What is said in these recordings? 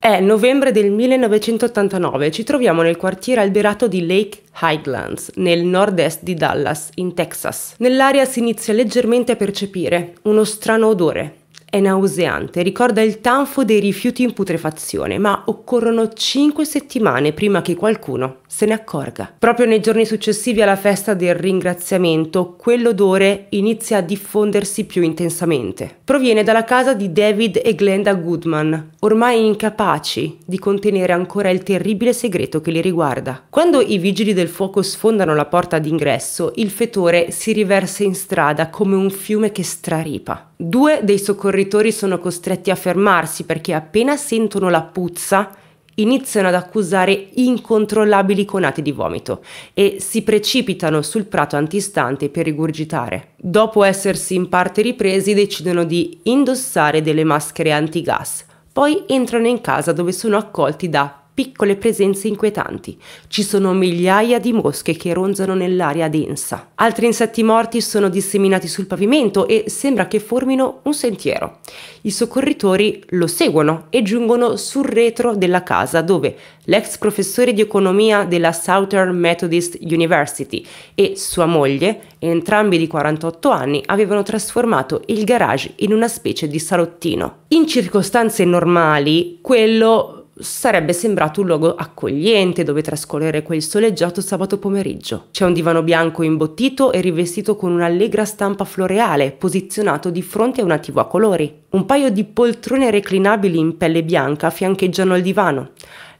È novembre del 1989, ci troviamo nel quartiere alberato di Lake Highlands, nel nord-est di Dallas, in Texas. Nell'aria si inizia leggermente a percepire uno strano odore, è nauseante, ricorda il tanfo dei rifiuti in putrefazione, ma occorrono 5 settimane prima che qualcuno se ne accorga. Proprio nei giorni successivi alla festa del ringraziamento, quell'odore inizia a diffondersi più intensamente. Proviene dalla casa di David e Glenda Goodman, ormai incapaci di contenere ancora il terribile segreto che li riguarda. Quando i vigili del fuoco sfondano la porta d'ingresso, il fetore si riversa in strada come un fiume che straripa. Due dei soccorritori sono costretti a fermarsi perché appena sentono la puzza iniziano ad accusare incontrollabili conate di vomito e si precipitano sul prato antistante per rigurgitare. Dopo essersi in parte ripresi decidono di indossare delle maschere antigas, poi entrano in casa dove sono accolti da piccole presenze inquietanti. Ci sono migliaia di mosche che ronzano nell'aria densa. Altri insetti morti sono disseminati sul pavimento e sembra che formino un sentiero. I soccorritori lo seguono e giungono sul retro della casa dove l'ex professore di economia della Southern Methodist University e sua moglie, entrambi di 48 anni, avevano trasformato il garage in una specie di salottino. In circostanze normali, quello sarebbe sembrato un luogo accogliente dove trascorrere quel soleggiato sabato pomeriggio. C'è un divano bianco imbottito e rivestito con un'allegra stampa floreale, posizionato di fronte a una tv a colori. Un paio di poltrone reclinabili in pelle bianca fiancheggiano il divano.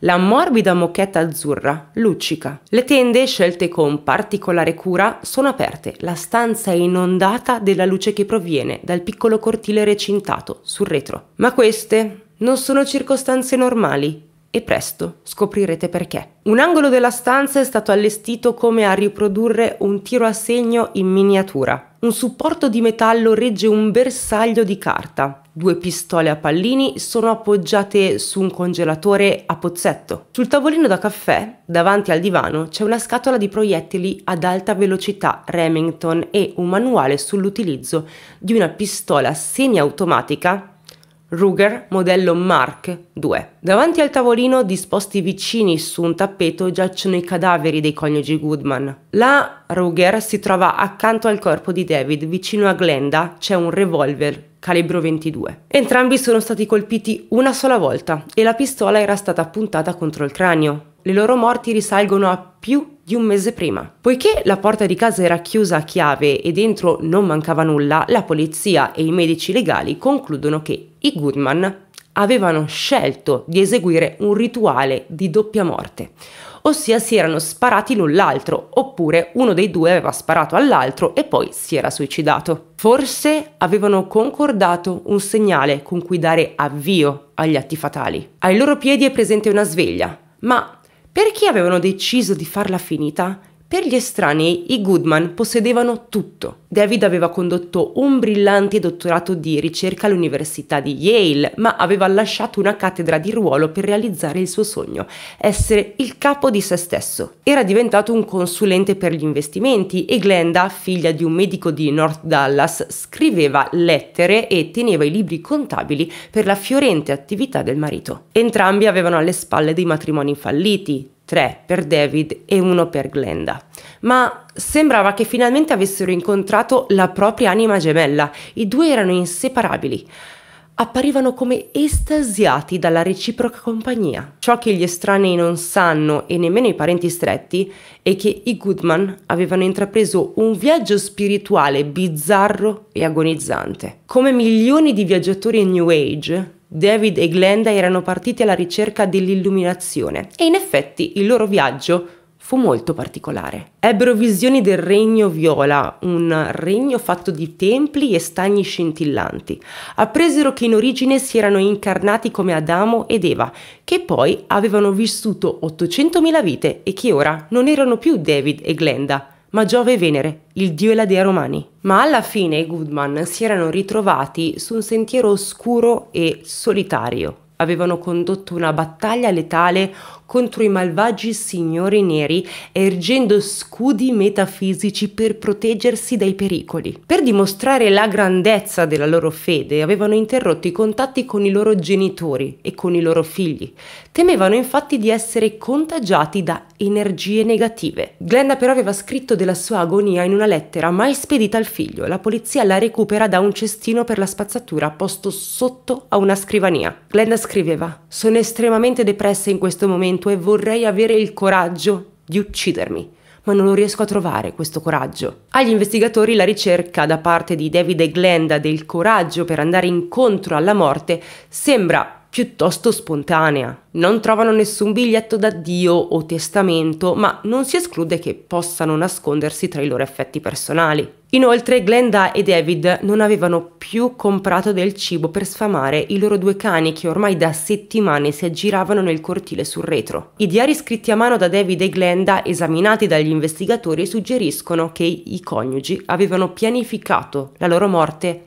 La morbida mochetta azzurra luccica. Le tende, scelte con particolare cura, sono aperte. La stanza è inondata della luce che proviene dal piccolo cortile recintato sul retro. Ma queste non sono circostanze normali, e presto scoprirete perché. Un angolo della stanza è stato allestito come a riprodurre un tiro a segno in miniatura. Un supporto di metallo regge un bersaglio di carta. Due pistole a pallini sono appoggiate su un congelatore a pozzetto. Sul tavolino da caffè, davanti al divano, c'è una scatola di proiettili ad alta velocità Remington e un manuale sull'utilizzo di una pistola semiautomatica Ruger modello Mark II. Davanti al tavolino, disposti vicini su un tappeto, giacciono i cadaveri dei coniugi Goodman. La Ruger si trova accanto al corpo di David, vicino a Glenda c'è un revolver calibro 22. Entrambi sono stati colpiti una sola volta e la pistola era stata puntata contro il cranio. Le loro morti risalgono a più di un mese prima. Poiché la porta di casa era chiusa a chiave e dentro non mancava nulla, la polizia e i medici legali concludono che i Goodman avevano scelto di eseguire un rituale di doppia morte, ossia si erano sparati l'un l'altro, oppure uno dei due aveva sparato all'altro e poi si era suicidato. Forse avevano concordato un segnale con cui dare avvio agli atti fatali. Ai loro piedi è presente una sveglia, ma perché avevano deciso di farla finita? Per gli estranei, i Goodman possedevano tutto. David aveva condotto un brillante dottorato di ricerca all'Università di Yale, ma aveva lasciato una cattedra di ruolo per realizzare il suo sogno, essere il capo di se stesso. Era diventato un consulente per gli investimenti e Glenda, figlia di un medico di North Dallas, scriveva lettere e teneva i libri contabili per la fiorente attività del marito. Entrambi avevano alle spalle dei matrimoni falliti, 3 per David e 1 per Glenda. Ma sembrava che finalmente avessero incontrato la propria anima gemella, i due erano inseparabili apparivano come estasiati dalla reciproca compagnia. Ciò che gli estranei non sanno e nemmeno i parenti stretti è che i Goodman avevano intrapreso un viaggio spirituale bizzarro e agonizzante. Come milioni di viaggiatori in New Age, David e Glenda erano partiti alla ricerca dell'illuminazione e in effetti il loro viaggio fu molto particolare. Ebbero visioni del Regno Viola, un regno fatto di templi e stagni scintillanti. Appresero che in origine si erano incarnati come Adamo ed Eva, che poi avevano vissuto 800.000 vite e che ora non erano più David e Glenda, ma Giove e Venere, il dio e la dea romani. Ma alla fine i Goodman si erano ritrovati su un sentiero oscuro e solitario. Avevano condotto una battaglia letale contro i malvagi signori neri, ergendo scudi metafisici per proteggersi dai pericoli. Per dimostrare la grandezza della loro fede, avevano interrotto i contatti con i loro genitori e con i loro figli. Temevano infatti di essere contagiati da energie negative. Glenda però aveva scritto della sua agonia in una lettera mai spedita al figlio. La polizia la recupera da un cestino per la spazzatura posto sotto a una scrivania. Glenda scriveva: "Sono estremamente depressa in questo momento momento e vorrei avere il coraggio di uccidermi ma non lo riesco a trovare questo coraggio. Agli investigatori la ricerca da parte di David e Glenda del coraggio per andare incontro alla morte sembra piuttosto spontanea. Non trovano nessun biglietto d'addio o testamento, ma non si esclude che possano nascondersi tra i loro effetti personali. Inoltre Glenda e David non avevano più comprato del cibo per sfamare i loro due cani che ormai da settimane si aggiravano nel cortile sul retro. I diari scritti a mano da David e Glenda, esaminati dagli investigatori, suggeriscono che i coniugi avevano pianificato la loro morte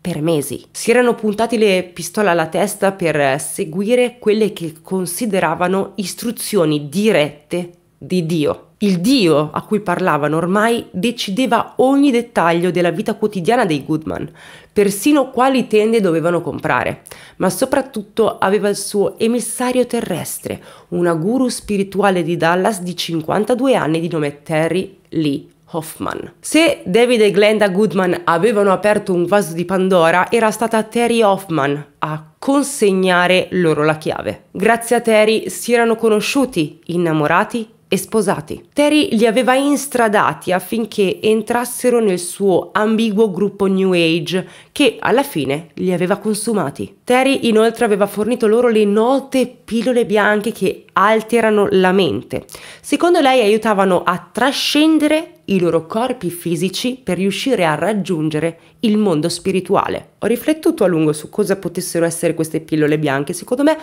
per mesi. Si erano puntati le pistole alla testa per seguire quelle che consideravano istruzioni dirette di Dio. Il Dio a cui parlavano ormai decideva ogni dettaglio della vita quotidiana dei Goodman, persino quali tende dovevano comprare, ma soprattutto aveva il suo emissario terrestre, una guru spirituale di Dallas di 52 anni di nome Terry Lee Hoffman. Se David e Glenda Goodman avevano aperto un vaso di Pandora, era stata Terry Hoffman a consegnare loro la chiave. Grazie a Terry si erano conosciuti, innamorati e sposati. Terry li aveva instradati affinché entrassero nel suo ambiguo gruppo New Age che alla fine li aveva consumati. Terry inoltre aveva fornito loro le note pillole bianche che alterano la mente. Secondo lei aiutavano a trascendere i loro corpi fisici per riuscire a raggiungere il mondo spirituale. Ho riflettuto a lungo su cosa potessero essere queste pillole bianche, secondo me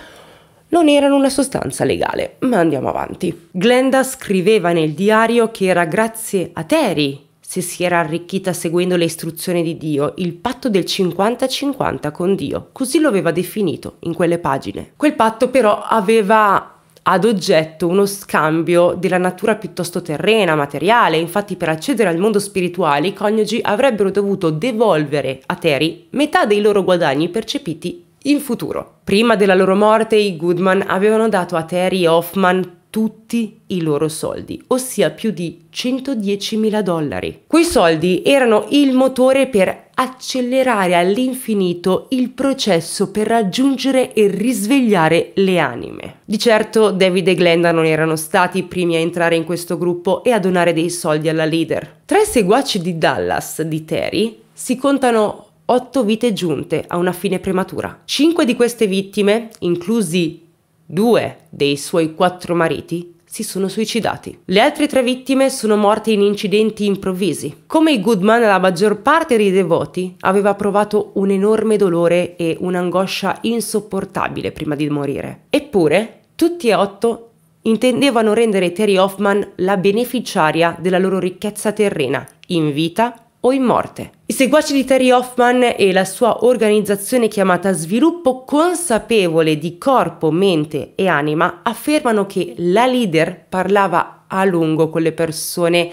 non erano una sostanza legale, ma andiamo avanti. Glenda scriveva nel diario che era grazie a Terry se si era arricchita seguendo le istruzioni di Dio, il patto del 50-50 con Dio, così lo aveva definito in quelle pagine. Quel patto però aveva ad oggetto uno scambio della natura piuttosto terrena, materiale, infatti per accedere al mondo spirituale i coniugi avrebbero dovuto devolvere a Terry metà dei loro guadagni percepiti in futuro, prima della loro morte, i Goodman avevano dato a Terry Hoffman tutti i loro soldi, ossia più di 110 mila dollari. Quei soldi erano il motore per accelerare all'infinito il processo per raggiungere e risvegliare le anime. Di certo David e Glenda non erano stati i primi a entrare in questo gruppo e a donare dei soldi alla leader. Tra i seguaci di Dallas, di Terry, si contano otto vite giunte a una fine prematura. Cinque di queste vittime, inclusi due dei suoi quattro mariti, si sono suicidati. Le altre tre vittime sono morte in incidenti improvvisi. Come i Goodman, la maggior parte dei devoti aveva provato un enorme dolore e un'angoscia insopportabile prima di morire. Eppure, tutti e otto intendevano rendere Terry Hoffman la beneficiaria della loro ricchezza terrena, in vita o in morte. I seguaci di Terry Hoffman e la sua organizzazione chiamata Sviluppo consapevole di corpo, mente e anima affermano che la leader parlava a lungo con le persone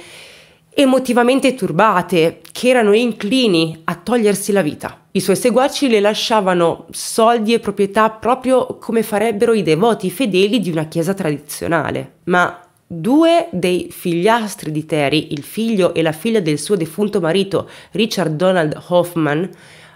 emotivamente turbate che erano inclini a togliersi la vita. I suoi seguaci le lasciavano soldi e proprietà proprio come farebbero i devoti fedeli di una chiesa tradizionale. Ma Due dei figliastri di Terry, il figlio e la figlia del suo defunto marito Richard Donald Hoffman,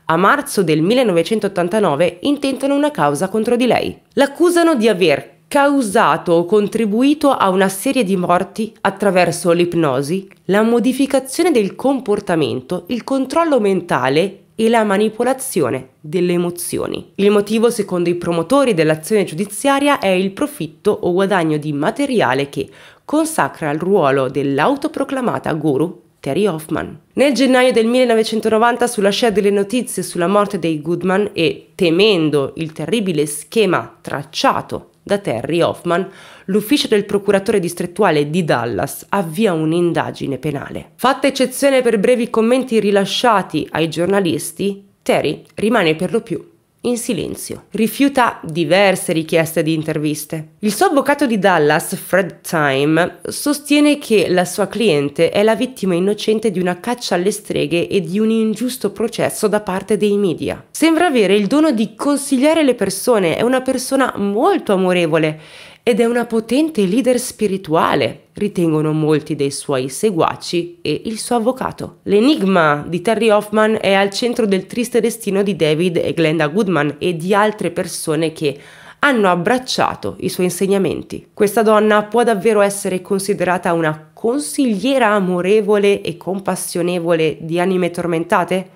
a marzo del 1989 intentano una causa contro di lei. L'accusano di aver causato o contribuito a una serie di morti attraverso l'ipnosi, la modificazione del comportamento, il controllo mentale e la manipolazione delle emozioni. Il motivo, secondo i promotori dell'azione giudiziaria, è il profitto o guadagno di materiale che consacra il ruolo dell'autoproclamata guru Terry Hoffman. Nel gennaio del 1990, sulla scia delle notizie sulla morte dei Goodman e temendo il terribile schema tracciato da Terry Hoffman, l'ufficio del procuratore distrettuale di Dallas avvia un'indagine penale. Fatta eccezione per brevi commenti rilasciati ai giornalisti, Terry rimane per lo più in silenzio. Rifiuta diverse richieste di interviste. Il suo avvocato di Dallas, Fred Time, sostiene che la sua cliente è la vittima innocente di una caccia alle streghe e di un ingiusto processo da parte dei media. Sembra avere il dono di consigliare le persone, è una persona molto amorevole ed è una potente leader spirituale, ritengono molti dei suoi seguaci e il suo avvocato. L'enigma di Terry Hoffman è al centro del triste destino di David e Glenda Goodman e di altre persone che hanno abbracciato i suoi insegnamenti. Questa donna può davvero essere considerata una consigliera amorevole e compassionevole di anime tormentate?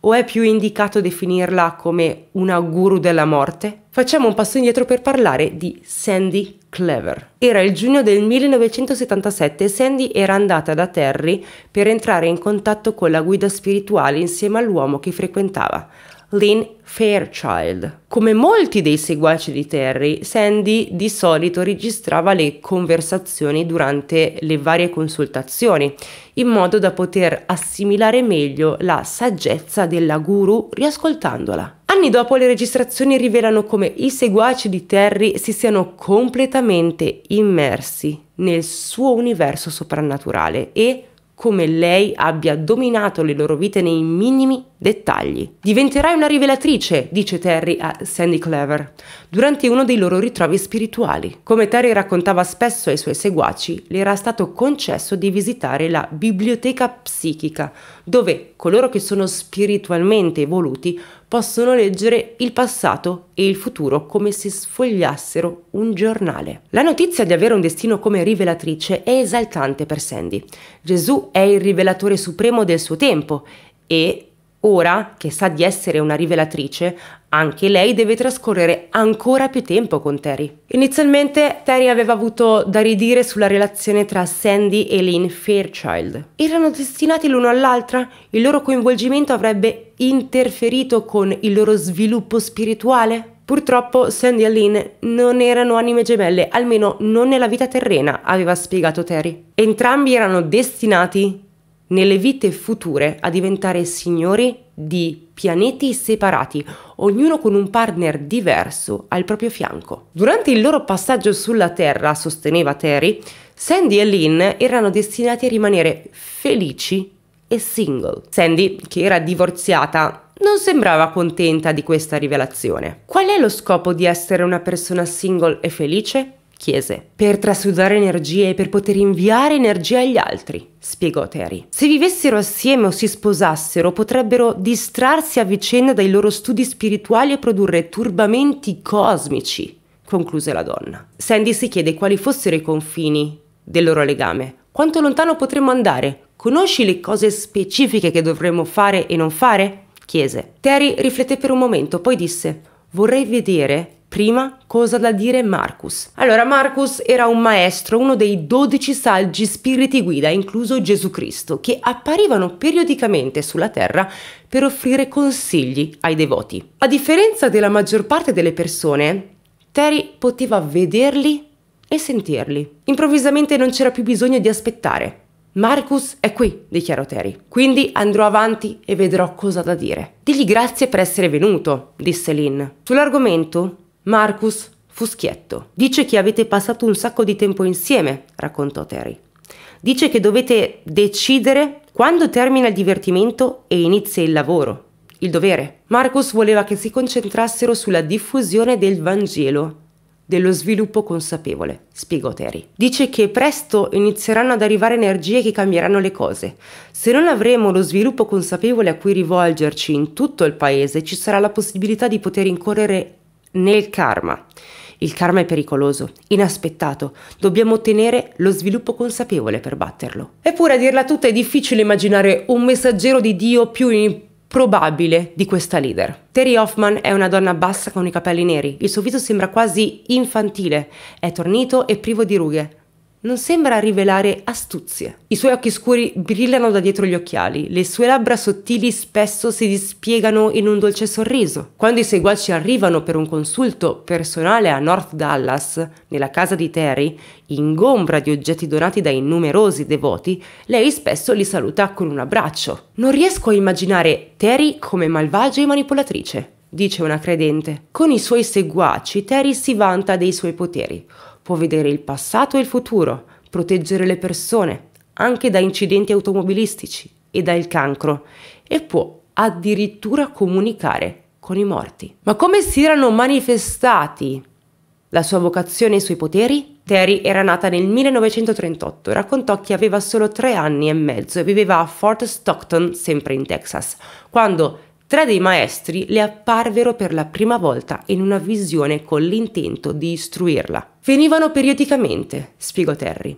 o è più indicato definirla come una guru della morte? Facciamo un passo indietro per parlare di Sandy Clever. Era il giugno del 1977 e Sandy era andata da Terry per entrare in contatto con la guida spirituale insieme all'uomo che frequentava. Lynn Fairchild. Come molti dei seguaci di Terry, Sandy di solito registrava le conversazioni durante le varie consultazioni, in modo da poter assimilare meglio la saggezza della guru riascoltandola. Anni dopo le registrazioni rivelano come i seguaci di Terry si siano completamente immersi nel suo universo soprannaturale e come lei abbia dominato le loro vite nei minimi Dettagli. Diventerai una rivelatrice, dice Terry a Sandy Clever, durante uno dei loro ritrovi spirituali. Come Terry raccontava spesso ai suoi seguaci, le era stato concesso di visitare la biblioteca psichica, dove coloro che sono spiritualmente evoluti possono leggere il passato e il futuro come se sfogliassero un giornale. La notizia di avere un destino come rivelatrice è esaltante per Sandy. Gesù è il rivelatore supremo del suo tempo e Ora che sa di essere una rivelatrice, anche lei deve trascorrere ancora più tempo con Terry. Inizialmente Terry aveva avuto da ridire sulla relazione tra Sandy e Lynn Fairchild. Erano destinati l'uno all'altra? Il loro coinvolgimento avrebbe interferito con il loro sviluppo spirituale? Purtroppo Sandy e Lynn non erano anime gemelle, almeno non nella vita terrena, aveva spiegato Terry. Entrambi erano destinati nelle vite future a diventare signori di pianeti separati, ognuno con un partner diverso al proprio fianco. Durante il loro passaggio sulla Terra, sosteneva Terry, Sandy e Lynn erano destinati a rimanere felici e single. Sandy, che era divorziata, non sembrava contenta di questa rivelazione. Qual è lo scopo di essere una persona single e felice? chiese, per trasudare energie e per poter inviare energia agli altri, spiegò Terry. Se vivessero assieme o si sposassero, potrebbero distrarsi a vicenda dai loro studi spirituali e produrre turbamenti cosmici, concluse la donna. Sandy si chiede quali fossero i confini del loro legame. Quanto lontano potremmo andare? Conosci le cose specifiche che dovremmo fare e non fare? chiese. Terry riflette per un momento, poi disse: Vorrei vedere Prima, cosa da dire Marcus. Allora, Marcus era un maestro, uno dei dodici saggi spiriti guida, incluso Gesù Cristo, che apparivano periodicamente sulla terra per offrire consigli ai devoti. A differenza della maggior parte delle persone, Terry poteva vederli e sentirli. Improvvisamente non c'era più bisogno di aspettare. Marcus è qui, dichiarò Terry. Quindi andrò avanti e vedrò cosa da dire. Digli grazie per essere venuto, disse Lynn. Sull'argomento Marcus fu schietto. Dice che avete passato un sacco di tempo insieme, raccontò Terry. Dice che dovete decidere quando termina il divertimento e inizia il lavoro, il dovere. Marcus voleva che si concentrassero sulla diffusione del Vangelo, dello sviluppo consapevole, spiegò Terry. Dice che presto inizieranno ad arrivare energie che cambieranno le cose. Se non avremo lo sviluppo consapevole a cui rivolgerci in tutto il paese, ci sarà la possibilità di poter incorrere nel karma. Il karma è pericoloso, inaspettato, dobbiamo ottenere lo sviluppo consapevole per batterlo. Eppure a dirla tutta è difficile immaginare un messaggero di Dio più improbabile di questa leader. Terry Hoffman è una donna bassa con i capelli neri, il suo viso sembra quasi infantile, è tornito e privo di rughe non sembra rivelare astuzie. I suoi occhi scuri brillano da dietro gli occhiali, le sue labbra sottili spesso si dispiegano in un dolce sorriso. Quando i seguaci arrivano per un consulto personale a North Dallas, nella casa di Terry, ingombra di oggetti donati dai numerosi devoti, lei spesso li saluta con un abbraccio. Non riesco a immaginare Terry come malvagia e manipolatrice dice una credente. Con i suoi seguaci Terry si vanta dei suoi poteri può vedere il passato e il futuro, proteggere le persone, anche da incidenti automobilistici e dal cancro, e può addirittura comunicare con i morti. Ma come si erano manifestati la sua vocazione e i suoi poteri? Terry era nata nel 1938 e raccontò che aveva solo tre anni e mezzo e viveva a Fort Stockton, sempre in Texas, quando Tre dei maestri le apparvero per la prima volta in una visione con l'intento di istruirla. Venivano periodicamente, spiegò Terry.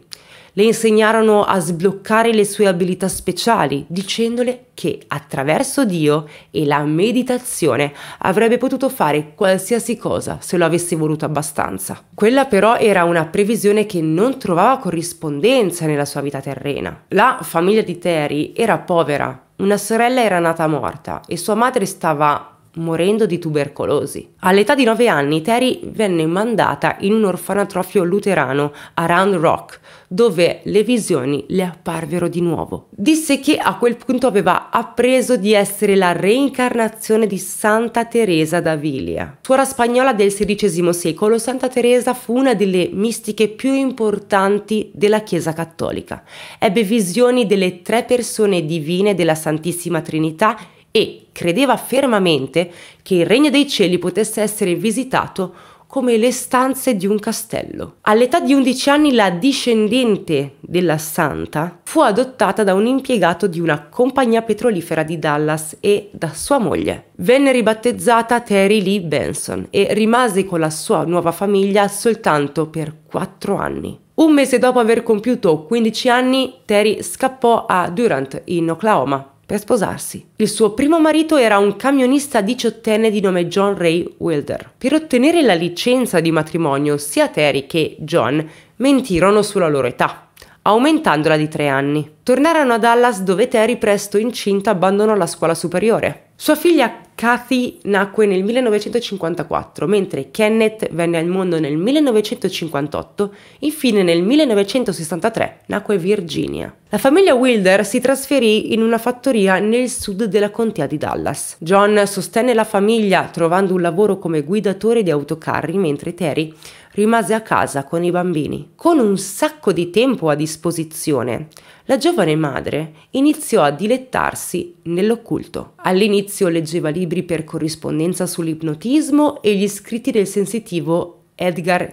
Le insegnarono a sbloccare le sue abilità speciali, dicendole che attraverso Dio e la meditazione avrebbe potuto fare qualsiasi cosa se lo avesse voluto abbastanza. Quella però era una previsione che non trovava corrispondenza nella sua vita terrena. La famiglia di Terry era povera, una sorella era nata morta e sua madre stava morendo di tubercolosi. All'età di 9 anni Terry venne mandata in un orfanotrofio luterano a Round Rock, dove le visioni le apparvero di nuovo. Disse che a quel punto aveva appreso di essere la reincarnazione di Santa Teresa d'Avilia. Suora spagnola del XVI secolo, Santa Teresa fu una delle mistiche più importanti della Chiesa cattolica. Ebbe visioni delle tre persone divine della Santissima Trinità e credeva fermamente che il regno dei cieli potesse essere visitato come le stanze di un castello. All'età di 11 anni la discendente della santa fu adottata da un impiegato di una compagnia petrolifera di Dallas e da sua moglie. Venne ribattezzata Terry Lee Benson e rimase con la sua nuova famiglia soltanto per 4 anni. Un mese dopo aver compiuto 15 anni, Terry scappò a Durant in Oklahoma per sposarsi. Il suo primo marito era un camionista diciottenne di nome John Ray Wilder. Per ottenere la licenza di matrimonio, sia Terry che John mentirono sulla loro età, aumentandola di tre anni tornarono a Dallas dove Terry presto incinta abbandonò la scuola superiore. Sua figlia Kathy nacque nel 1954, mentre Kenneth venne al mondo nel 1958, infine nel 1963 nacque Virginia. La famiglia Wilder si trasferì in una fattoria nel sud della contea di Dallas. John sostenne la famiglia trovando un lavoro come guidatore di autocarri, mentre Terry rimase a casa con i bambini. Con un sacco di tempo a disposizione, la giovane madre iniziò a dilettarsi nell'occulto. All'inizio leggeva libri per corrispondenza sull'ipnotismo e gli scritti del sensitivo Edgar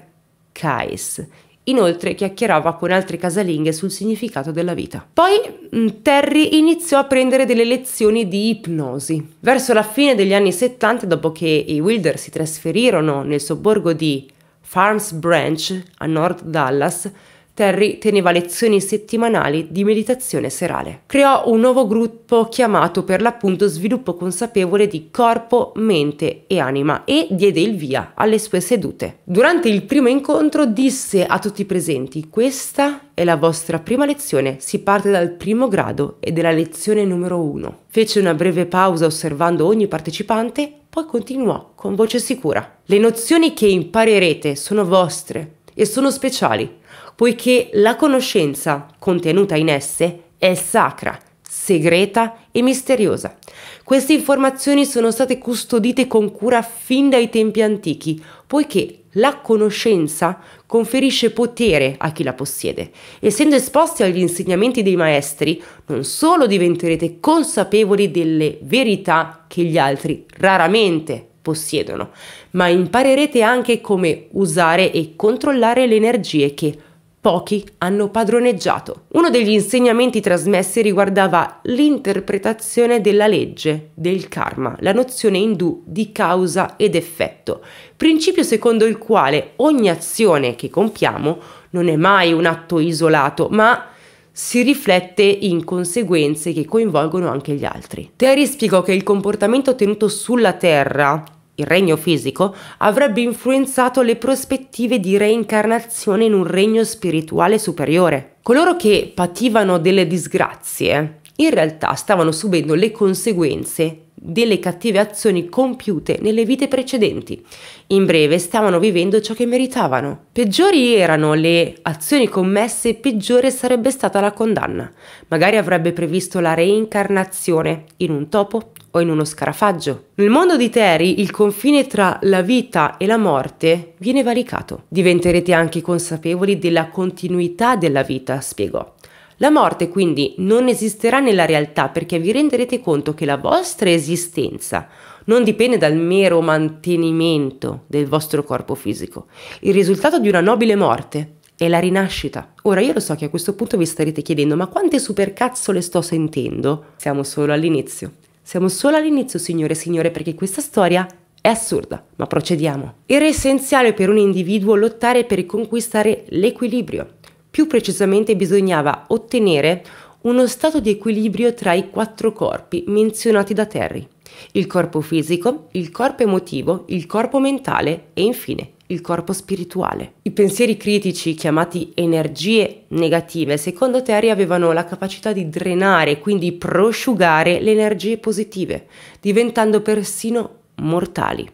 Cayce. Inoltre chiacchierava con altre casalinghe sul significato della vita. Poi mm, Terry iniziò a prendere delle lezioni di ipnosi. Verso la fine degli anni 70, dopo che i Wilder si trasferirono nel sobborgo di Farms Branch a North Dallas, Terry teneva lezioni settimanali di meditazione serale. Creò un nuovo gruppo chiamato per l'appunto Sviluppo consapevole di corpo, mente e anima e diede il via alle sue sedute. Durante il primo incontro disse a tutti i presenti: Questa è la vostra prima lezione, si parte dal primo grado ed è la lezione numero uno. Fece una breve pausa osservando ogni partecipante, poi continuò con voce sicura: Le nozioni che imparerete sono vostre e sono speciali poiché la conoscenza contenuta in esse è sacra, segreta e misteriosa. Queste informazioni sono state custodite con cura fin dai tempi antichi, poiché la conoscenza conferisce potere a chi la possiede. Essendo esposti agli insegnamenti dei maestri, non solo diventerete consapevoli delle verità che gli altri raramente possiedono, ma imparerete anche come usare e controllare le energie che pochi hanno padroneggiato. Uno degli insegnamenti trasmessi riguardava l'interpretazione della legge, del karma, la nozione indù di causa ed effetto, principio secondo il quale ogni azione che compiamo non è mai un atto isolato, ma si riflette in conseguenze che coinvolgono anche gli altri. Terry spiegò che il comportamento tenuto sulla Terra il regno fisico avrebbe influenzato le prospettive di reincarnazione in un regno spirituale superiore. Coloro che pativano delle disgrazie in realtà stavano subendo le conseguenze delle cattive azioni compiute nelle vite precedenti. In breve stavano vivendo ciò che meritavano. Peggiori erano le azioni commesse, peggiore sarebbe stata la condanna. Magari avrebbe previsto la reincarnazione in un topo o in uno scarafaggio. Nel mondo di Terry il confine tra la vita e la morte viene varicato. Diventerete anche consapevoli della continuità della vita, spiegò. La morte quindi non esisterà nella realtà perché vi renderete conto che la vostra esistenza non dipende dal mero mantenimento del vostro corpo fisico. Il risultato di una nobile morte è la rinascita. Ora io lo so che a questo punto vi starete chiedendo ma quante supercazzole sto sentendo? Siamo solo all'inizio. Siamo solo all'inizio, signore e signore, perché questa storia è assurda, ma procediamo. Era essenziale per un individuo lottare per riconquistare l'equilibrio. Più precisamente bisognava ottenere uno stato di equilibrio tra i quattro corpi menzionati da Terry. Il corpo fisico, il corpo emotivo, il corpo mentale e infine il corpo spirituale. I pensieri critici, chiamati energie negative, secondo Terry avevano la capacità di drenare, quindi prosciugare le energie positive, diventando persino mortali.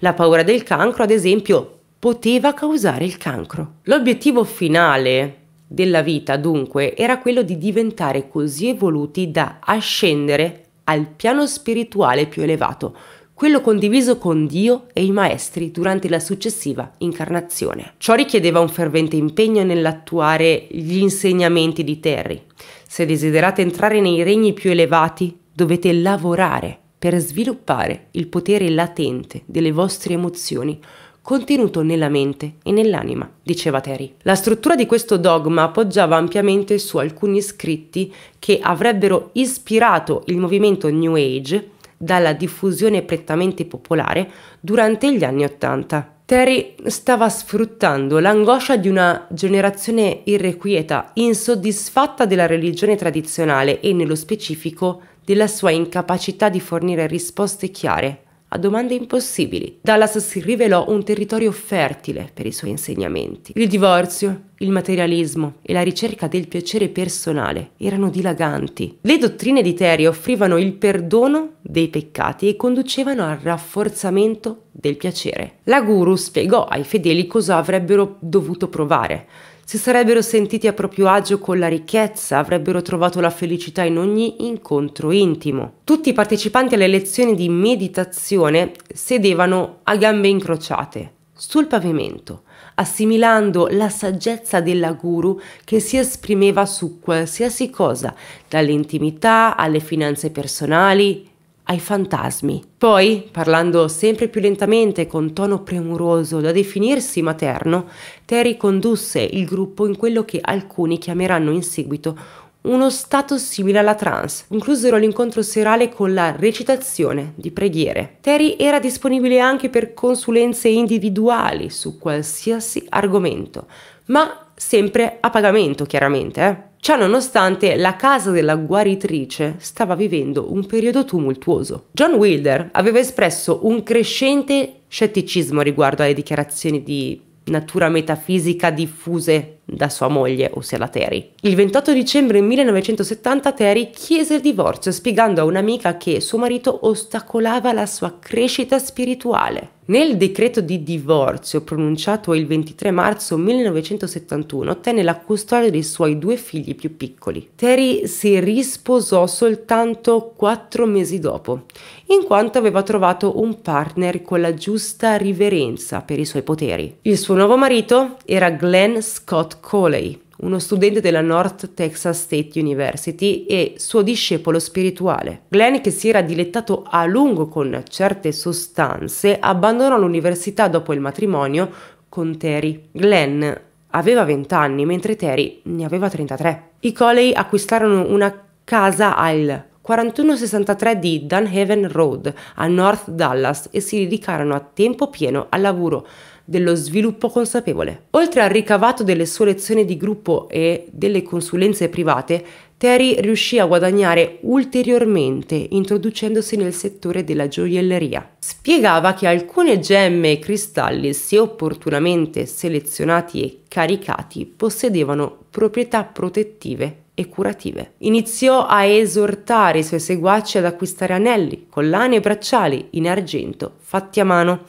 La paura del cancro, ad esempio, poteva causare il cancro. L'obiettivo finale della vita, dunque, era quello di diventare così evoluti da ascendere al piano spirituale più elevato, quello condiviso con Dio e i maestri durante la successiva incarnazione. Ciò richiedeva un fervente impegno nell'attuare gli insegnamenti di Terry. Se desiderate entrare nei regni più elevati, dovete lavorare per sviluppare il potere latente delle vostre emozioni contenuto nella mente e nell'anima, diceva Terry. La struttura di questo dogma appoggiava ampiamente su alcuni scritti che avrebbero ispirato il movimento New Age dalla diffusione prettamente popolare durante gli anni Ottanta. Terry stava sfruttando l'angoscia di una generazione irrequieta, insoddisfatta della religione tradizionale e nello specifico della sua incapacità di fornire risposte chiare a domande impossibili. Dallas si rivelò un territorio fertile per i suoi insegnamenti. Il divorzio, il materialismo e la ricerca del piacere personale erano dilaganti. Le dottrine di Terry offrivano il perdono dei peccati e conducevano al rafforzamento del piacere. La guru spiegò ai fedeli cosa avrebbero dovuto provare si sarebbero sentiti a proprio agio con la ricchezza, avrebbero trovato la felicità in ogni incontro intimo. Tutti i partecipanti alle lezioni di meditazione sedevano a gambe incrociate sul pavimento, assimilando la saggezza della guru che si esprimeva su qualsiasi cosa, dall'intimità alle finanze personali, ai fantasmi. Poi, parlando sempre più lentamente con tono premuroso da definirsi materno, Terry condusse il gruppo in quello che alcuni chiameranno in seguito uno stato simile alla trance. Conclusero l'incontro serale con la recitazione di preghiere. Terry era disponibile anche per consulenze individuali su qualsiasi argomento, ma sempre a pagamento chiaramente. Eh? Ciononostante, la casa della guaritrice stava vivendo un periodo tumultuoso. John Wilder aveva espresso un crescente scetticismo riguardo alle dichiarazioni di natura metafisica diffuse da sua moglie, ossia la Terry. Il 28 dicembre 1970 Terry chiese il divorzio spiegando a un'amica che suo marito ostacolava la sua crescita spirituale. Nel decreto di divorzio pronunciato il 23 marzo 1971 ottenne la custodia dei suoi due figli più piccoli. Terry si risposò soltanto quattro mesi dopo, in quanto aveva trovato un partner con la giusta riverenza per i suoi poteri. Il suo nuovo marito era Glenn Scott Coley, uno studente della North Texas State University e suo discepolo spirituale. Glenn, che si era dilettato a lungo con certe sostanze, abbandonò l'università dopo il matrimonio con Terry. Glenn aveva 20 anni, mentre Terry ne aveva 33. I Coley acquistarono una casa al 4163 di Dunhaven Road a North Dallas e si dedicarono a tempo pieno al lavoro dello sviluppo consapevole. Oltre al ricavato delle sue lezioni di gruppo e delle consulenze private, Terry riuscì a guadagnare ulteriormente introducendosi nel settore della gioielleria. Spiegava che alcune gemme e cristalli, se opportunamente selezionati e caricati, possedevano proprietà protettive e curative. Iniziò a esortare i suoi seguaci ad acquistare anelli, collane e bracciali in argento fatti a mano,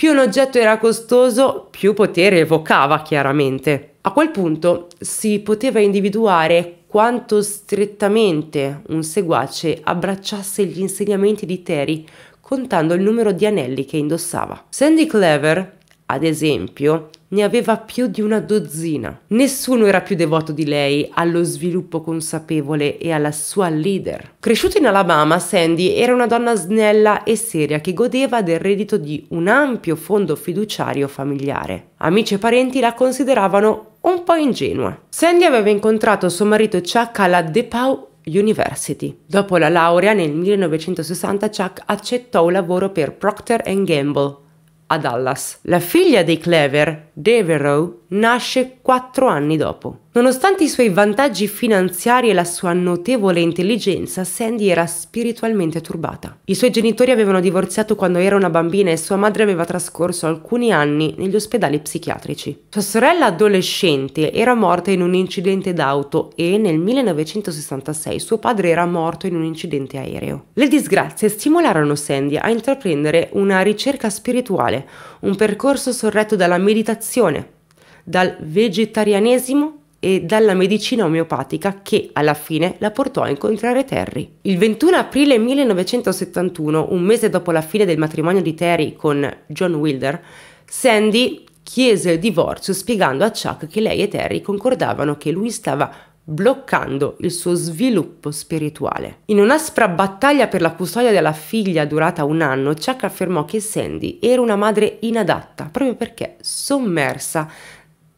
più un oggetto era costoso, più potere evocava chiaramente. A quel punto si poteva individuare quanto strettamente un seguace abbracciasse gli insegnamenti di Terry contando il numero di anelli che indossava. Sandy Clever ad esempio, ne aveva più di una dozzina. Nessuno era più devoto di lei allo sviluppo consapevole e alla sua leader. Cresciuta in Alabama, Sandy era una donna snella e seria che godeva del reddito di un ampio fondo fiduciario familiare. Amici e parenti la consideravano un po' ingenua. Sandy aveva incontrato suo marito Chuck alla DePau University. Dopo la laurea nel 1960 Chuck accettò un lavoro per Procter Gamble a Dallas. La figlia dei Clever, Devereaux, nasce quattro anni dopo. Nonostante i suoi vantaggi finanziari e la sua notevole intelligenza, Sandy era spiritualmente turbata. I suoi genitori avevano divorziato quando era una bambina e sua madre aveva trascorso alcuni anni negli ospedali psichiatrici. Sua sorella adolescente era morta in un incidente d'auto e nel 1966 suo padre era morto in un incidente aereo. Le disgrazie stimolarono Sandy a intraprendere una ricerca spirituale, un percorso sorretto dalla meditazione, dal vegetarianesimo e dalla medicina omeopatica che alla fine la portò a incontrare Terry. Il 21 aprile 1971, un mese dopo la fine del matrimonio di Terry con John Wilder, Sandy chiese il divorzio spiegando a Chuck che lei e Terry concordavano che lui stava bloccando il suo sviluppo spirituale. In un'aspra battaglia per la custodia della figlia durata un anno, Chuck affermò che Sandy era una madre inadatta proprio perché sommersa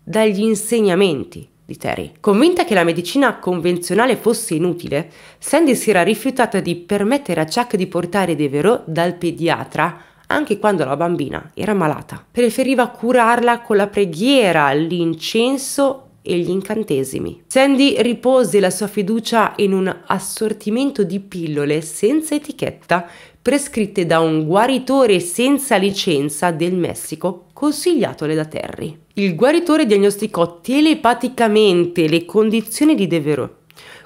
dagli insegnamenti di Terry. Convinta che la medicina convenzionale fosse inutile, Sandy si era rifiutata di permettere a Chuck di portare Devereux dal pediatra anche quando la bambina era malata. Preferiva curarla con la preghiera, l'incenso e gli incantesimi. Sandy ripose la sua fiducia in un assortimento di pillole senza etichetta prescritte da un guaritore senza licenza del Messico consigliatole da Terry. Il guaritore diagnosticò telepaticamente le condizioni di Devereux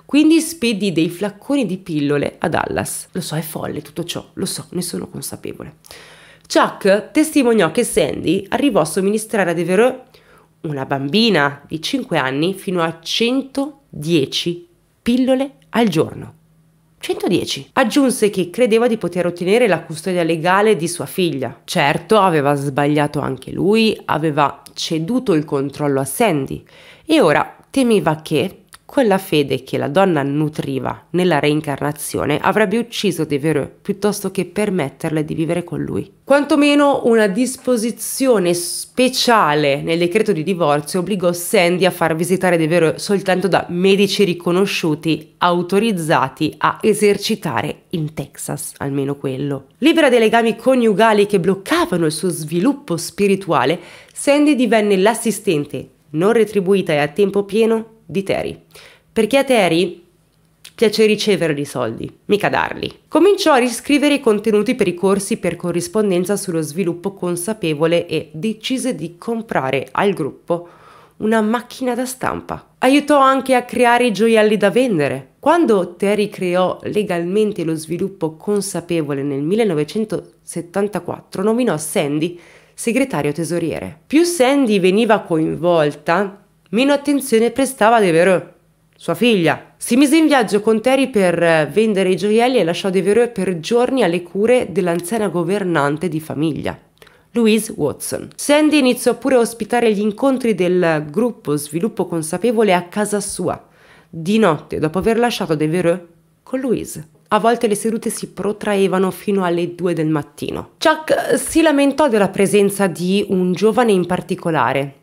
quindi spedì dei flacconi di pillole a Dallas. Lo so, è folle tutto ciò, lo so, ne sono consapevole. Chuck testimoniò che Sandy arrivò a somministrare a Devereux, una bambina di 5 anni, fino a 110 pillole al giorno. 110. Aggiunse che credeva di poter ottenere la custodia legale di sua figlia. Certo, aveva sbagliato anche lui, aveva ceduto il controllo a Sandy e ora temeva che, quella fede che la donna nutriva nella reincarnazione avrebbe ucciso Devereux piuttosto che permetterle di vivere con lui. Quantomeno una disposizione speciale nel decreto di divorzio obbligò Sandy a far visitare Devereux soltanto da medici riconosciuti, autorizzati a esercitare in Texas, almeno quello. Libera dei legami coniugali che bloccavano il suo sviluppo spirituale, Sandy divenne l'assistente non retribuita e a tempo pieno di Terry. Perché a Terry piace ricevere i soldi, mica darli. Cominciò a riscrivere i contenuti per i corsi per corrispondenza sullo sviluppo consapevole e decise di comprare al gruppo una macchina da stampa. Aiutò anche a creare i gioielli da vendere. Quando Terry creò legalmente lo sviluppo consapevole nel 1974, nominò Sandy segretario tesoriere. Più Sandy veniva coinvolta meno attenzione prestava Devereux, sua figlia. Si mise in viaggio con Terry per eh, vendere i gioielli e lasciò Devereux per giorni alle cure dell'anziana governante di famiglia. Louise Watson. Sandy iniziò pure a ospitare gli incontri del gruppo Sviluppo Consapevole a casa sua, di notte dopo aver lasciato Devereux con Louise. A volte le sedute si protraevano fino alle 2 del mattino. Chuck eh, si lamentò della presenza di un giovane in particolare,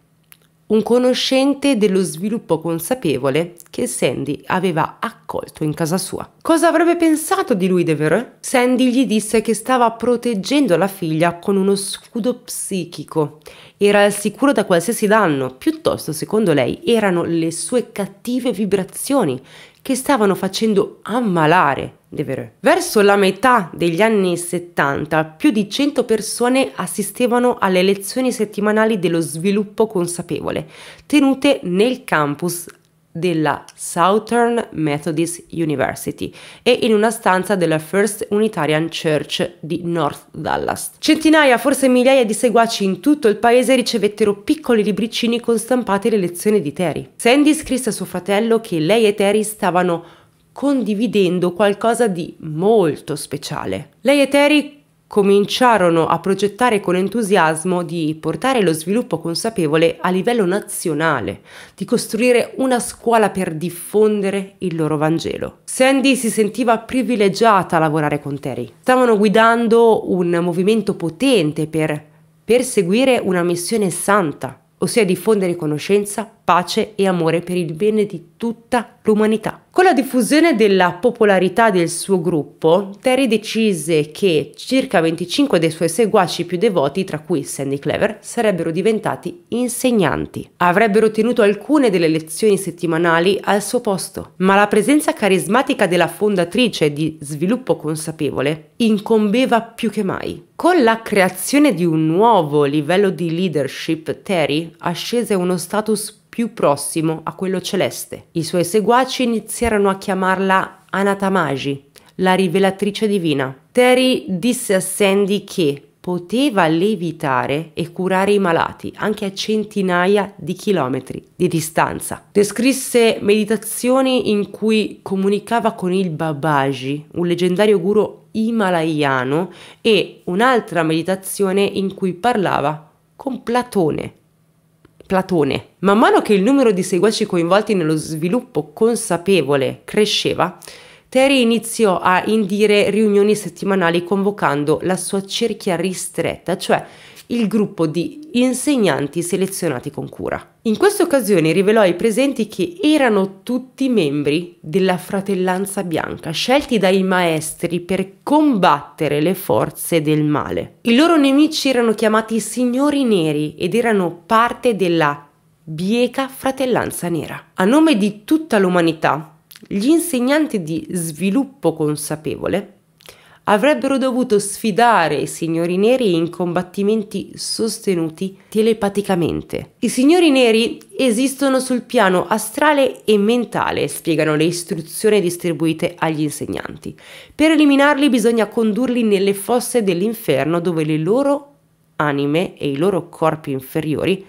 un conoscente dello sviluppo consapevole che Sandy aveva accolto in casa sua. Cosa avrebbe pensato di lui Devereux? Sandy gli disse che stava proteggendo la figlia con uno scudo psichico. Era al sicuro da qualsiasi danno, piuttosto secondo lei erano le sue cattive vibrazioni che stavano facendo ammalare Devereux. Verso la metà degli anni 70 più di 100 persone assistevano alle lezioni settimanali dello sviluppo consapevole tenute nel campus della Southern Methodist University e in una stanza della First Unitarian Church di North Dallas. Centinaia, forse migliaia di seguaci in tutto il paese ricevettero piccoli libricini con stampate le lezioni di Terry. Sandy scrisse a suo fratello che lei e Terry stavano condividendo qualcosa di molto speciale. Lei e Terry cominciarono a progettare con entusiasmo di portare lo sviluppo consapevole a livello nazionale, di costruire una scuola per diffondere il loro Vangelo. Sandy si sentiva privilegiata a lavorare con Terry. Stavano guidando un movimento potente per perseguire una missione santa, ossia diffondere conoscenza pace e amore per il bene di tutta l'umanità. Con la diffusione della popolarità del suo gruppo, Terry decise che circa 25 dei suoi seguaci più devoti, tra cui Sandy Clever, sarebbero diventati insegnanti. Avrebbero tenuto alcune delle lezioni settimanali al suo posto, ma la presenza carismatica della fondatrice di Sviluppo Consapevole incombeva più che mai. Con la creazione di un nuovo livello di leadership, Terry ascese uno status più prossimo a quello celeste. I suoi seguaci iniziarono a chiamarla Anatamaji, la rivelatrice divina. Terry disse a Sandy che poteva levitare e curare i malati anche a centinaia di chilometri di distanza. Descrisse meditazioni in cui comunicava con il Babaji, un leggendario guru himalayano, e un'altra meditazione in cui parlava con Platone, Platone. Man mano che il numero di seguaci coinvolti nello sviluppo consapevole cresceva, Terry iniziò a indire riunioni settimanali convocando la sua cerchia ristretta, cioè il gruppo di insegnanti selezionati con cura. In questa occasione rivelò ai presenti che erano tutti membri della Fratellanza Bianca, scelti dai maestri per combattere le forze del male. I loro nemici erano chiamati Signori Neri ed erano parte della bieca Fratellanza Nera. A nome di tutta l'umanità, gli insegnanti di sviluppo consapevole avrebbero dovuto sfidare i signori neri in combattimenti sostenuti telepaticamente. I signori neri esistono sul piano astrale e mentale, spiegano le istruzioni distribuite agli insegnanti. Per eliminarli bisogna condurli nelle fosse dell'inferno dove le loro anime e i loro corpi inferiori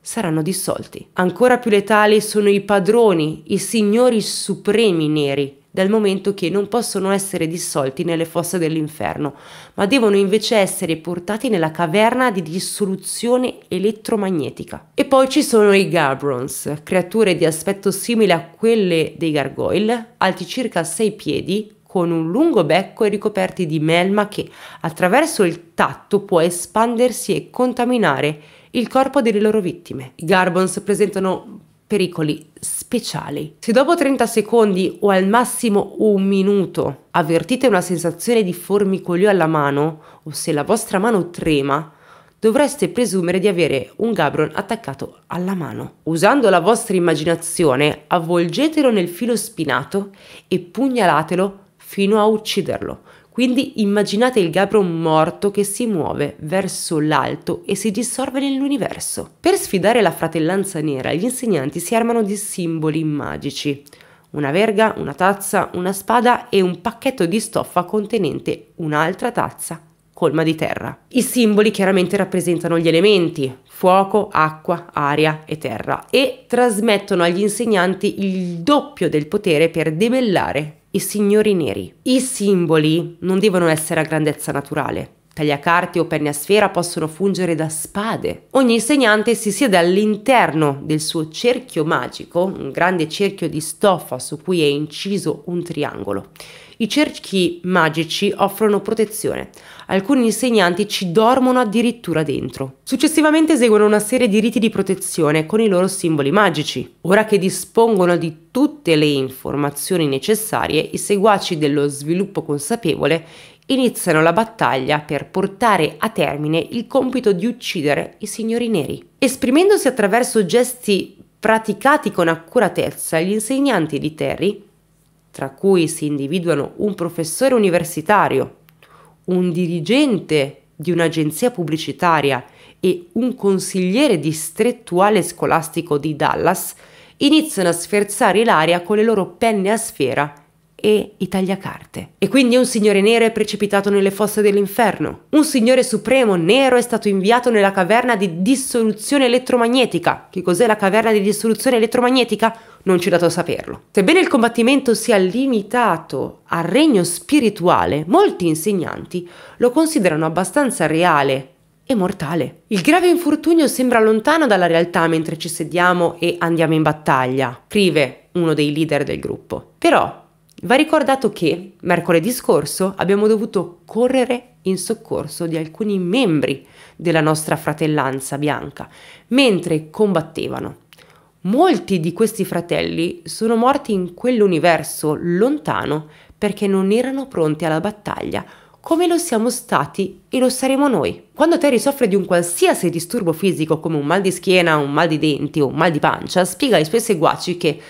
saranno dissolti. Ancora più letali sono i padroni, i signori supremi neri, dal momento che non possono essere dissolti nelle fosse dell'inferno, ma devono invece essere portati nella caverna di dissoluzione elettromagnetica. E poi ci sono i Gabrons, creature di aspetto simile a quelle dei gargoyle, alti circa 6 piedi, con un lungo becco e ricoperti di melma che attraverso il tatto può espandersi e contaminare il corpo delle loro vittime. I Garbons presentano pericoli speciali. Se dopo 30 secondi o al massimo un minuto avvertite una sensazione di formicolio alla mano o se la vostra mano trema, dovreste presumere di avere un Gabron attaccato alla mano. Usando la vostra immaginazione, avvolgetelo nel filo spinato e pugnalatelo fino a ucciderlo quindi immaginate il gabbro morto che si muove verso l'alto e si dissolve nell'universo. Per sfidare la fratellanza nera, gli insegnanti si armano di simboli magici. Una verga, una tazza, una spada e un pacchetto di stoffa contenente un'altra tazza colma di terra. I simboli chiaramente rappresentano gli elementi, fuoco, acqua, aria e terra, e trasmettono agli insegnanti il doppio del potere per debellare i signori neri. I simboli non devono essere a grandezza naturale. Tagliacarte o penne a sfera possono fungere da spade. Ogni insegnante si siede all'interno del suo cerchio magico, un grande cerchio di stoffa su cui è inciso un triangolo. I cerchi magici offrono protezione, alcuni insegnanti ci dormono addirittura dentro. Successivamente eseguono una serie di riti di protezione con i loro simboli magici. Ora che dispongono di tutte le informazioni necessarie, i seguaci dello sviluppo consapevole iniziano la battaglia per portare a termine il compito di uccidere i signori neri. Esprimendosi attraverso gesti praticati con accuratezza, gli insegnanti di Terry, tra cui si individuano un professore universitario, un dirigente di un'agenzia pubblicitaria e un consigliere distrettuale scolastico di Dallas iniziano a sferzare l'aria con le loro penne a sfera e i tagliacarte. E quindi un signore nero è precipitato nelle fosse dell'inferno. Un signore supremo nero è stato inviato nella caverna di dissoluzione elettromagnetica. Che cos'è la caverna di dissoluzione elettromagnetica? Non ci è dato a saperlo. Sebbene il combattimento sia limitato al regno spirituale, molti insegnanti lo considerano abbastanza reale e mortale. Il grave infortunio sembra lontano dalla realtà mentre ci sediamo e andiamo in battaglia, scrive uno dei leader del gruppo. Però Va ricordato che mercoledì scorso abbiamo dovuto correre in soccorso di alcuni membri della nostra fratellanza bianca mentre combattevano. Molti di questi fratelli sono morti in quell'universo lontano perché non erano pronti alla battaglia come lo siamo stati e lo saremo noi. Quando Terry soffre di un qualsiasi disturbo fisico come un mal di schiena, un mal di denti o un mal di pancia, spiega ai suoi seguaci che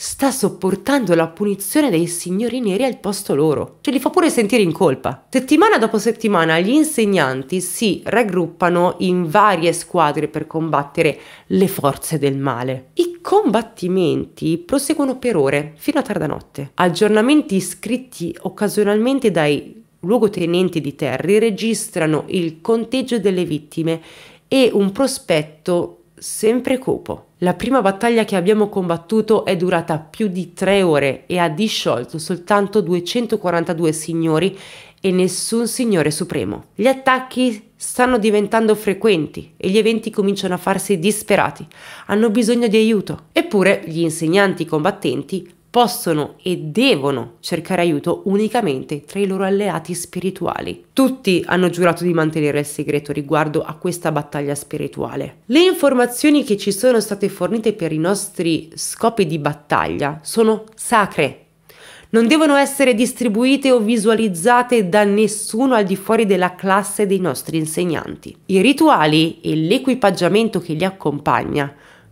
sta sopportando la punizione dei signori neri al posto loro. Ce li fa pure sentire in colpa. Settimana dopo settimana gli insegnanti si raggruppano in varie squadre per combattere le forze del male. I combattimenti proseguono per ore, fino a tarda notte. Aggiornamenti scritti occasionalmente dai luogotenenti di Terry registrano il conteggio delle vittime e un prospetto sempre cupo. La prima battaglia che abbiamo combattuto è durata più di tre ore e ha disciolto soltanto 242 signori e nessun signore supremo. Gli attacchi stanno diventando frequenti e gli eventi cominciano a farsi disperati, hanno bisogno di aiuto. Eppure gli insegnanti combattenti possono e devono cercare aiuto unicamente tra i loro alleati spirituali. Tutti hanno giurato di mantenere il segreto riguardo a questa battaglia spirituale. Le informazioni che ci sono state fornite per i nostri scopi di battaglia sono sacre. Non devono essere distribuite o visualizzate da nessuno al di fuori della classe dei nostri insegnanti. I rituali e l'equipaggiamento che li accompagna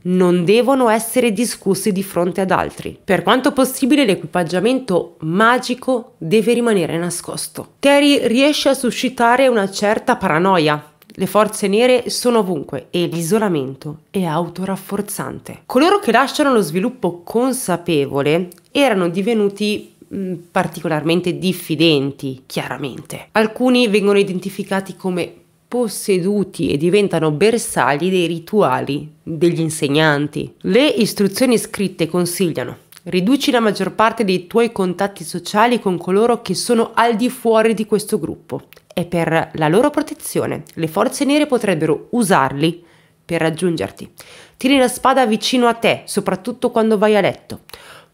non devono essere discussi di fronte ad altri. Per quanto possibile l'equipaggiamento magico deve rimanere nascosto. Terry riesce a suscitare una certa paranoia le forze nere sono ovunque e l'isolamento è autorafforzante. Coloro che lasciano lo sviluppo consapevole erano divenuti mm, particolarmente diffidenti, chiaramente. Alcuni vengono identificati come posseduti e diventano bersagli dei rituali degli insegnanti. Le istruzioni scritte consigliano riduci la maggior parte dei tuoi contatti sociali con coloro che sono al di fuori di questo gruppo e per la loro protezione le forze nere potrebbero usarli per raggiungerti. Tieni la spada vicino a te, soprattutto quando vai a letto.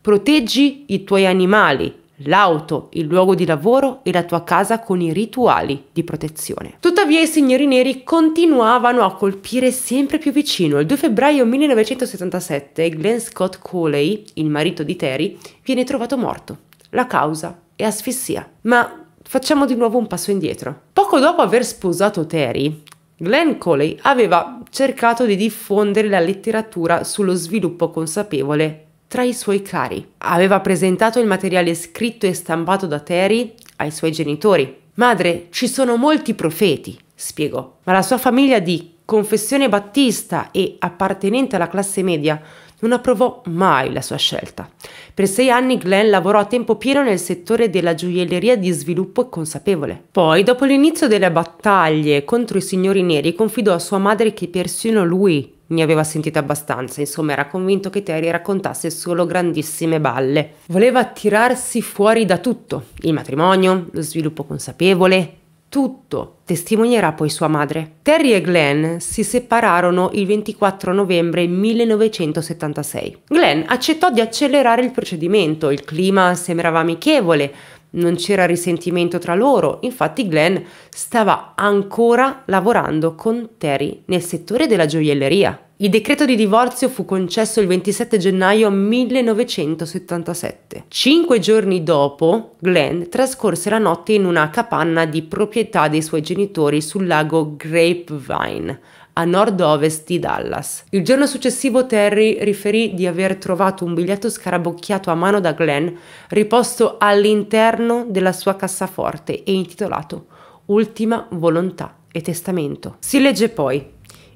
Proteggi i tuoi animali l'auto, il luogo di lavoro e la tua casa con i rituali di protezione. Tuttavia i signori neri continuavano a colpire sempre più vicino. Il 2 febbraio 1977 Glenn Scott Coley, il marito di Terry, viene trovato morto. La causa è asfissia. Ma facciamo di nuovo un passo indietro. Poco dopo aver sposato Terry, Glenn Coley aveva cercato di diffondere la letteratura sullo sviluppo consapevole tra i suoi cari. Aveva presentato il materiale scritto e stampato da Terry ai suoi genitori. Madre, ci sono molti profeti, spiegò, ma la sua famiglia di confessione battista e appartenente alla classe media non approvò mai la sua scelta. Per sei anni Glenn lavorò a tempo pieno nel settore della gioielleria di sviluppo consapevole. Poi, dopo l'inizio delle battaglie contro i signori neri, confidò a sua madre che persino lui ne aveva sentito abbastanza, insomma era convinto che Terry raccontasse solo grandissime balle. Voleva tirarsi fuori da tutto, il matrimonio, lo sviluppo consapevole, tutto, testimonierà poi sua madre. Terry e Glenn si separarono il 24 novembre 1976. Glenn accettò di accelerare il procedimento, il clima sembrava amichevole, non c'era risentimento tra loro, infatti Glenn stava ancora lavorando con Terry nel settore della gioielleria. Il decreto di divorzio fu concesso il 27 gennaio 1977. Cinque giorni dopo, Glenn trascorse la notte in una capanna di proprietà dei suoi genitori sul lago Grapevine, a nord-ovest di Dallas. Il giorno successivo Terry riferì di aver trovato un biglietto scarabocchiato a mano da Glenn, riposto all'interno della sua cassaforte e intitolato Ultima volontà e testamento. Si legge poi: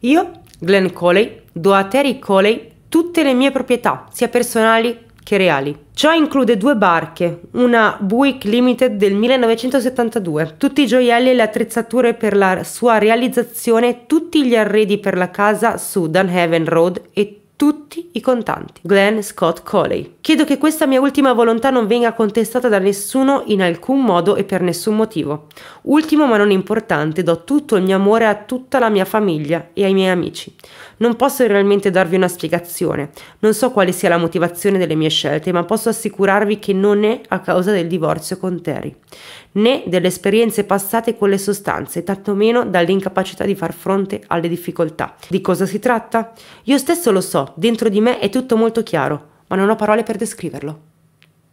Io, Glenn Coley, do a Terry Coley tutte le mie proprietà, sia personali che reali. Ciò include due barche, una Buick Limited del 1972, tutti i gioielli e le attrezzature per la sua realizzazione, tutti gli arredi per la casa su Dunhaven Road e tutti tutti i contanti. Glenn Scott Coley. Chiedo che questa mia ultima volontà non venga contestata da nessuno in alcun modo e per nessun motivo. Ultimo ma non importante, do tutto il mio amore a tutta la mia famiglia e ai miei amici. Non posso realmente darvi una spiegazione, non so quale sia la motivazione delle mie scelte, ma posso assicurarvi che non è a causa del divorzio con Terry né delle esperienze passate con le sostanze, tanto meno dall'incapacità di far fronte alle difficoltà. Di cosa si tratta? Io stesso lo so, dentro di me è tutto molto chiaro, ma non ho parole per descriverlo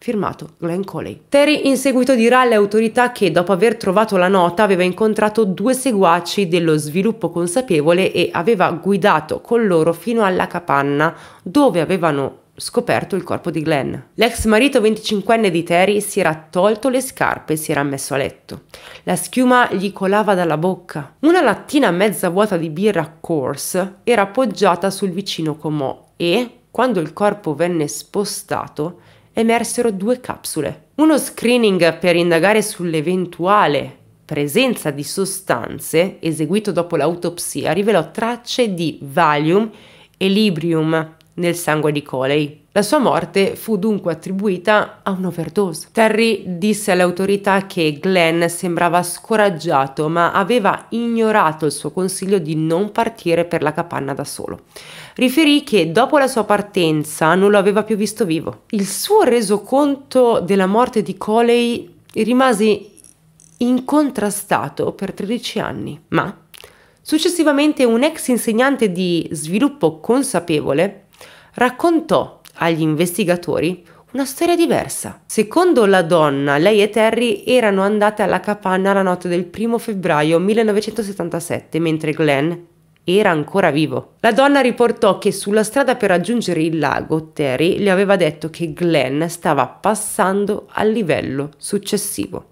firmato Glenn Coley. Terry in seguito dirà alle autorità che dopo aver trovato la nota aveva incontrato due seguaci dello sviluppo consapevole e aveva guidato con loro fino alla capanna dove avevano scoperto il corpo di Glenn. L'ex marito 25enne di Terry si era tolto le scarpe e si era messo a letto. La schiuma gli colava dalla bocca. Una lattina mezza vuota di birra Coors era appoggiata sul vicino comò e, quando il corpo venne spostato, emersero due capsule. Uno screening per indagare sull'eventuale presenza di sostanze, eseguito dopo l'autopsia, rivelò tracce di Valium e Librium, nel sangue di Coley. La sua morte fu dunque attribuita a un'overdose. Terry disse alle autorità che Glenn sembrava scoraggiato ma aveva ignorato il suo consiglio di non partire per la capanna da solo. Riferì che dopo la sua partenza non lo aveva più visto vivo. Il suo resoconto della morte di Coley rimase incontrastato per 13 anni, ma Successivamente un ex insegnante di sviluppo consapevole raccontò agli investigatori una storia diversa. Secondo la donna, lei e Terry erano andate alla capanna la notte del 1 febbraio 1977, mentre Glenn era ancora vivo. La donna riportò che sulla strada per raggiungere il lago Terry le aveva detto che Glenn stava passando al livello successivo.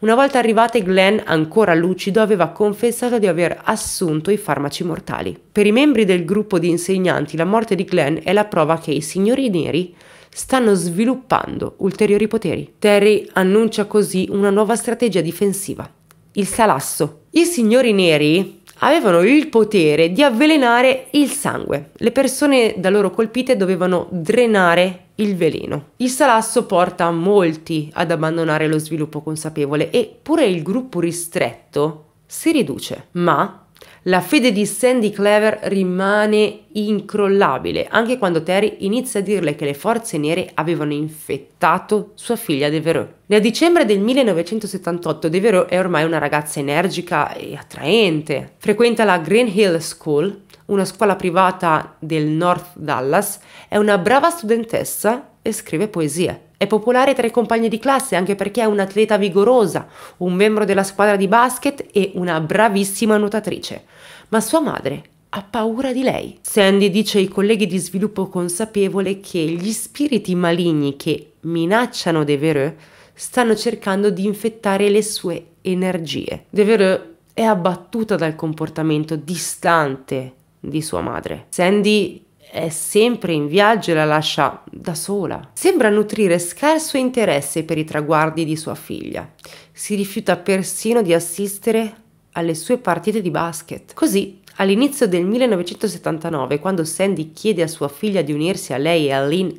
Una volta arrivate, Glenn, ancora lucido, aveva confessato di aver assunto i farmaci mortali. Per i membri del gruppo di insegnanti, la morte di Glenn è la prova che i signori neri stanno sviluppando ulteriori poteri. Terry annuncia così una nuova strategia difensiva, il salasso. I signori neri avevano il potere di avvelenare il sangue. Le persone da loro colpite dovevano drenare il veleno. Il salasso porta molti ad abbandonare lo sviluppo consapevole e pure il gruppo ristretto si riduce, ma la fede di Sandy Clever rimane incrollabile anche quando Terry inizia a dirle che le forze nere avevano infettato sua figlia Devereux. Nel dicembre del 1978 Devereux è ormai una ragazza energica e attraente. Frequenta la Green Hill School, una scuola privata del North Dallas, è una brava studentessa e scrive poesie. È popolare tra i compagni di classe anche perché è un'atleta vigorosa, un membro della squadra di basket e una bravissima nuotatrice ma sua madre ha paura di lei. Sandy dice ai colleghi di sviluppo consapevole che gli spiriti maligni che minacciano Devereux stanno cercando di infettare le sue energie. Devereux è abbattuta dal comportamento distante di sua madre. Sandy è sempre in viaggio e la lascia da sola. Sembra nutrire scarso interesse per i traguardi di sua figlia. Si rifiuta persino di assistere alle sue partite di basket. Così, all'inizio del 1979, quando Sandy chiede a sua figlia di unirsi a lei e a Lynn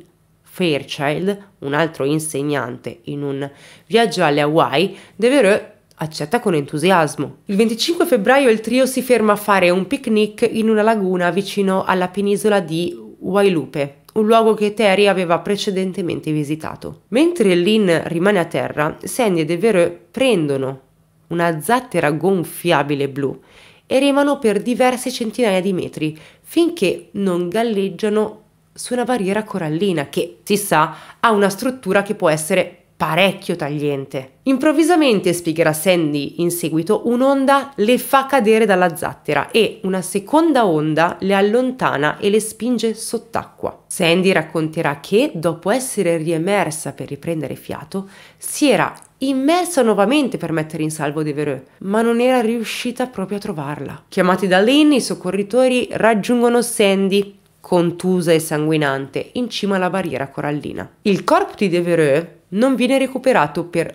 Fairchild, un altro insegnante, in un viaggio alle Hawaii, Devereux accetta con entusiasmo. Il 25 febbraio il trio si ferma a fare un picnic in una laguna vicino alla penisola di Wailupe, un luogo che Terry aveva precedentemente visitato. Mentre Lynn rimane a terra, Sandy e Devereux prendono una zattera gonfiabile blu, e remano per diverse centinaia di metri finché non galleggiano su una barriera corallina che, si sa, ha una struttura che può essere parecchio tagliente. Improvvisamente, spiegherà Sandy in seguito, un'onda le fa cadere dalla zattera e una seconda onda le allontana e le spinge sott'acqua. Sandy racconterà che, dopo essere riemersa per riprendere fiato, si era immersa nuovamente per mettere in salvo Devereux, ma non era riuscita proprio a trovarla. Chiamati da Lynn, i soccorritori raggiungono Sandy, contusa e sanguinante, in cima alla barriera corallina. Il corpo di Devereux non viene recuperato per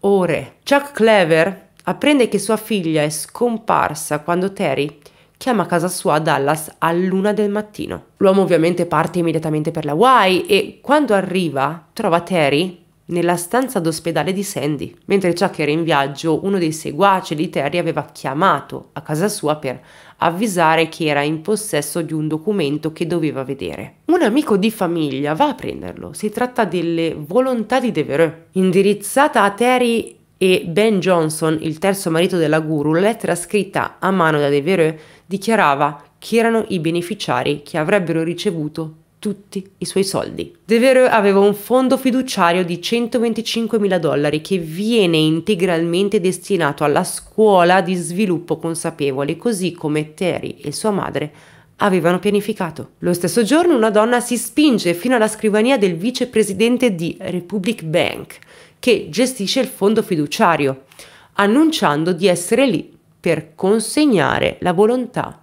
ore. Chuck Clever apprende che sua figlia è scomparsa quando Terry chiama a casa sua a Dallas a all'una del mattino. L'uomo ovviamente parte immediatamente per la Hawaii e quando arriva trova Terry nella stanza d'ospedale di Sandy. Mentre Chuck era in viaggio, uno dei seguaci di Terry aveva chiamato a casa sua per avvisare che era in possesso di un documento che doveva vedere. Un amico di famiglia va a prenderlo. Si tratta delle volontà di Devereux, indirizzata a Terry e Ben Johnson, il terzo marito della guru, la lettera scritta a mano da Devereux dichiarava che erano i beneficiari che avrebbero ricevuto tutti i suoi soldi. Devereux aveva un fondo fiduciario di 125 mila dollari che viene integralmente destinato alla scuola di sviluppo consapevole, così come Terry e sua madre avevano pianificato. Lo stesso giorno una donna si spinge fino alla scrivania del vicepresidente di Republic Bank, che gestisce il fondo fiduciario, annunciando di essere lì per consegnare la volontà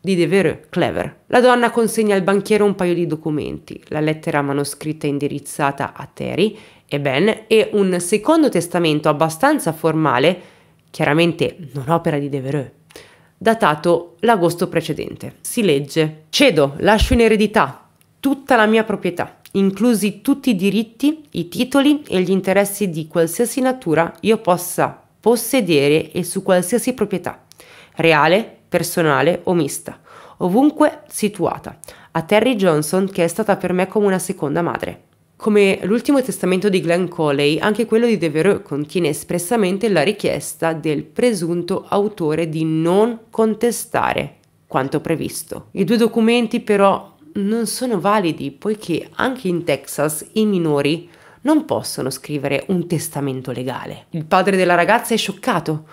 di Devereux, clever. La donna consegna al banchiere un paio di documenti, la lettera manoscritta indirizzata a Terry e Ben e un secondo testamento abbastanza formale, chiaramente non opera di Devereux, datato l'agosto precedente. Si legge: Cedo, lascio in eredità tutta la mia proprietà inclusi tutti i diritti, i titoli e gli interessi di qualsiasi natura io possa possedere e su qualsiasi proprietà, reale, personale o mista, ovunque situata, a Terry Johnson che è stata per me come una seconda madre. Come l'ultimo testamento di Glenn Coley, anche quello di Devereux contiene espressamente la richiesta del presunto autore di non contestare quanto previsto. I due documenti però non sono validi poiché anche in Texas i minori non possono scrivere un testamento legale. Il padre della ragazza è scioccato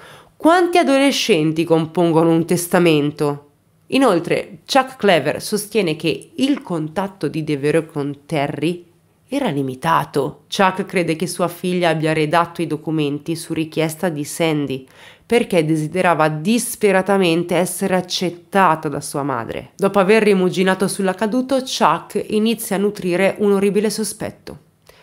quanti adolescenti compongono un testamento? Inoltre, Chuck Clever sostiene che il contatto di Devereux con Terry era limitato. Chuck crede che sua figlia abbia redatto i documenti su richiesta di Sandy perché desiderava disperatamente essere accettata da sua madre. Dopo aver rimuginato sull'accaduto, Chuck inizia a nutrire un orribile sospetto.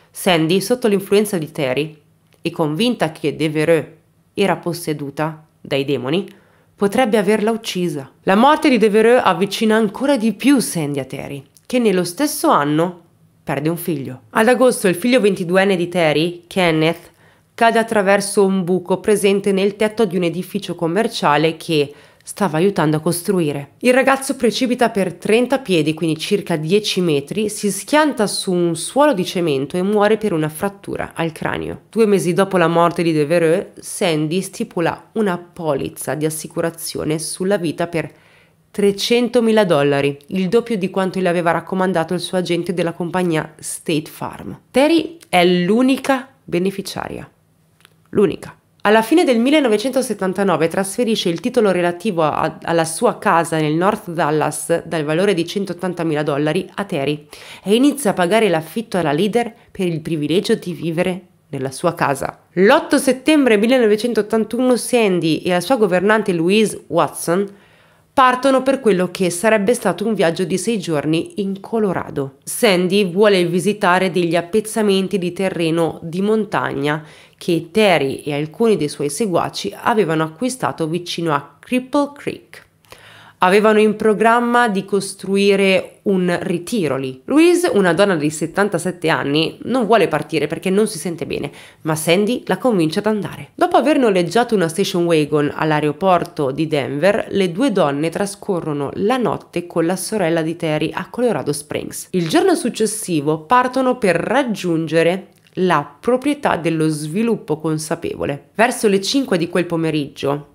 Sandy, sotto l'influenza di Terry e convinta che Devereux era posseduta dai demoni, potrebbe averla uccisa. La morte di Devereux avvicina ancora di più Sandy a Terry, che nello stesso anno perde un figlio. Ad agosto il figlio 22enne di Terry, Kenneth, cade attraverso un buco presente nel tetto di un edificio commerciale che, stava aiutando a costruire. Il ragazzo precipita per 30 piedi, quindi circa 10 metri, si schianta su un suolo di cemento e muore per una frattura al cranio. Due mesi dopo la morte di Devereux, Sandy stipula una polizza di assicurazione sulla vita per 300.000 dollari, il doppio di quanto le aveva raccomandato il suo agente della compagnia State Farm. Terry è l'unica beneficiaria. L'unica. Alla fine del 1979 trasferisce il titolo relativo a, alla sua casa nel North Dallas dal valore di 180.000 dollari a Terry e inizia a pagare l'affitto alla leader per il privilegio di vivere nella sua casa. L'8 settembre 1981 Sandy e la sua governante Louise Watson partono per quello che sarebbe stato un viaggio di sei giorni in Colorado. Sandy vuole visitare degli appezzamenti di terreno di montagna che Terry e alcuni dei suoi seguaci avevano acquistato vicino a Cripple Creek. Avevano in programma di costruire un ritiro lì. Louise, una donna di 77 anni, non vuole partire perché non si sente bene, ma Sandy la convince ad andare. Dopo aver noleggiato una station wagon all'aeroporto di Denver, le due donne trascorrono la notte con la sorella di Terry a Colorado Springs. Il giorno successivo partono per raggiungere la proprietà dello sviluppo consapevole. Verso le 5 di quel pomeriggio,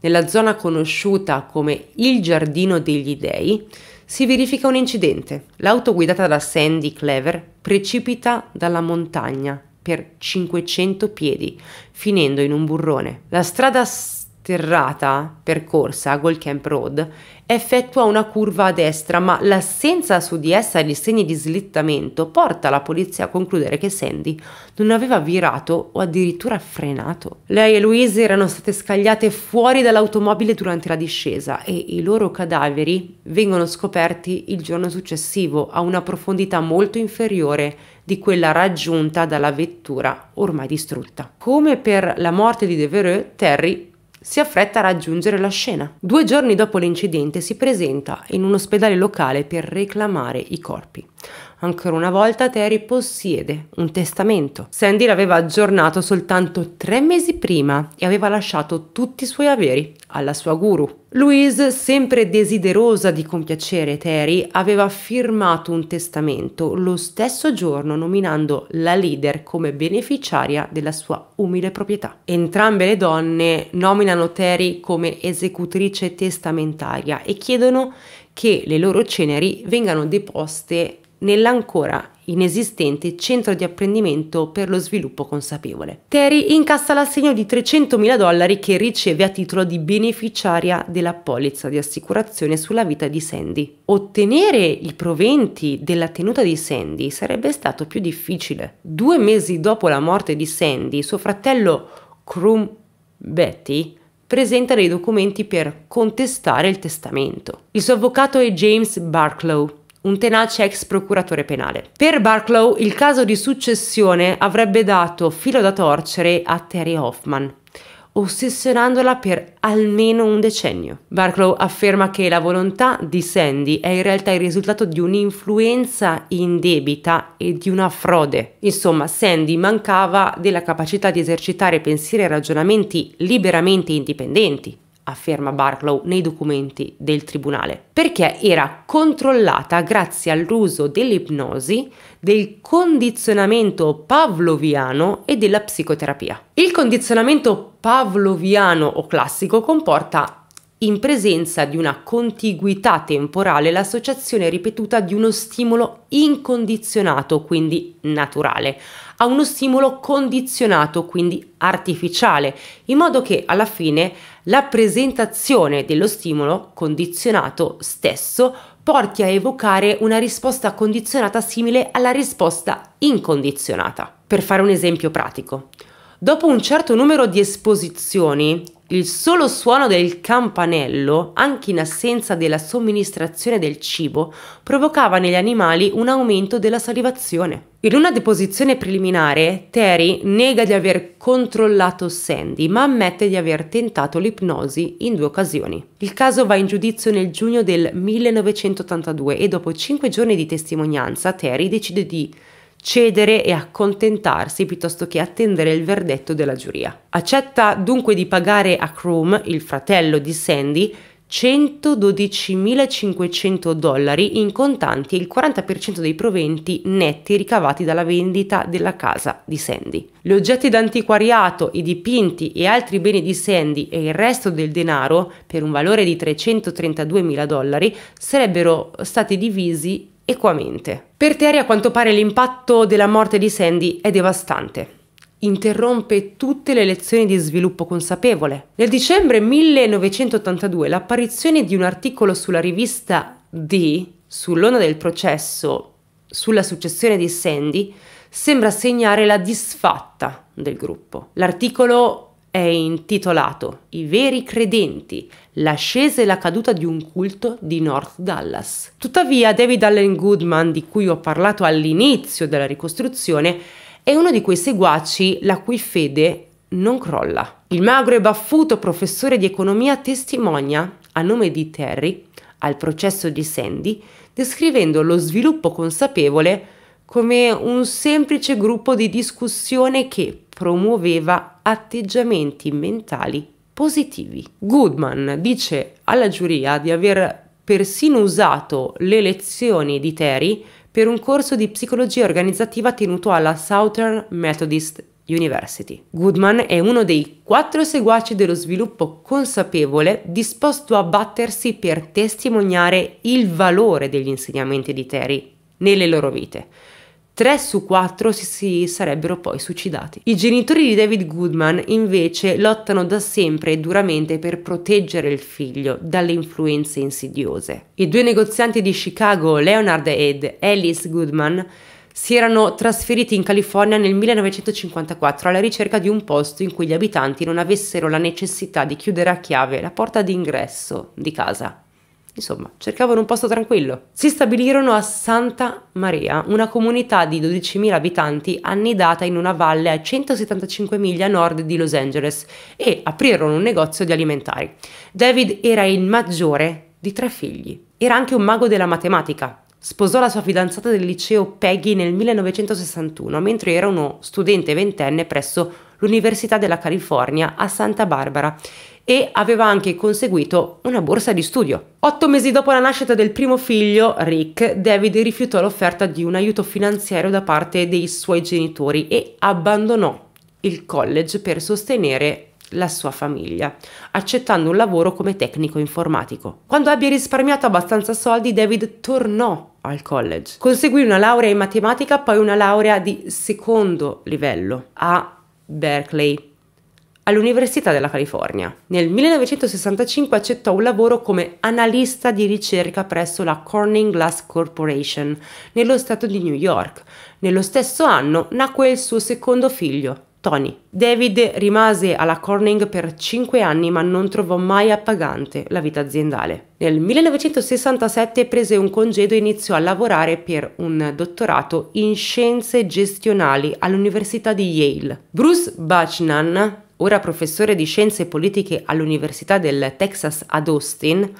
nella zona conosciuta come il Giardino degli Dei, si verifica un incidente. L'auto guidata da Sandy Clever precipita dalla montagna per 500 piedi, finendo in un burrone. La strada sterrata percorsa a Gold Camp Road effettua una curva a destra, ma l'assenza su di essa di segni di slittamento porta la polizia a concludere che Sandy non aveva virato o addirittura frenato. Lei e Louise erano state scagliate fuori dall'automobile durante la discesa e i loro cadaveri vengono scoperti il giorno successivo a una profondità molto inferiore di quella raggiunta dalla vettura ormai distrutta. Come per la morte di Devereux, Terry si affretta a raggiungere la scena. Due giorni dopo l'incidente si presenta in un ospedale locale per reclamare i corpi. Ancora una volta Terry possiede un testamento. Sandy l'aveva aggiornato soltanto tre mesi prima e aveva lasciato tutti i suoi averi alla sua guru. Louise, sempre desiderosa di compiacere Terry, aveva firmato un testamento lo stesso giorno nominando la leader come beneficiaria della sua umile proprietà. Entrambe le donne nominano Terry come esecutrice testamentaria e chiedono che le loro ceneri vengano deposte nell'ancora inesistente centro di apprendimento per lo sviluppo consapevole. Terry incassa l'assegno di 300.000 dollari che riceve a titolo di beneficiaria della polizza di assicurazione sulla vita di Sandy. Ottenere i proventi della tenuta di Sandy sarebbe stato più difficile. Due mesi dopo la morte di Sandy, suo fratello Crum Betty presenta dei documenti per contestare il testamento. Il suo avvocato è James Barclow, un tenace ex procuratore penale. Per Barclow il caso di successione avrebbe dato filo da torcere a Terry Hoffman, ossessionandola per almeno un decennio. Barclow afferma che la volontà di Sandy è in realtà il risultato di un'influenza indebita e di una frode. Insomma, Sandy mancava della capacità di esercitare pensieri e ragionamenti liberamente indipendenti, afferma Barclow nei documenti del tribunale, perché era controllata grazie all'uso dell'ipnosi, del condizionamento pavloviano e della psicoterapia. Il condizionamento pavloviano o classico comporta in presenza di una contiguità temporale l'associazione ripetuta di uno stimolo incondizionato, quindi naturale, a uno stimolo condizionato, quindi artificiale, in modo che alla fine la presentazione dello stimolo condizionato stesso porti a evocare una risposta condizionata simile alla risposta incondizionata. Per fare un esempio pratico, dopo un certo numero di esposizioni, il solo suono del campanello, anche in assenza della somministrazione del cibo, provocava negli animali un aumento della salivazione. In una deposizione preliminare, Terry nega di aver controllato Sandy, ma ammette di aver tentato l'ipnosi in due occasioni. Il caso va in giudizio nel giugno del 1982 e dopo cinque giorni di testimonianza, Terry decide di cedere e accontentarsi piuttosto che attendere il verdetto della giuria. Accetta dunque di pagare a Chrome, il fratello di Sandy, 112.500 dollari in contanti e il 40% dei proventi netti ricavati dalla vendita della casa di Sandy. Gli oggetti d'antiquariato, i dipinti e altri beni di Sandy e il resto del denaro, per un valore di 332.000 dollari, sarebbero stati divisi equamente. Per Terry a quanto pare l'impatto della morte di Sandy è devastante interrompe tutte le lezioni di sviluppo consapevole. Nel dicembre 1982 l'apparizione di un articolo sulla rivista D, sull'onda del processo, sulla successione di Sandy, sembra segnare la disfatta del gruppo. L'articolo è intitolato I veri credenti, l'ascesa e la caduta di un culto di North Dallas. Tuttavia David Allen Goodman, di cui ho parlato all'inizio della ricostruzione, è uno di quei seguaci la cui fede non crolla. Il magro e baffuto professore di economia testimonia, a nome di Terry, al processo di Sandy, descrivendo lo sviluppo consapevole come un semplice gruppo di discussione che promuoveva atteggiamenti mentali positivi. Goodman dice alla giuria di aver persino usato le lezioni di Terry per un corso di psicologia organizzativa tenuto alla Southern Methodist University. Goodman è uno dei quattro seguaci dello sviluppo consapevole disposto a battersi per testimoniare il valore degli insegnamenti di Terry nelle loro vite 3 su 4 si, si sarebbero poi suicidati. I genitori di David Goodman invece lottano da sempre e duramente per proteggere il figlio dalle influenze insidiose. I due negozianti di Chicago, Leonard ed Alice Goodman, si erano trasferiti in California nel 1954 alla ricerca di un posto in cui gli abitanti non avessero la necessità di chiudere a chiave la porta d'ingresso di casa. Insomma, cercavano un posto tranquillo. Si stabilirono a Santa Maria, una comunità di 12.000 abitanti annidata in una valle a 175 miglia a nord di Los Angeles e aprirono un negozio di alimentari. David era il maggiore di tre figli. Era anche un mago della matematica, Sposò la sua fidanzata del liceo Peggy nel 1961, mentre era uno studente ventenne presso l'Università della California a Santa Barbara e aveva anche conseguito una borsa di studio. Otto mesi dopo la nascita del primo figlio, Rick, David rifiutò l'offerta di un aiuto finanziario da parte dei suoi genitori e abbandonò il college per sostenere la sua famiglia, accettando un lavoro come tecnico informatico. Quando ebbe risparmiato abbastanza soldi, David tornò al college. Conseguì una laurea in matematica, poi una laurea di secondo livello a Berkeley all'Università della California. Nel 1965 accettò un lavoro come analista di ricerca presso la Corning Glass Corporation nello stato di New York. Nello stesso anno nacque il suo secondo figlio, Tony. David rimase alla Corning per 5 anni ma non trovò mai appagante la vita aziendale. Nel 1967 prese un congedo e iniziò a lavorare per un dottorato in scienze gestionali all'Università di Yale. Bruce Bachnan ora professore di scienze politiche all'Università del Texas ad Austin,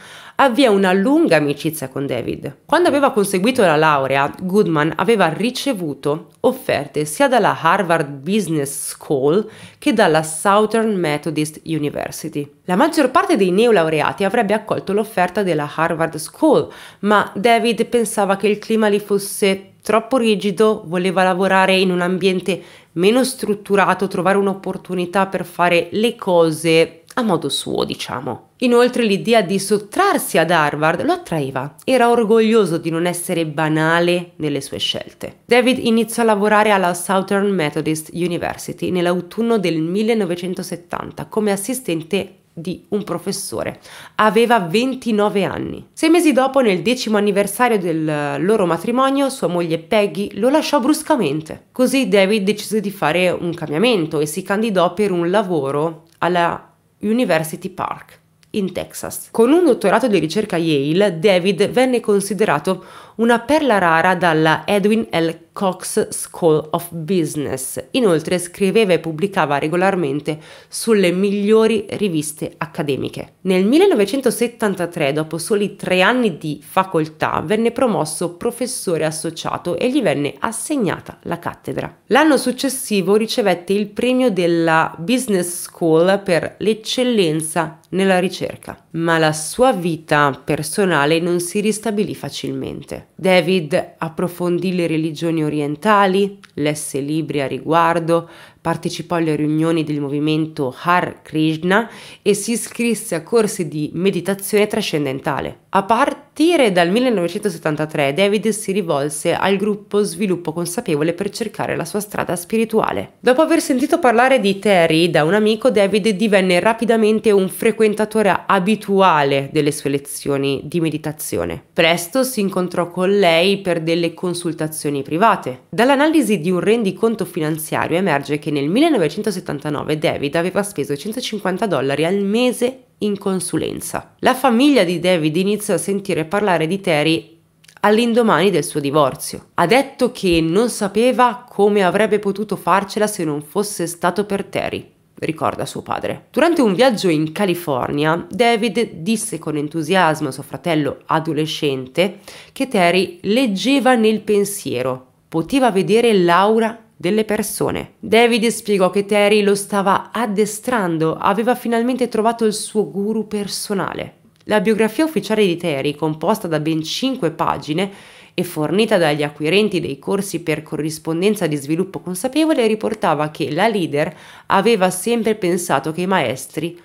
avvia una lunga amicizia con David. Quando aveva conseguito la laurea, Goodman aveva ricevuto offerte sia dalla Harvard Business School che dalla Southern Methodist University. La maggior parte dei neolaureati avrebbe accolto l'offerta della Harvard School, ma David pensava che il clima lì fosse troppo rigido, voleva lavorare in un ambiente meno strutturato, trovare un'opportunità per fare le cose a modo suo, diciamo. Inoltre l'idea di sottrarsi ad Harvard lo attraeva, era orgoglioso di non essere banale nelle sue scelte. David iniziò a lavorare alla Southern Methodist University nell'autunno del 1970 come assistente di un professore. Aveva 29 anni. Sei mesi dopo, nel decimo anniversario del eh, loro matrimonio, sua moglie Peggy lo lasciò bruscamente. Così David decise di fare un cambiamento e si candidò per un lavoro alla University Park in Texas. Con un dottorato di ricerca a Yale, David venne considerato una perla rara dalla Edwin L. Cox School of Business. Inoltre scriveva e pubblicava regolarmente sulle migliori riviste accademiche. Nel 1973, dopo soli tre anni di facoltà, venne promosso professore associato e gli venne assegnata la cattedra. L'anno successivo ricevette il premio della Business School per l'eccellenza nella ricerca, ma la sua vita personale non si ristabilì facilmente. David approfondì le religioni orientali, lesse libri a riguardo, partecipò alle riunioni del movimento Har Krishna e si iscrisse a corsi di meditazione trascendentale. A parte partire dal 1973 David si rivolse al gruppo Sviluppo Consapevole per cercare la sua strada spirituale. Dopo aver sentito parlare di Terry da un amico, David divenne rapidamente un frequentatore abituale delle sue lezioni di meditazione. Presto si incontrò con lei per delle consultazioni private. Dall'analisi di un rendiconto finanziario emerge che nel 1979 David aveva speso 150 dollari al mese in consulenza. La famiglia di David inizia a sentire parlare di Terry all'indomani del suo divorzio. Ha detto che non sapeva come avrebbe potuto farcela se non fosse stato per Terry ricorda suo padre. Durante un viaggio in California, David disse con entusiasmo a suo fratello adolescente che Terry leggeva nel pensiero, poteva vedere l'aura delle persone. David spiegò che Terry lo stava addestrando, aveva finalmente trovato il suo guru personale. La biografia ufficiale di Terry, composta da ben 5 pagine e fornita dagli acquirenti dei corsi per corrispondenza di sviluppo consapevole, riportava che la leader aveva sempre pensato che i maestri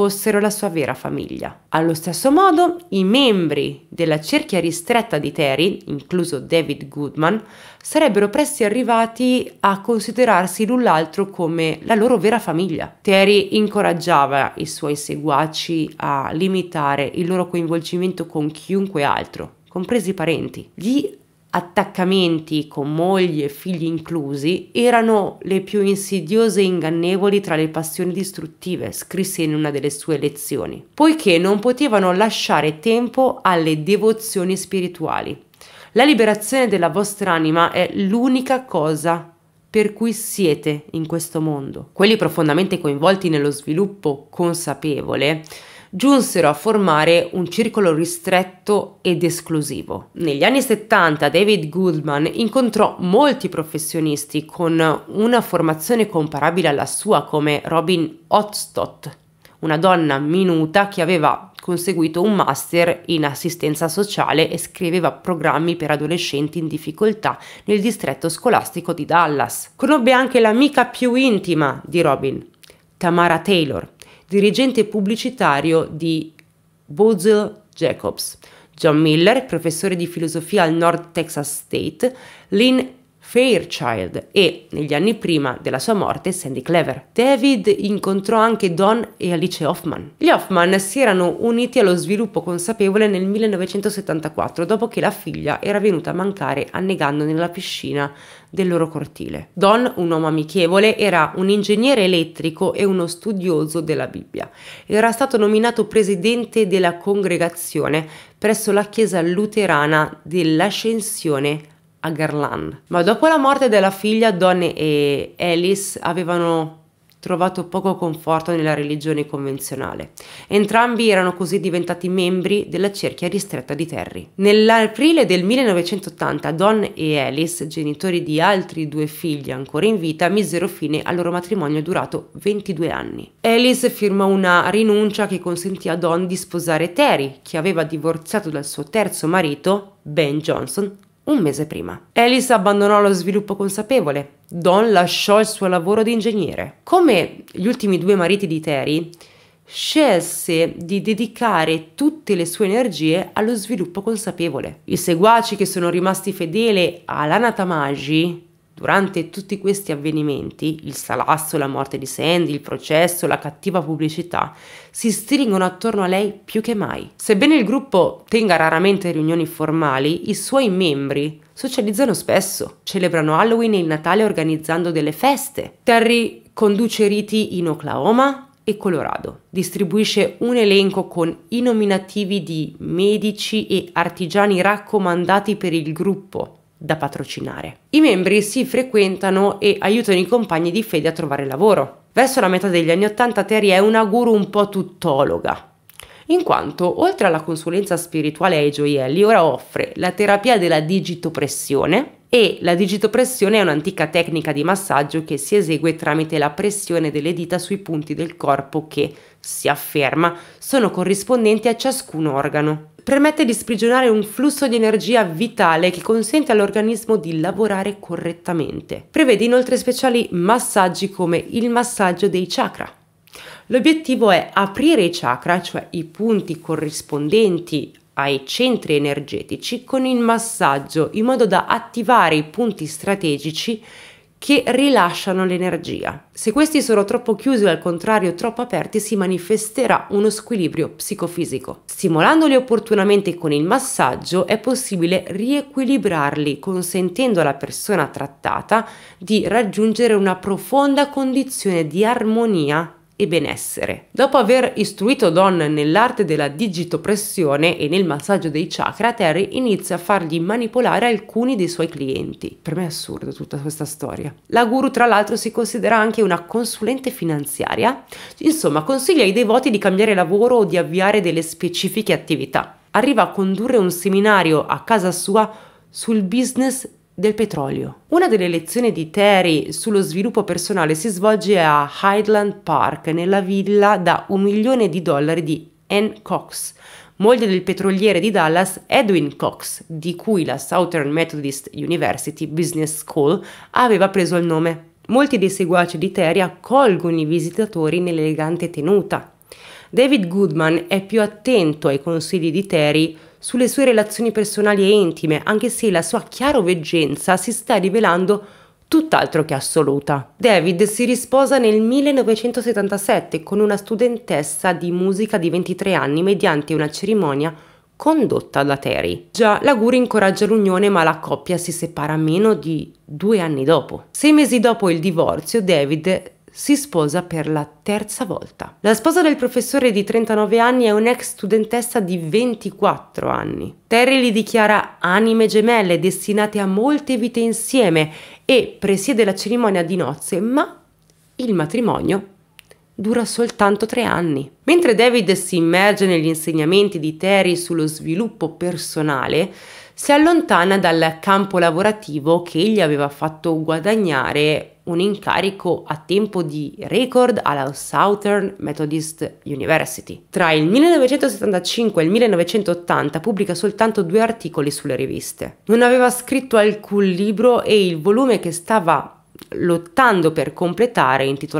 fossero la sua vera famiglia. Allo stesso modo, i membri della cerchia ristretta di Terry, incluso David Goodman, sarebbero presto arrivati a considerarsi l'un l'altro come la loro vera famiglia. Terry incoraggiava i suoi seguaci a limitare il loro coinvolgimento con chiunque altro, compresi i parenti. Gli attaccamenti con moglie e figli inclusi erano le più insidiose e ingannevoli tra le passioni distruttive, scrisse in una delle sue lezioni, poiché non potevano lasciare tempo alle devozioni spirituali. La liberazione della vostra anima è l'unica cosa per cui siete in questo mondo. Quelli profondamente coinvolti nello sviluppo consapevole giunsero a formare un circolo ristretto ed esclusivo. Negli anni 70 David Goodman incontrò molti professionisti con una formazione comparabile alla sua come Robin Hotstott, una donna minuta che aveva conseguito un master in assistenza sociale e scriveva programmi per adolescenti in difficoltà nel distretto scolastico di Dallas. Conobbe anche l'amica più intima di Robin, Tamara Taylor, dirigente pubblicitario di Bozell Jacobs, John Miller, professore di filosofia al North Texas State, Lynn Fairchild e, negli anni prima della sua morte, Sandy Clever. David incontrò anche Don e Alice Hoffman. Gli Hoffman si erano uniti allo sviluppo consapevole nel 1974, dopo che la figlia era venuta a mancare annegando nella piscina del loro cortile. Don, un uomo amichevole, era un ingegnere elettrico e uno studioso della Bibbia. Era stato nominato presidente della congregazione presso la chiesa luterana dell'Ascensione a Garland. Ma dopo la morte della figlia, Don e Alice avevano trovato poco conforto nella religione convenzionale. Entrambi erano così diventati membri della cerchia ristretta di Terry. Nell'aprile del 1980 Don e Alice, genitori di altri due figli ancora in vita, misero fine al loro matrimonio durato 22 anni. Alice firmò una rinuncia che consentì a Don di sposare Terry, che aveva divorziato dal suo terzo marito, Ben Johnson, un mese prima. Alice abbandonò lo sviluppo consapevole, Don lasciò il suo lavoro di ingegnere. Come gli ultimi due mariti di Terry, scelse di dedicare tutte le sue energie allo sviluppo consapevole. I seguaci che sono rimasti fedeli all'anatamaji Durante tutti questi avvenimenti, il salasso, la morte di Sandy, il processo, la cattiva pubblicità, si stringono attorno a lei più che mai. Sebbene il gruppo tenga raramente riunioni formali, i suoi membri socializzano spesso, celebrano Halloween e il Natale organizzando delle feste. Terry conduce riti in Oklahoma e Colorado, distribuisce un elenco con i nominativi di medici e artigiani raccomandati per il gruppo da patrocinare. I membri si frequentano e aiutano i compagni di fede a trovare lavoro. Verso la metà degli anni Ottanta Terry è una guru un po' tuttologa, in quanto oltre alla consulenza spirituale ai gioielli ora offre la terapia della digitopressione e la digitopressione è un'antica tecnica di massaggio che si esegue tramite la pressione delle dita sui punti del corpo che, si afferma, sono corrispondenti a ciascun organo permette di sprigionare un flusso di energia vitale che consente all'organismo di lavorare correttamente. Prevede inoltre speciali massaggi come il massaggio dei chakra. L'obiettivo è aprire i chakra, cioè i punti corrispondenti ai centri energetici, con il massaggio in modo da attivare i punti strategici che rilasciano l'energia. Se questi sono troppo chiusi o al contrario troppo aperti si manifesterà uno squilibrio psicofisico. Stimolandoli opportunamente con il massaggio è possibile riequilibrarli consentendo alla persona trattata di raggiungere una profonda condizione di armonia e benessere. Dopo aver istruito Don nell'arte della digitopressione e nel massaggio dei chakra, Terry inizia a fargli manipolare alcuni dei suoi clienti. Per me è assurdo tutta questa storia. La guru, tra l'altro, si considera anche una consulente finanziaria. Insomma, consiglia ai devoti di cambiare lavoro o di avviare delle specifiche attività. Arriva a condurre un seminario a casa sua sul business del petrolio. Una delle lezioni di Terry sullo sviluppo personale si svolge a Highland Park, nella villa da un milione di dollari di Ann Cox, moglie del petroliere di Dallas Edwin Cox, di cui la Southern Methodist University Business School aveva preso il nome. Molti dei seguaci di Terry accolgono i visitatori nell'elegante tenuta. David Goodman è più attento ai consigli di Terry sulle sue relazioni personali e intime, anche se la sua chiaroveggenza si sta rivelando tutt'altro che assoluta. David si risposa nel 1977 con una studentessa di musica di 23 anni mediante una cerimonia condotta da Terry. Già, l'augurio incoraggia l'unione ma la coppia si separa meno di due anni dopo. Sei mesi dopo il divorzio, David si sposa per la terza volta. La sposa del professore di 39 anni è un'ex studentessa di 24 anni. Terry li dichiara anime gemelle destinate a molte vite insieme e presiede la cerimonia di nozze, ma il matrimonio dura soltanto tre anni. Mentre David si immerge negli insegnamenti di Terry sullo sviluppo personale, si allontana dal campo lavorativo che gli aveva fatto guadagnare un incarico a tempo di record alla Southern Methodist University. Tra il 1975 e il 1980 pubblica soltanto due articoli sulle riviste. Non aveva scritto alcun libro e il volume che stava lottando per completare, intitolato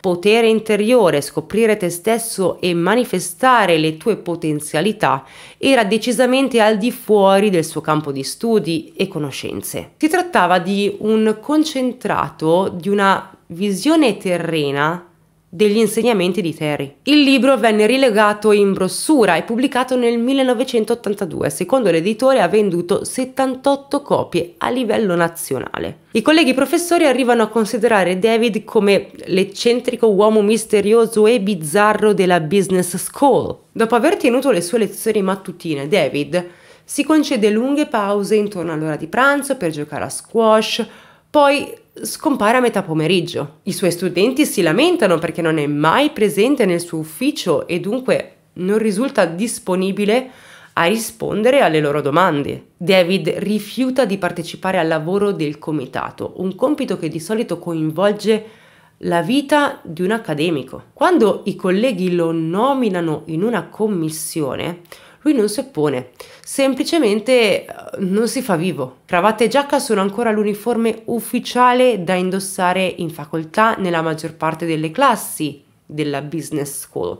Potere interiore, scoprire te stesso e manifestare le tue potenzialità, era decisamente al di fuori del suo campo di studi e conoscenze. Si trattava di un concentrato di una visione terrena degli insegnamenti di Terry. Il libro venne rilegato in brossura e pubblicato nel 1982, secondo l'editore ha venduto 78 copie a livello nazionale. I colleghi professori arrivano a considerare David come l'eccentrico uomo misterioso e bizzarro della business school. Dopo aver tenuto le sue lezioni mattutine, David si concede lunghe pause intorno all'ora di pranzo per giocare a squash, poi scompare a metà pomeriggio. I suoi studenti si lamentano perché non è mai presente nel suo ufficio e dunque non risulta disponibile a rispondere alle loro domande. David rifiuta di partecipare al lavoro del comitato, un compito che di solito coinvolge la vita di un accademico. Quando i colleghi lo nominano in una commissione, lui non si oppone, semplicemente eh, non si fa vivo. Cravatta e giacca sono ancora l'uniforme ufficiale da indossare in facoltà nella maggior parte delle classi della business school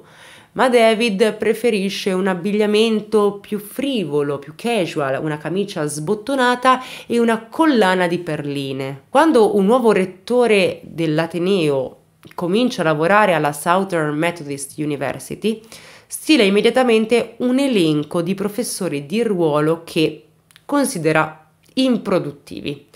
ma David preferisce un abbigliamento più frivolo, più casual, una camicia sbottonata e una collana di perline. Quando un nuovo rettore dell'Ateneo comincia a lavorare alla Southern Methodist University, stila immediatamente un elenco di professori di ruolo che considera improduttivi,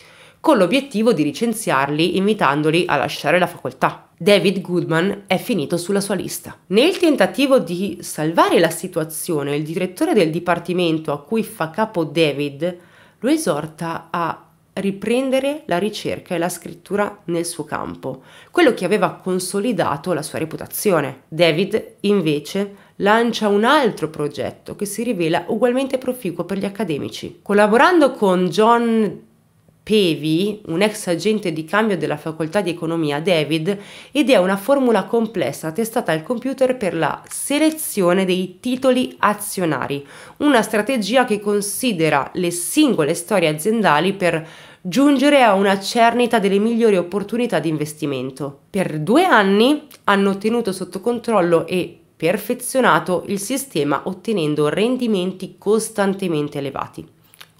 con l'obiettivo di licenziarli invitandoli a lasciare la facoltà. David Goodman è finito sulla sua lista. Nel tentativo di salvare la situazione, il direttore del dipartimento a cui fa capo David lo esorta a riprendere la ricerca e la scrittura nel suo campo, quello che aveva consolidato la sua reputazione. David, invece, lancia un altro progetto che si rivela ugualmente proficuo per gli accademici. Collaborando con John Pevi, un ex agente di cambio della facoltà di economia David, idea una formula complessa testata al computer per la selezione dei titoli azionari, una strategia che considera le singole storie aziendali per giungere a una cernita delle migliori opportunità di investimento. Per due anni hanno tenuto sotto controllo e perfezionato il sistema ottenendo rendimenti costantemente elevati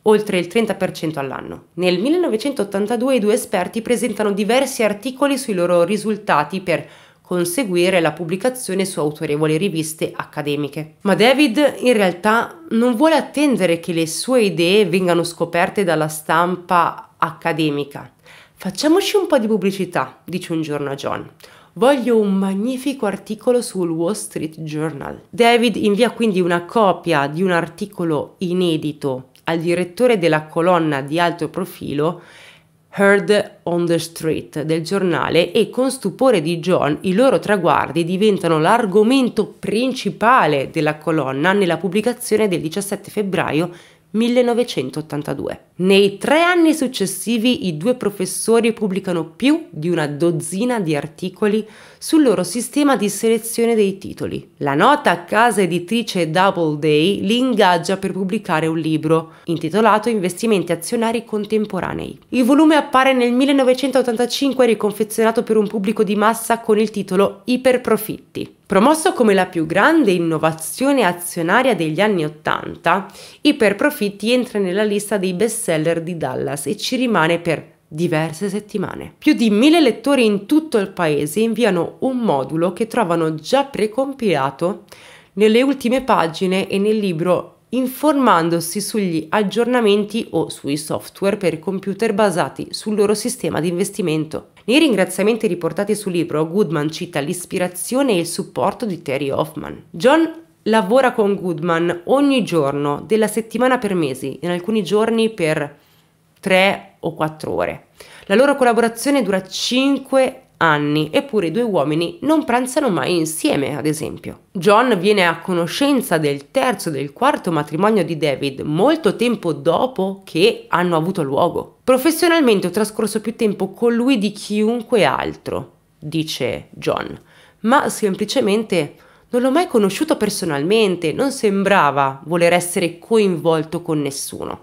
oltre il 30% all'anno. Nel 1982 i due esperti presentano diversi articoli sui loro risultati per conseguire la pubblicazione su autorevoli riviste accademiche. Ma David in realtà non vuole attendere che le sue idee vengano scoperte dalla stampa accademica. Facciamoci un po' di pubblicità, dice un giorno a John voglio un magnifico articolo sul Wall Street Journal. David invia quindi una copia di un articolo inedito al direttore della colonna di alto profilo Heard on the Street del giornale e con stupore di John i loro traguardi diventano l'argomento principale della colonna nella pubblicazione del 17 febbraio 1982. Nei tre anni successivi i due professori pubblicano più di una dozzina di articoli sul loro sistema di selezione dei titoli. La nota casa editrice Doubleday li ingaggia per pubblicare un libro intitolato Investimenti azionari contemporanei. Il volume appare nel 1985 riconfezionato per un pubblico di massa con il titolo Iperprofitti. Promosso come la più grande innovazione azionaria degli anni Ottanta, Iperprofitti entra nella lista dei bestseller di Dallas e ci rimane per diverse settimane. Più di mille lettori in tutto il paese inviano un modulo che trovano già precompilato nelle ultime pagine e nel libro informandosi sugli aggiornamenti o sui software per computer basati sul loro sistema di investimento. Nei ringraziamenti riportati sul libro, Goodman cita l'ispirazione e il supporto di Terry Hoffman. John lavora con Goodman ogni giorno della settimana per mesi, in alcuni giorni per 3 o 4 ore. La loro collaborazione dura 5 anni, eppure i due uomini non pranzano mai insieme, ad esempio. John viene a conoscenza del terzo e del quarto matrimonio di David molto tempo dopo che hanno avuto luogo. Professionalmente ho trascorso più tempo con lui di chiunque altro, dice John, ma semplicemente non l'ho mai conosciuto personalmente, non sembrava voler essere coinvolto con nessuno.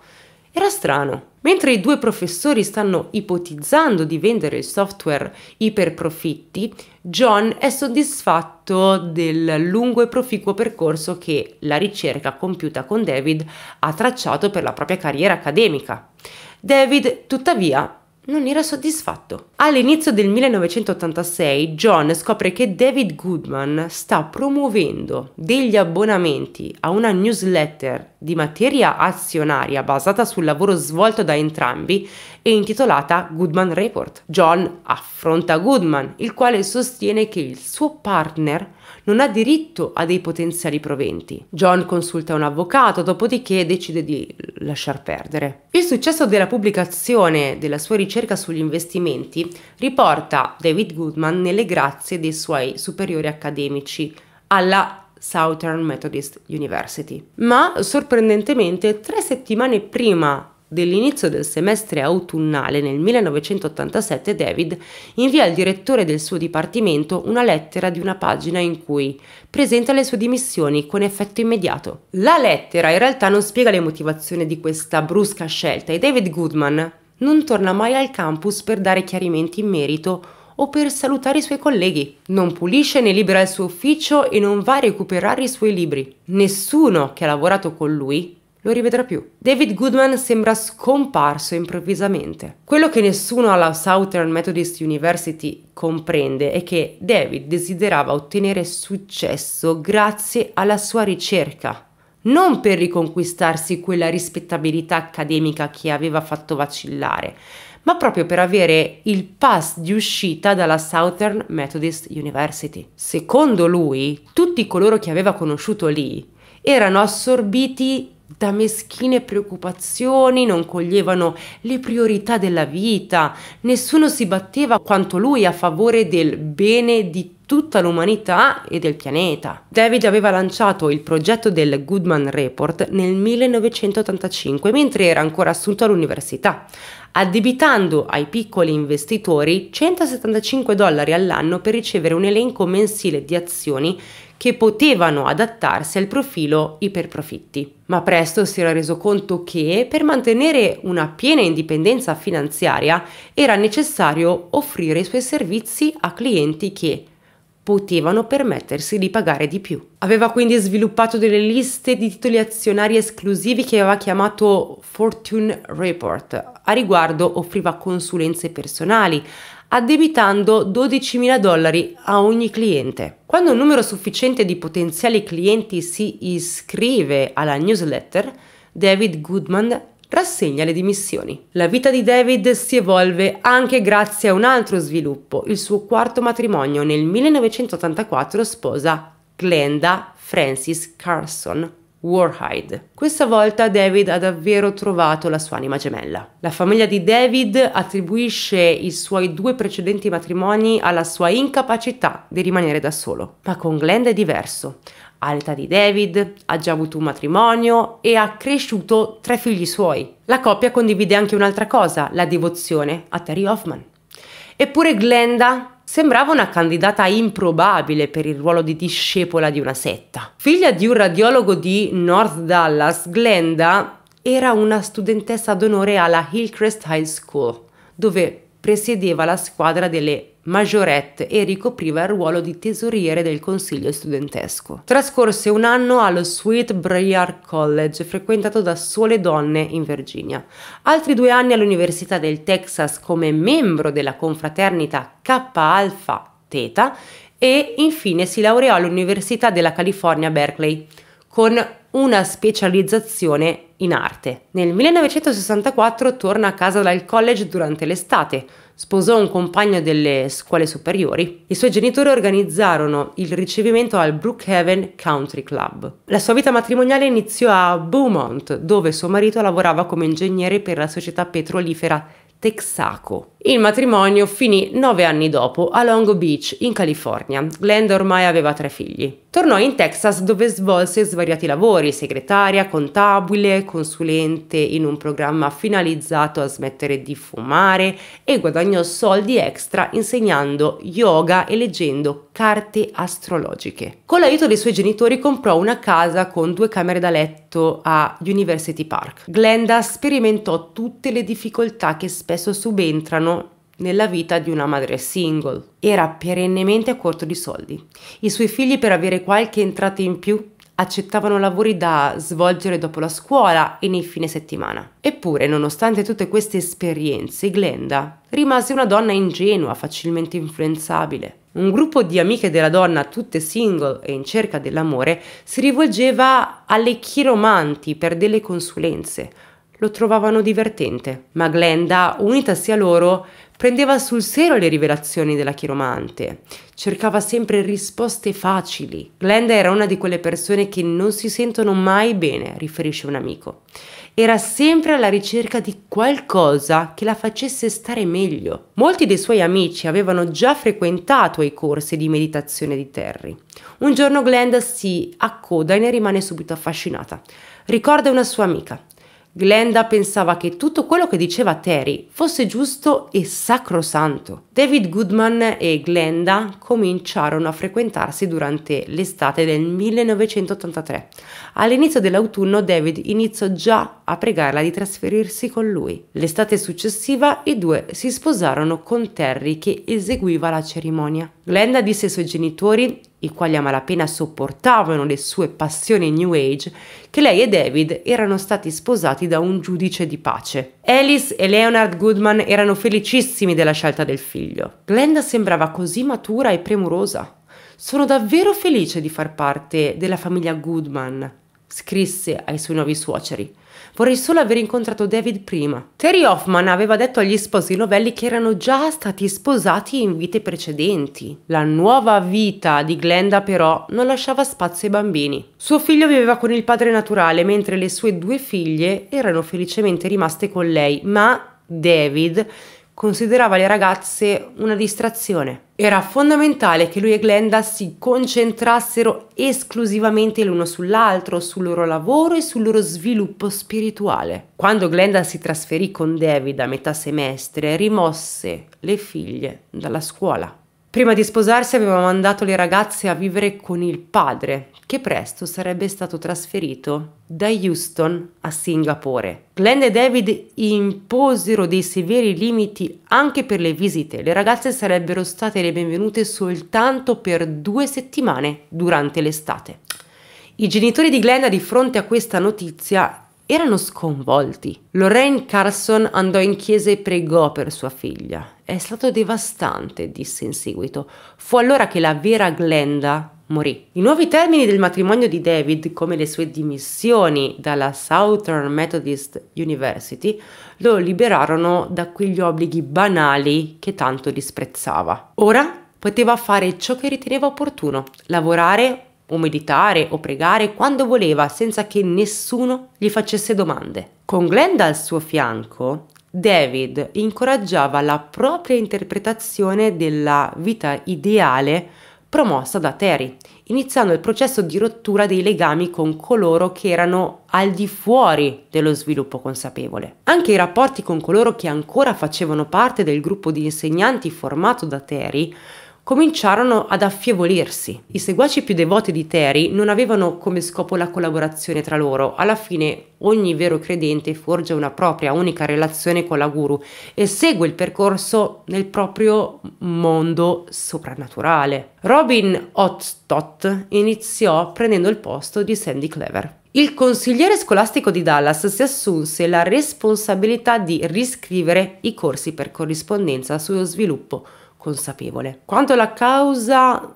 Era strano. Mentre i due professori stanno ipotizzando di vendere il software iperprofitti, John è soddisfatto del lungo e proficuo percorso che la ricerca compiuta con David ha tracciato per la propria carriera accademica. David, tuttavia, non era soddisfatto. All'inizio del 1986 John scopre che David Goodman sta promuovendo degli abbonamenti a una newsletter di materia azionaria basata sul lavoro svolto da entrambi e intitolata Goodman Report. John affronta Goodman, il quale sostiene che il suo partner non ha diritto a dei potenziali proventi. John consulta un avvocato, dopodiché decide di lasciar perdere. Il successo della pubblicazione della sua ricerca sugli investimenti riporta David Goodman nelle grazie dei suoi superiori accademici alla Southern Methodist University. Ma sorprendentemente, tre settimane prima Dell'inizio del semestre autunnale nel 1987 David invia al direttore del suo dipartimento una lettera di una pagina in cui presenta le sue dimissioni con effetto immediato. La lettera in realtà non spiega le motivazioni di questa brusca scelta e David Goodman non torna mai al campus per dare chiarimenti in merito o per salutare i suoi colleghi. Non pulisce né libera il suo ufficio e non va a recuperare i suoi libri. Nessuno che ha lavorato con lui lo rivedrà più. David Goodman sembra scomparso improvvisamente. Quello che nessuno alla Southern Methodist University comprende è che David desiderava ottenere successo grazie alla sua ricerca, non per riconquistarsi quella rispettabilità accademica che aveva fatto vacillare, ma proprio per avere il pass di uscita dalla Southern Methodist University. Secondo lui, tutti coloro che aveva conosciuto lì erano assorbiti da meschine preoccupazioni, non coglievano le priorità della vita, nessuno si batteva quanto lui a favore del bene di tutta l'umanità e del pianeta. David aveva lanciato il progetto del Goodman Report nel 1985 mentre era ancora assunto all'università, addebitando ai piccoli investitori 175 dollari all'anno per ricevere un elenco mensile di azioni che potevano adattarsi al profilo iperprofitti. Ma presto si era reso conto che per mantenere una piena indipendenza finanziaria era necessario offrire i suoi servizi a clienti che potevano permettersi di pagare di più. Aveva quindi sviluppato delle liste di titoli azionari esclusivi che aveva chiamato Fortune Report. A riguardo offriva consulenze personali, addebitando 12.000 dollari a ogni cliente. Quando un numero sufficiente di potenziali clienti si iscrive alla newsletter, David Goodman rassegna le dimissioni. La vita di David si evolve anche grazie a un altro sviluppo. Il suo quarto matrimonio nel 1984 sposa Glenda Francis Carson, Warhide. Questa volta David ha davvero trovato la sua anima gemella. La famiglia di David attribuisce i suoi due precedenti matrimoni alla sua incapacità di rimanere da solo, ma con Glenda è diverso. All'età di David ha già avuto un matrimonio e ha cresciuto tre figli suoi. La coppia condivide anche un'altra cosa, la devozione a Terry Hoffman. Eppure Glenda sembrava una candidata improbabile per il ruolo di discepola di una setta. Figlia di un radiologo di North Dallas, Glenda era una studentessa d'onore alla Hillcrest High School, dove presiedeva la squadra delle maggiorette e ricopriva il ruolo di tesoriere del consiglio studentesco. Trascorse un anno allo Sweet Briar College, frequentato da sole donne in Virginia, altri due anni all'Università del Texas come membro della confraternita K Alpha Theta e infine si laureò all'Università della California Berkeley con una specializzazione in arte. Nel 1964 torna a casa dal college durante l'estate, sposò un compagno delle scuole superiori. I suoi genitori organizzarono il ricevimento al Brookhaven Country Club. La sua vita matrimoniale iniziò a Beaumont, dove suo marito lavorava come ingegnere per la società petrolifera Texaco. Il matrimonio finì nove anni dopo a Long Beach, in California. Glenda ormai aveva tre figli. Tornò in Texas dove svolse svariati lavori, segretaria, contabile, consulente in un programma finalizzato a smettere di fumare e guadagnò soldi extra insegnando yoga e leggendo carte astrologiche. Con l'aiuto dei suoi genitori comprò una casa con due camere da letto a University Park. Glenda sperimentò tutte le difficoltà che spesso subentrano nella vita di una madre single. Era perennemente a corto di soldi. I suoi figli per avere qualche entrata in più accettavano lavori da svolgere dopo la scuola e nei fine settimana. Eppure, nonostante tutte queste esperienze, Glenda rimase una donna ingenua, facilmente influenzabile. Un gruppo di amiche della donna, tutte single e in cerca dell'amore, si rivolgeva alle chiromanti per delle consulenze. Lo trovavano divertente, ma Glenda, unitasi a loro, Prendeva sul serio le rivelazioni della chiromante, cercava sempre risposte facili. Glenda era una di quelle persone che non si sentono mai bene, riferisce un amico. Era sempre alla ricerca di qualcosa che la facesse stare meglio. Molti dei suoi amici avevano già frequentato i corsi di meditazione di Terry. Un giorno Glenda si accoda e ne rimane subito affascinata. Ricorda una sua amica. Glenda pensava che tutto quello che diceva Terry fosse giusto e sacrosanto. David Goodman e Glenda cominciarono a frequentarsi durante l'estate del 1983. All'inizio dell'autunno David iniziò già a pregarla di trasferirsi con lui. L'estate successiva i due si sposarono con Terry che eseguiva la cerimonia. Glenda disse ai suoi genitori i quali a malapena sopportavano le sue passioni New Age, che lei e David erano stati sposati da un giudice di pace. Alice e Leonard Goodman erano felicissimi della scelta del figlio. Glenda sembrava così matura e premurosa. Sono davvero felice di far parte della famiglia Goodman, scrisse ai suoi nuovi suoceri. Vorrei solo aver incontrato David prima. Terry Hoffman aveva detto agli sposi novelli che erano già stati sposati in vite precedenti. La nuova vita di Glenda però non lasciava spazio ai bambini. Suo figlio viveva con il padre naturale mentre le sue due figlie erano felicemente rimaste con lei, ma David considerava le ragazze una distrazione. Era fondamentale che lui e Glenda si concentrassero esclusivamente l'uno sull'altro, sul loro lavoro e sul loro sviluppo spirituale. Quando Glenda si trasferì con David a metà semestre, rimosse le figlie dalla scuola. Prima di sposarsi aveva mandato le ragazze a vivere con il padre, che presto sarebbe stato trasferito da Houston a Singapore. Glenn e David imposero dei severi limiti anche per le visite. Le ragazze sarebbero state le benvenute soltanto per due settimane durante l'estate. I genitori di Glenn di fronte a questa notizia erano sconvolti. Lorraine Carson andò in chiesa e pregò per sua figlia. È stato devastante, disse in seguito. Fu allora che la vera Glenda morì. I nuovi termini del matrimonio di David, come le sue dimissioni dalla Southern Methodist University, lo liberarono da quegli obblighi banali che tanto disprezzava. Ora poteva fare ciò che riteneva opportuno, lavorare o meditare o pregare quando voleva senza che nessuno gli facesse domande. Con Glenda al suo fianco, David incoraggiava la propria interpretazione della vita ideale promossa da Terry, iniziando il processo di rottura dei legami con coloro che erano al di fuori dello sviluppo consapevole. Anche i rapporti con coloro che ancora facevano parte del gruppo di insegnanti formato da Terry cominciarono ad affievolirsi. I seguaci più devoti di Terry non avevano come scopo la collaborazione tra loro, alla fine ogni vero credente forgia una propria unica relazione con la guru e segue il percorso nel proprio mondo soprannaturale. Robin Hotstot iniziò prendendo il posto di Sandy Clever. Il consigliere scolastico di Dallas si assunse la responsabilità di riscrivere i corsi per corrispondenza sullo sviluppo consapevole. Quando la causa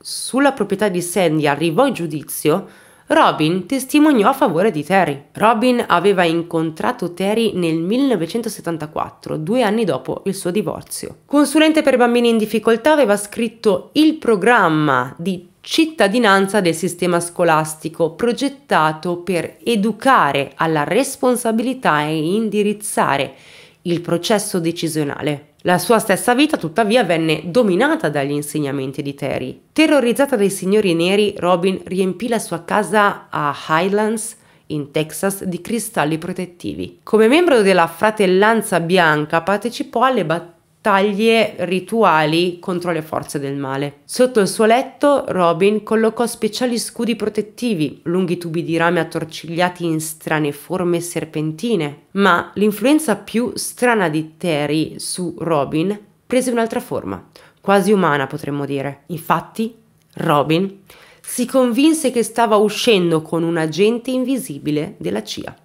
sulla proprietà di Sandy arrivò in giudizio, Robin testimoniò a favore di Terry. Robin aveva incontrato Terry nel 1974, due anni dopo il suo divorzio. Consulente per bambini in difficoltà aveva scritto il programma di cittadinanza del sistema scolastico progettato per educare alla responsabilità e indirizzare il processo decisionale. La sua stessa vita tuttavia venne dominata dagli insegnamenti di Terry. Terrorizzata dai signori neri, Robin riempì la sua casa a Highlands, in Texas, di cristalli protettivi. Come membro della fratellanza bianca partecipò alle battaglie taglie rituali contro le forze del male. Sotto il suo letto, Robin collocò speciali scudi protettivi, lunghi tubi di rame attorcigliati in strane forme serpentine. Ma l'influenza più strana di Terry su Robin prese un'altra forma, quasi umana potremmo dire. Infatti, Robin si convinse che stava uscendo con un agente invisibile della CIA.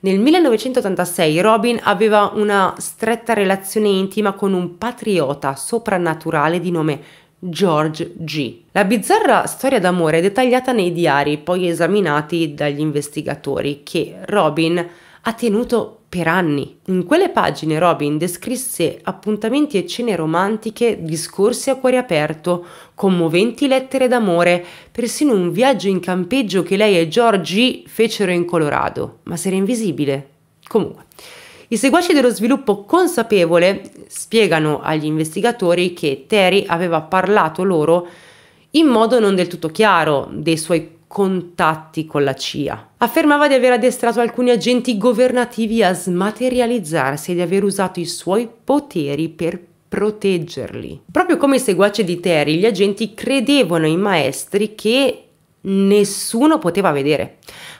Nel 1986 Robin aveva una stretta relazione intima con un patriota soprannaturale di nome George G. La bizzarra storia d'amore è dettagliata nei diari poi esaminati dagli investigatori che Robin ha tenuto per anni. In quelle pagine Robin descrisse appuntamenti e cene romantiche, discorsi a cuore aperto, commoventi lettere d'amore, persino un viaggio in campeggio che lei e Georgie fecero in Colorado, ma se era invisibile. Comunque, i seguaci dello sviluppo consapevole spiegano agli investigatori che Terry aveva parlato loro in modo non del tutto chiaro dei suoi contatti con la CIA. Affermava di aver addestrato alcuni agenti governativi a smaterializzarsi e di aver usato i suoi poteri per proteggerli. Proprio come i seguaci di Terry, gli agenti credevano in maestri che nessuno poteva vedere.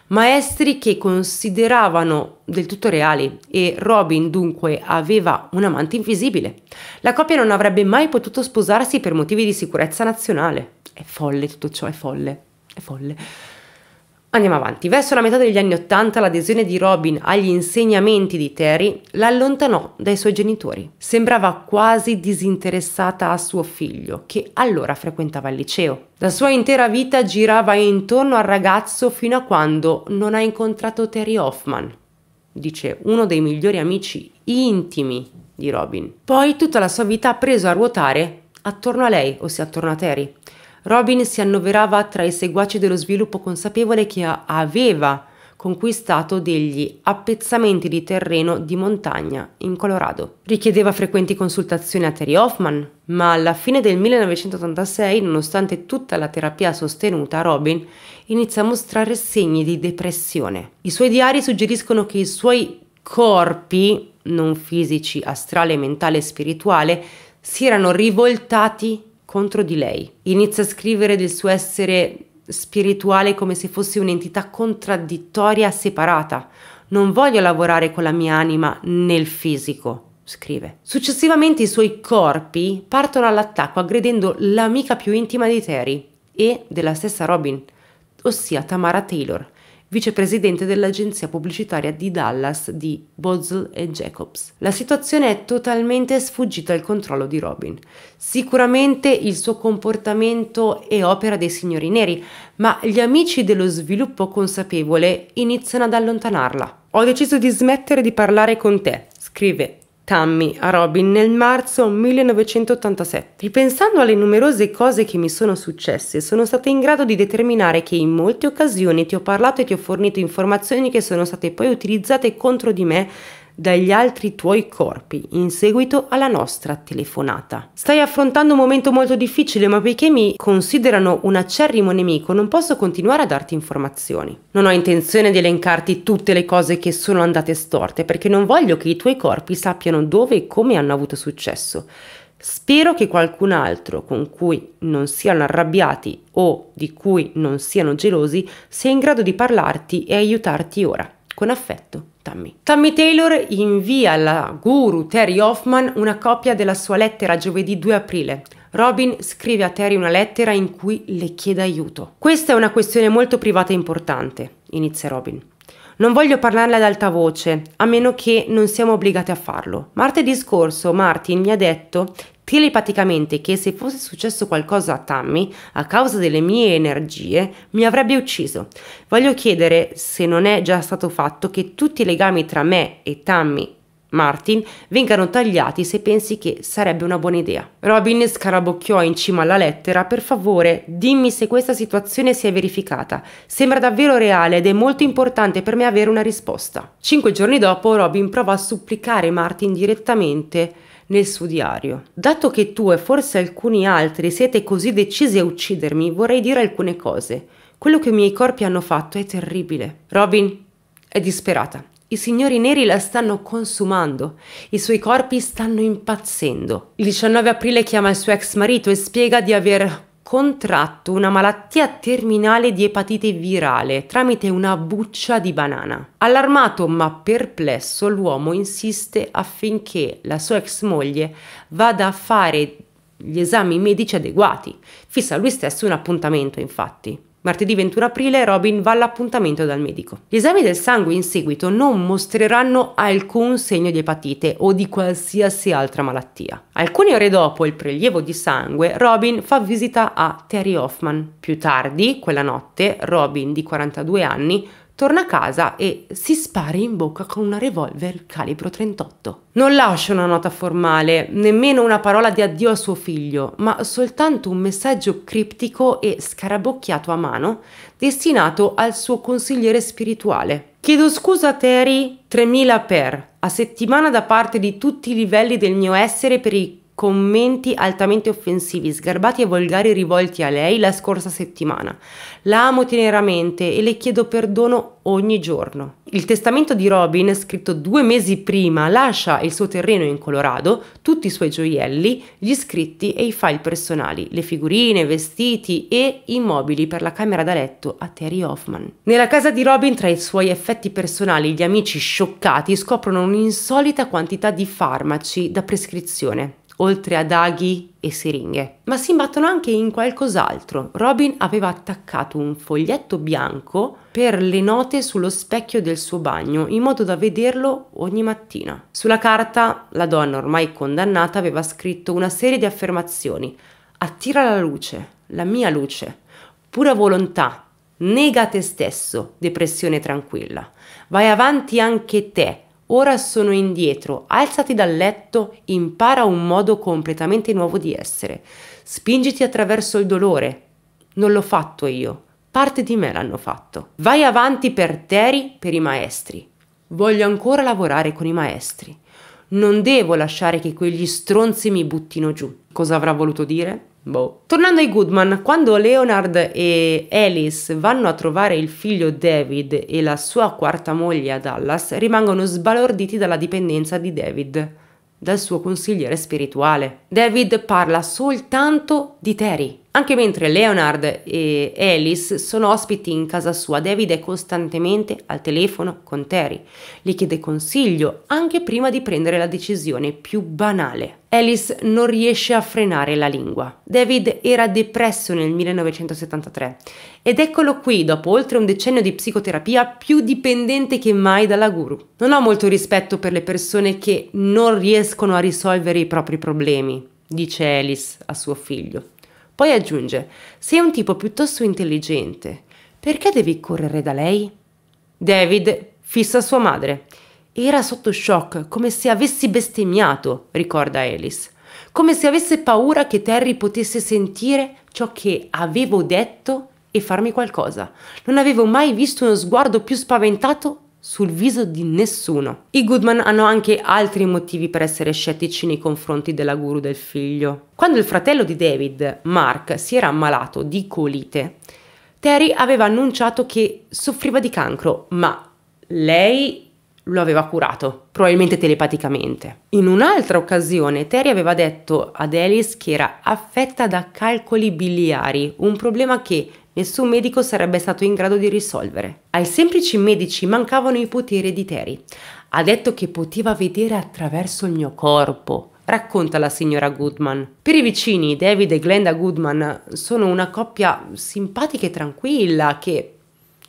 Maestri che consideravano del tutto reali e Robin dunque aveva un amante invisibile. La coppia non avrebbe mai potuto sposarsi per motivi di sicurezza nazionale. È folle tutto ciò, è folle è folle. Andiamo avanti. Verso la metà degli anni Ottanta l'adesione di Robin agli insegnamenti di Terry la allontanò dai suoi genitori. Sembrava quasi disinteressata a suo figlio, che allora frequentava il liceo. La sua intera vita girava intorno al ragazzo fino a quando non ha incontrato Terry Hoffman, dice uno dei migliori amici intimi di Robin. Poi tutta la sua vita ha preso a ruotare attorno a lei, ossia attorno a Terry. Robin si annoverava tra i seguaci dello sviluppo consapevole che aveva conquistato degli appezzamenti di terreno di montagna in Colorado. Richiedeva frequenti consultazioni a Terry Hoffman, ma alla fine del 1986, nonostante tutta la terapia sostenuta, Robin inizia a mostrare segni di depressione. I suoi diari suggeriscono che i suoi corpi, non fisici, astrale, mentale e spirituale, si erano rivoltati contro di lei. Inizia a scrivere del suo essere spirituale come se fosse un'entità contraddittoria separata. Non voglio lavorare con la mia anima nel fisico, scrive. Successivamente i suoi corpi partono all'attacco aggredendo l'amica più intima di Terry e della stessa Robin, ossia Tamara Taylor, vicepresidente dell'agenzia pubblicitaria di Dallas di Bozell e Jacobs. La situazione è totalmente sfuggita al controllo di Robin. Sicuramente il suo comportamento è opera dei signori neri, ma gli amici dello sviluppo consapevole iniziano ad allontanarla. Ho deciso di smettere di parlare con te, scrive Tammy a Robin nel marzo 1987. Ripensando alle numerose cose che mi sono successe, sono stata in grado di determinare che in molte occasioni ti ho parlato e ti ho fornito informazioni che sono state poi utilizzate contro di me dagli altri tuoi corpi in seguito alla nostra telefonata. Stai affrontando un momento molto difficile, ma poiché mi considerano un acerrimo nemico non posso continuare a darti informazioni. Non ho intenzione di elencarti tutte le cose che sono andate storte perché non voglio che i tuoi corpi sappiano dove e come hanno avuto successo. Spero che qualcun altro con cui non siano arrabbiati o di cui non siano gelosi sia in grado di parlarti e aiutarti ora. Con affetto, Tammy. Tammy Taylor invia alla guru Terry Hoffman una copia della sua lettera giovedì 2 aprile. Robin scrive a Terry una lettera in cui le chiede aiuto. Questa è una questione molto privata e importante, inizia Robin. Non voglio parlarne ad alta voce, a meno che non siamo obbligati a farlo. Martedì scorso Martin mi ha detto telepaticamente che se fosse successo qualcosa a Tammy, a causa delle mie energie, mi avrebbe ucciso. Voglio chiedere, se non è già stato fatto, che tutti i legami tra me e Tammy Martin vengano tagliati se pensi che sarebbe una buona idea. Robin scarabocchiò in cima alla lettera per favore dimmi se questa situazione si è verificata. Sembra davvero reale ed è molto importante per me avere una risposta. Cinque giorni dopo Robin prova a supplicare Martin direttamente nel suo diario. Dato che tu e forse alcuni altri siete così decisi a uccidermi, vorrei dire alcune cose. Quello che i miei corpi hanno fatto è terribile. Robin è disperata i signori neri la stanno consumando, i suoi corpi stanno impazzendo. Il 19 aprile chiama il suo ex marito e spiega di aver contratto una malattia terminale di epatite virale tramite una buccia di banana. Allarmato ma perplesso, l'uomo insiste affinché la sua ex moglie vada a fare gli esami medici adeguati. Fissa lui stesso un appuntamento, infatti. Martedì 21 aprile Robin va all'appuntamento dal medico. Gli esami del sangue in seguito non mostreranno alcun segno di epatite o di qualsiasi altra malattia. Alcune ore dopo il prelievo di sangue, Robin fa visita a Terry Hoffman. Più tardi, quella notte, Robin, di 42 anni, torna a casa e si spara in bocca con una revolver calibro 38. Non lascia una nota formale, nemmeno una parola di addio a suo figlio, ma soltanto un messaggio criptico e scarabocchiato a mano destinato al suo consigliere spirituale. Chiedo scusa a Terry 3000 per, a settimana da parte di tutti i livelli del mio essere per i commenti altamente offensivi, sgarbati e volgari rivolti a lei la scorsa settimana. La amo teneramente e le chiedo perdono ogni giorno. Il testamento di Robin, scritto due mesi prima, lascia il suo terreno in Colorado, tutti i suoi gioielli, gli scritti e i file personali, le figurine, vestiti e i mobili per la camera da letto a Terry Hoffman. Nella casa di Robin, tra i suoi effetti personali, gli amici scioccati scoprono un'insolita quantità di farmaci da prescrizione oltre ad aghi e siringhe, ma si imbattono anche in qualcos'altro. Robin aveva attaccato un foglietto bianco per le note sullo specchio del suo bagno, in modo da vederlo ogni mattina. Sulla carta, la donna ormai condannata aveva scritto una serie di affermazioni. Attira la luce, la mia luce, pura volontà, nega te stesso, depressione tranquilla. Vai avanti anche te, Ora sono indietro, alzati dal letto, impara un modo completamente nuovo di essere. Spingiti attraverso il dolore. Non l'ho fatto io, parte di me l'hanno fatto. Vai avanti per Terry, per i maestri. Voglio ancora lavorare con i maestri non devo lasciare che quegli stronzi mi buttino giù. Cosa avrà voluto dire? Boh. Tornando ai Goodman, quando Leonard e Alice vanno a trovare il figlio David e la sua quarta moglie a Dallas, rimangono sbalorditi dalla dipendenza di David, dal suo consigliere spirituale. David parla soltanto di Terry. Anche mentre Leonard e Alice sono ospiti in casa sua, David è costantemente al telefono con Terry. Gli chiede consiglio anche prima di prendere la decisione più banale. Alice non riesce a frenare la lingua. David era depresso nel 1973 ed eccolo qui, dopo oltre un decennio di psicoterapia, più dipendente che mai dalla guru. Non ho molto rispetto per le persone che non riescono a risolvere i propri problemi, dice Alice a suo figlio. Poi aggiunge, sei un tipo piuttosto intelligente, perché devi correre da lei? David fissa sua madre. Era sotto shock, come se avessi bestemmiato, ricorda Alice. Come se avesse paura che Terry potesse sentire ciò che avevo detto e farmi qualcosa. Non avevo mai visto uno sguardo più spaventato sul viso di nessuno. I Goodman hanno anche altri motivi per essere scettici nei confronti della guru del figlio. Quando il fratello di David, Mark, si era ammalato di colite, Terry aveva annunciato che soffriva di cancro, ma lei lo aveva curato, probabilmente telepaticamente. In un'altra occasione Terry aveva detto ad Alice che era affetta da calcoli biliari, un problema che nessun medico sarebbe stato in grado di risolvere. Ai semplici medici mancavano i poteri editeri. Ha detto che poteva vedere attraverso il mio corpo, racconta la signora Goodman. Per i vicini, David e Glenda Goodman sono una coppia simpatica e tranquilla che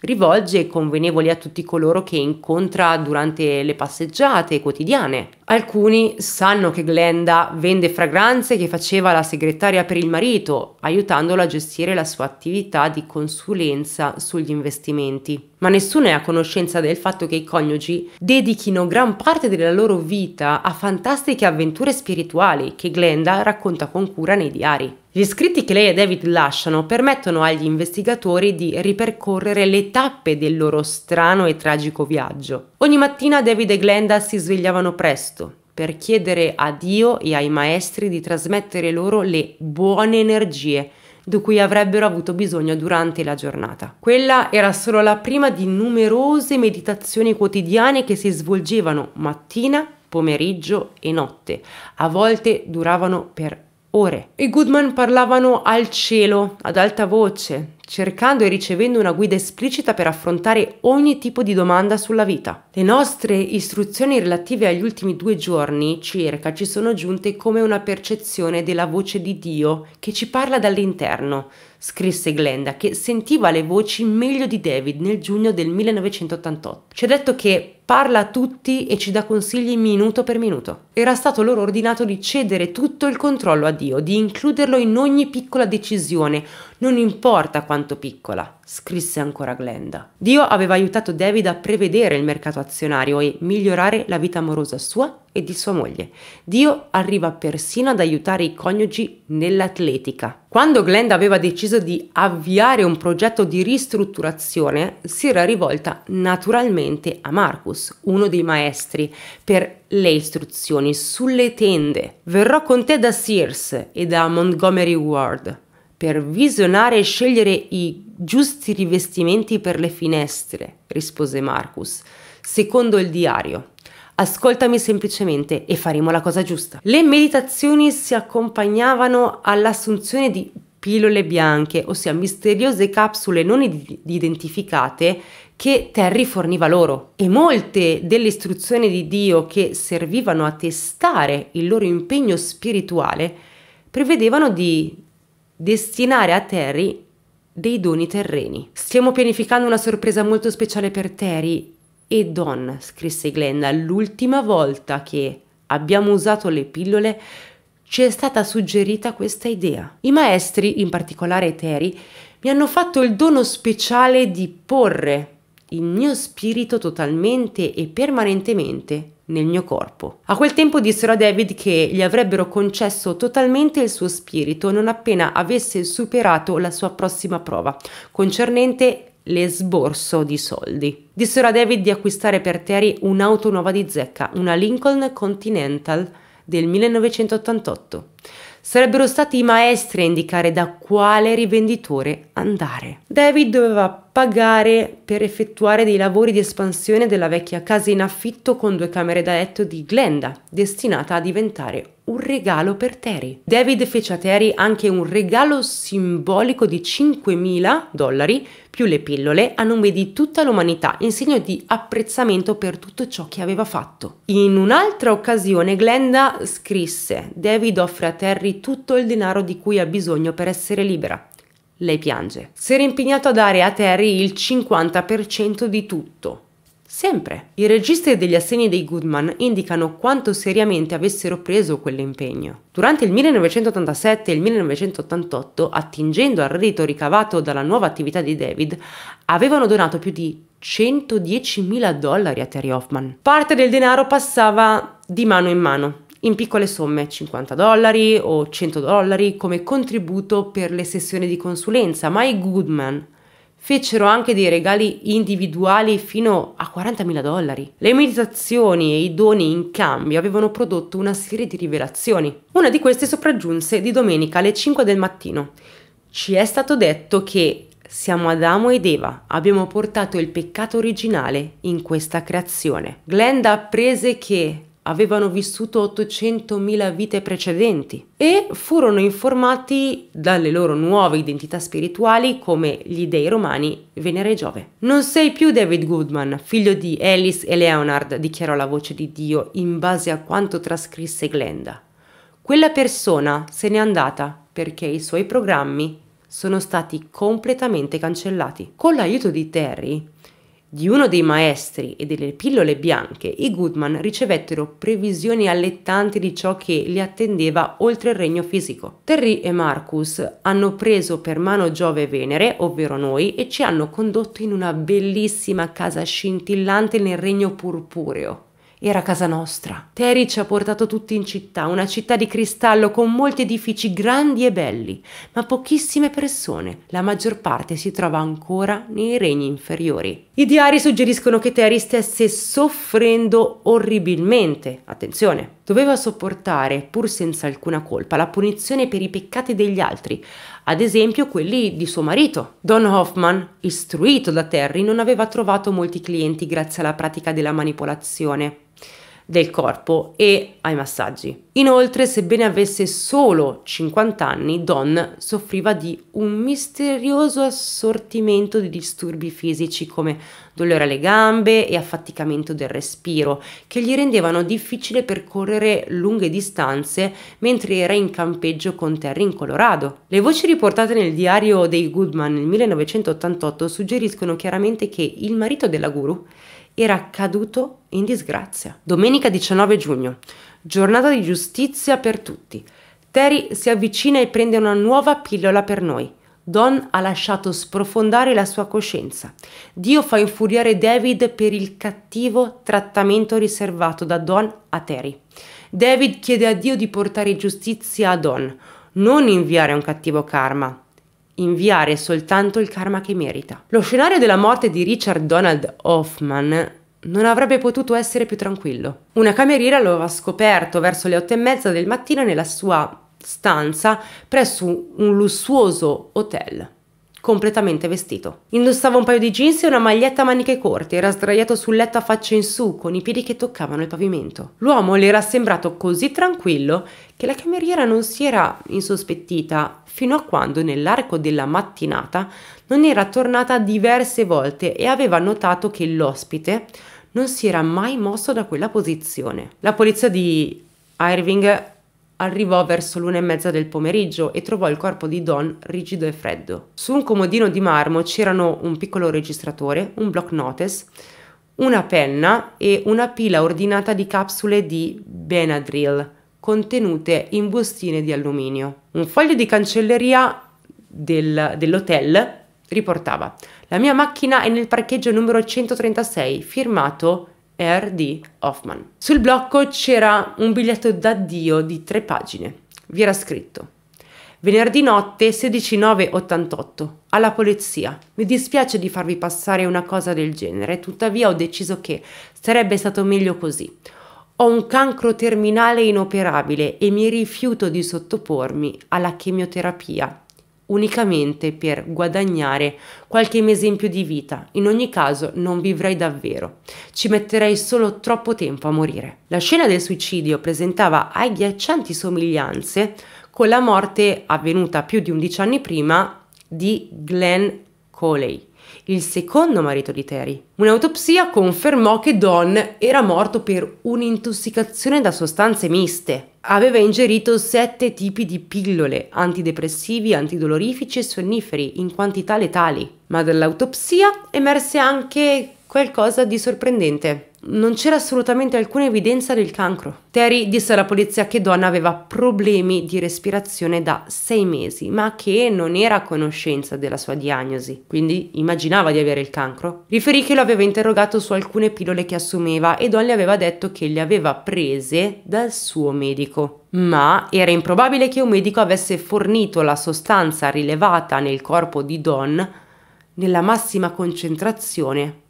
rivolge convenevoli a tutti coloro che incontra durante le passeggiate quotidiane. Alcuni sanno che Glenda vende fragranze che faceva la segretaria per il marito, aiutandola a gestire la sua attività di consulenza sugli investimenti. Ma nessuno è a conoscenza del fatto che i coniugi dedichino gran parte della loro vita a fantastiche avventure spirituali che Glenda racconta con cura nei diari. Gli scritti che lei e David lasciano permettono agli investigatori di ripercorrere le tappe del loro strano e tragico viaggio. Ogni mattina David e Glenda si svegliavano presto per chiedere a Dio e ai maestri di trasmettere loro le buone energie di cui avrebbero avuto bisogno durante la giornata. Quella era solo la prima di numerose meditazioni quotidiane che si svolgevano mattina, pomeriggio e notte. A volte duravano per ore. I Goodman parlavano al cielo, ad alta voce, cercando e ricevendo una guida esplicita per affrontare ogni tipo di domanda sulla vita. Le nostre istruzioni relative agli ultimi due giorni circa ci sono giunte come una percezione della voce di Dio che ci parla dall'interno, scrisse Glenda, che sentiva le voci meglio di David nel giugno del 1988. Ci ha detto che parla a tutti e ci dà consigli minuto per minuto. Era stato loro ordinato di cedere tutto il controllo a Dio, di includerlo in ogni piccola decisione, non importa quanto piccola, scrisse ancora Glenda. Dio aveva aiutato David a prevedere il mercato azionario e migliorare la vita amorosa sua e di sua moglie. Dio arriva persino ad aiutare i coniugi nell'atletica. Quando Glenda aveva deciso di avviare un progetto di ristrutturazione, si era rivolta naturalmente a Marcus, uno dei maestri, per le istruzioni sulle tende. Verrò con te da Sears e da Montgomery Ward per visionare e scegliere i giusti rivestimenti per le finestre, rispose Marcus, secondo il diario. Ascoltami semplicemente e faremo la cosa giusta. Le meditazioni si accompagnavano all'assunzione di pillole bianche, ossia misteriose capsule non id identificate che Terry forniva loro. E molte delle istruzioni di Dio che servivano a testare il loro impegno spirituale prevedevano di destinare a Terry dei doni terreni. Stiamo pianificando una sorpresa molto speciale per Terry e Don, scrisse Glenda, l'ultima volta che abbiamo usato le pillole ci è stata suggerita questa idea. I maestri, in particolare Terry, mi hanno fatto il dono speciale di porre il mio spirito totalmente e permanentemente nel mio corpo. A quel tempo dissero a David che gli avrebbero concesso totalmente il suo spirito non appena avesse superato la sua prossima prova, concernente l'esborso di soldi. Dissero a David di acquistare per Terry un'auto nuova di zecca, una Lincoln Continental del 1988. Sarebbero stati i maestri a indicare da quale rivenditore andare. David doveva pagare per effettuare dei lavori di espansione della vecchia casa in affitto con due camere da letto di Glenda, destinata a diventare un regalo per Terry. David fece a Terry anche un regalo simbolico di 5.000 dollari più le pillole a nome di tutta l'umanità in segno di apprezzamento per tutto ciò che aveva fatto. In un'altra occasione Glenda scrisse David offre a Terry tutto il denaro di cui ha bisogno per essere libera. Lei piange. Si era impegnato a dare a Terry il 50% di tutto, Sempre. I registri degli assegni dei Goodman indicano quanto seriamente avessero preso quell'impegno. Durante il 1987 e il 1988, attingendo al reddito ricavato dalla nuova attività di David, avevano donato più di 110.000 dollari a Terry Hoffman. Parte del denaro passava di mano in mano, in piccole somme, 50 dollari o 100 dollari come contributo per le sessioni di consulenza, ma i Goodman fecero anche dei regali individuali fino a 40.000 dollari. Le meditazioni e i doni in cambio avevano prodotto una serie di rivelazioni. Una di queste sopraggiunse di domenica alle 5 del mattino. Ci è stato detto che siamo Adamo ed Eva, abbiamo portato il peccato originale in questa creazione. Glenda apprese che avevano vissuto 800.000 vite precedenti e furono informati dalle loro nuove identità spirituali come gli dei romani Venere e Giove. Non sei più David Goodman, figlio di Alice e Leonard, dichiarò la voce di Dio in base a quanto trascrisse Glenda. Quella persona se n'è andata perché i suoi programmi sono stati completamente cancellati. Con l'aiuto di Terry, di uno dei maestri e delle pillole bianche, i Goodman ricevettero previsioni allettanti di ciò che li attendeva oltre il regno fisico. Terry e Marcus hanno preso per mano Giove e Venere, ovvero noi, e ci hanno condotto in una bellissima casa scintillante nel regno purpureo. Era casa nostra. Terry ci ha portato tutti in città, una città di cristallo con molti edifici grandi e belli, ma pochissime persone. La maggior parte si trova ancora nei regni inferiori. I diari suggeriscono che Terry stesse soffrendo orribilmente. Attenzione, doveva sopportare, pur senza alcuna colpa, la punizione per i peccati degli altri, ad esempio quelli di suo marito. Don Hoffman, istruito da Terry, non aveva trovato molti clienti grazie alla pratica della manipolazione del corpo e ai massaggi. Inoltre, sebbene avesse solo 50 anni, Don soffriva di un misterioso assortimento di disturbi fisici come dolore alle gambe e affaticamento del respiro, che gli rendevano difficile percorrere lunghe distanze mentre era in campeggio con Terry in Colorado. Le voci riportate nel diario dei Goodman nel 1988 suggeriscono chiaramente che il marito della guru era caduto in disgrazia. Domenica 19 giugno, giornata di giustizia per tutti. Terry si avvicina e prende una nuova pillola per noi. Don ha lasciato sprofondare la sua coscienza. Dio fa infuriare David per il cattivo trattamento riservato da Don a Terry. David chiede a Dio di portare giustizia a Don, non inviare un cattivo karma inviare soltanto il karma che merita. Lo scenario della morte di Richard Donald Hoffman non avrebbe potuto essere più tranquillo. Una cameriera lo aveva scoperto verso le otto e mezza del mattino nella sua stanza presso un lussuoso hotel completamente vestito. Indossava un paio di jeans e una maglietta a maniche corte, era sdraiato sul letto a faccia in su, con i piedi che toccavano il pavimento. L'uomo le era sembrato così tranquillo che la cameriera non si era insospettita fino a quando nell'arco della mattinata non era tornata diverse volte e aveva notato che l'ospite non si era mai mosso da quella posizione. La polizia di Irving arrivò verso l'una e mezza del pomeriggio e trovò il corpo di Don rigido e freddo. Su un comodino di marmo c'erano un piccolo registratore, un block notice, una penna e una pila ordinata di capsule di Benadryl contenute in bustine di alluminio. Un foglio di cancelleria del, dell'hotel riportava la mia macchina è nel parcheggio numero 136 firmato R.D. Hoffman. Sul blocco c'era un biglietto d'addio di tre pagine. Vi era scritto Venerdì notte 16.9.88 alla polizia. Mi dispiace di farvi passare una cosa del genere, tuttavia ho deciso che sarebbe stato meglio così. Ho un cancro terminale inoperabile e mi rifiuto di sottopormi alla chemioterapia unicamente per guadagnare qualche mese in più di vita. In ogni caso non vivrei davvero, ci metterei solo troppo tempo a morire. La scena del suicidio presentava agghiaccianti somiglianze con la morte avvenuta più di 11 anni prima di Glenn Coley, il secondo marito di Terry. Un'autopsia confermò che Don era morto per un'intossicazione da sostanze miste. Aveva ingerito sette tipi di pillole, antidepressivi, antidolorifici e sonniferi, in quantità letali. Ma dall'autopsia emerse anche qualcosa di sorprendente non c'era assolutamente alcuna evidenza del cancro. Terry disse alla polizia che Donna aveva problemi di respirazione da sei mesi, ma che non era a conoscenza della sua diagnosi, quindi immaginava di avere il cancro. Riferì che lo aveva interrogato su alcune pillole che assumeva e Don le aveva detto che le aveva prese dal suo medico. Ma era improbabile che un medico avesse fornito la sostanza rilevata nel corpo di Don nella massima concentrazione,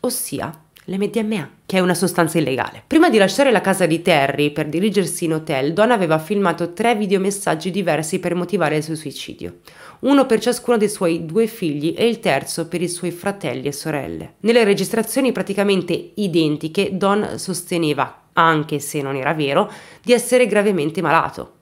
ossia l'MDMA, che è una sostanza illegale. Prima di lasciare la casa di Terry per dirigersi in hotel, Don aveva filmato tre videomessaggi diversi per motivare il suo suicidio, uno per ciascuno dei suoi due figli e il terzo per i suoi fratelli e sorelle. Nelle registrazioni praticamente identiche, Don sosteneva, anche se non era vero, di essere gravemente malato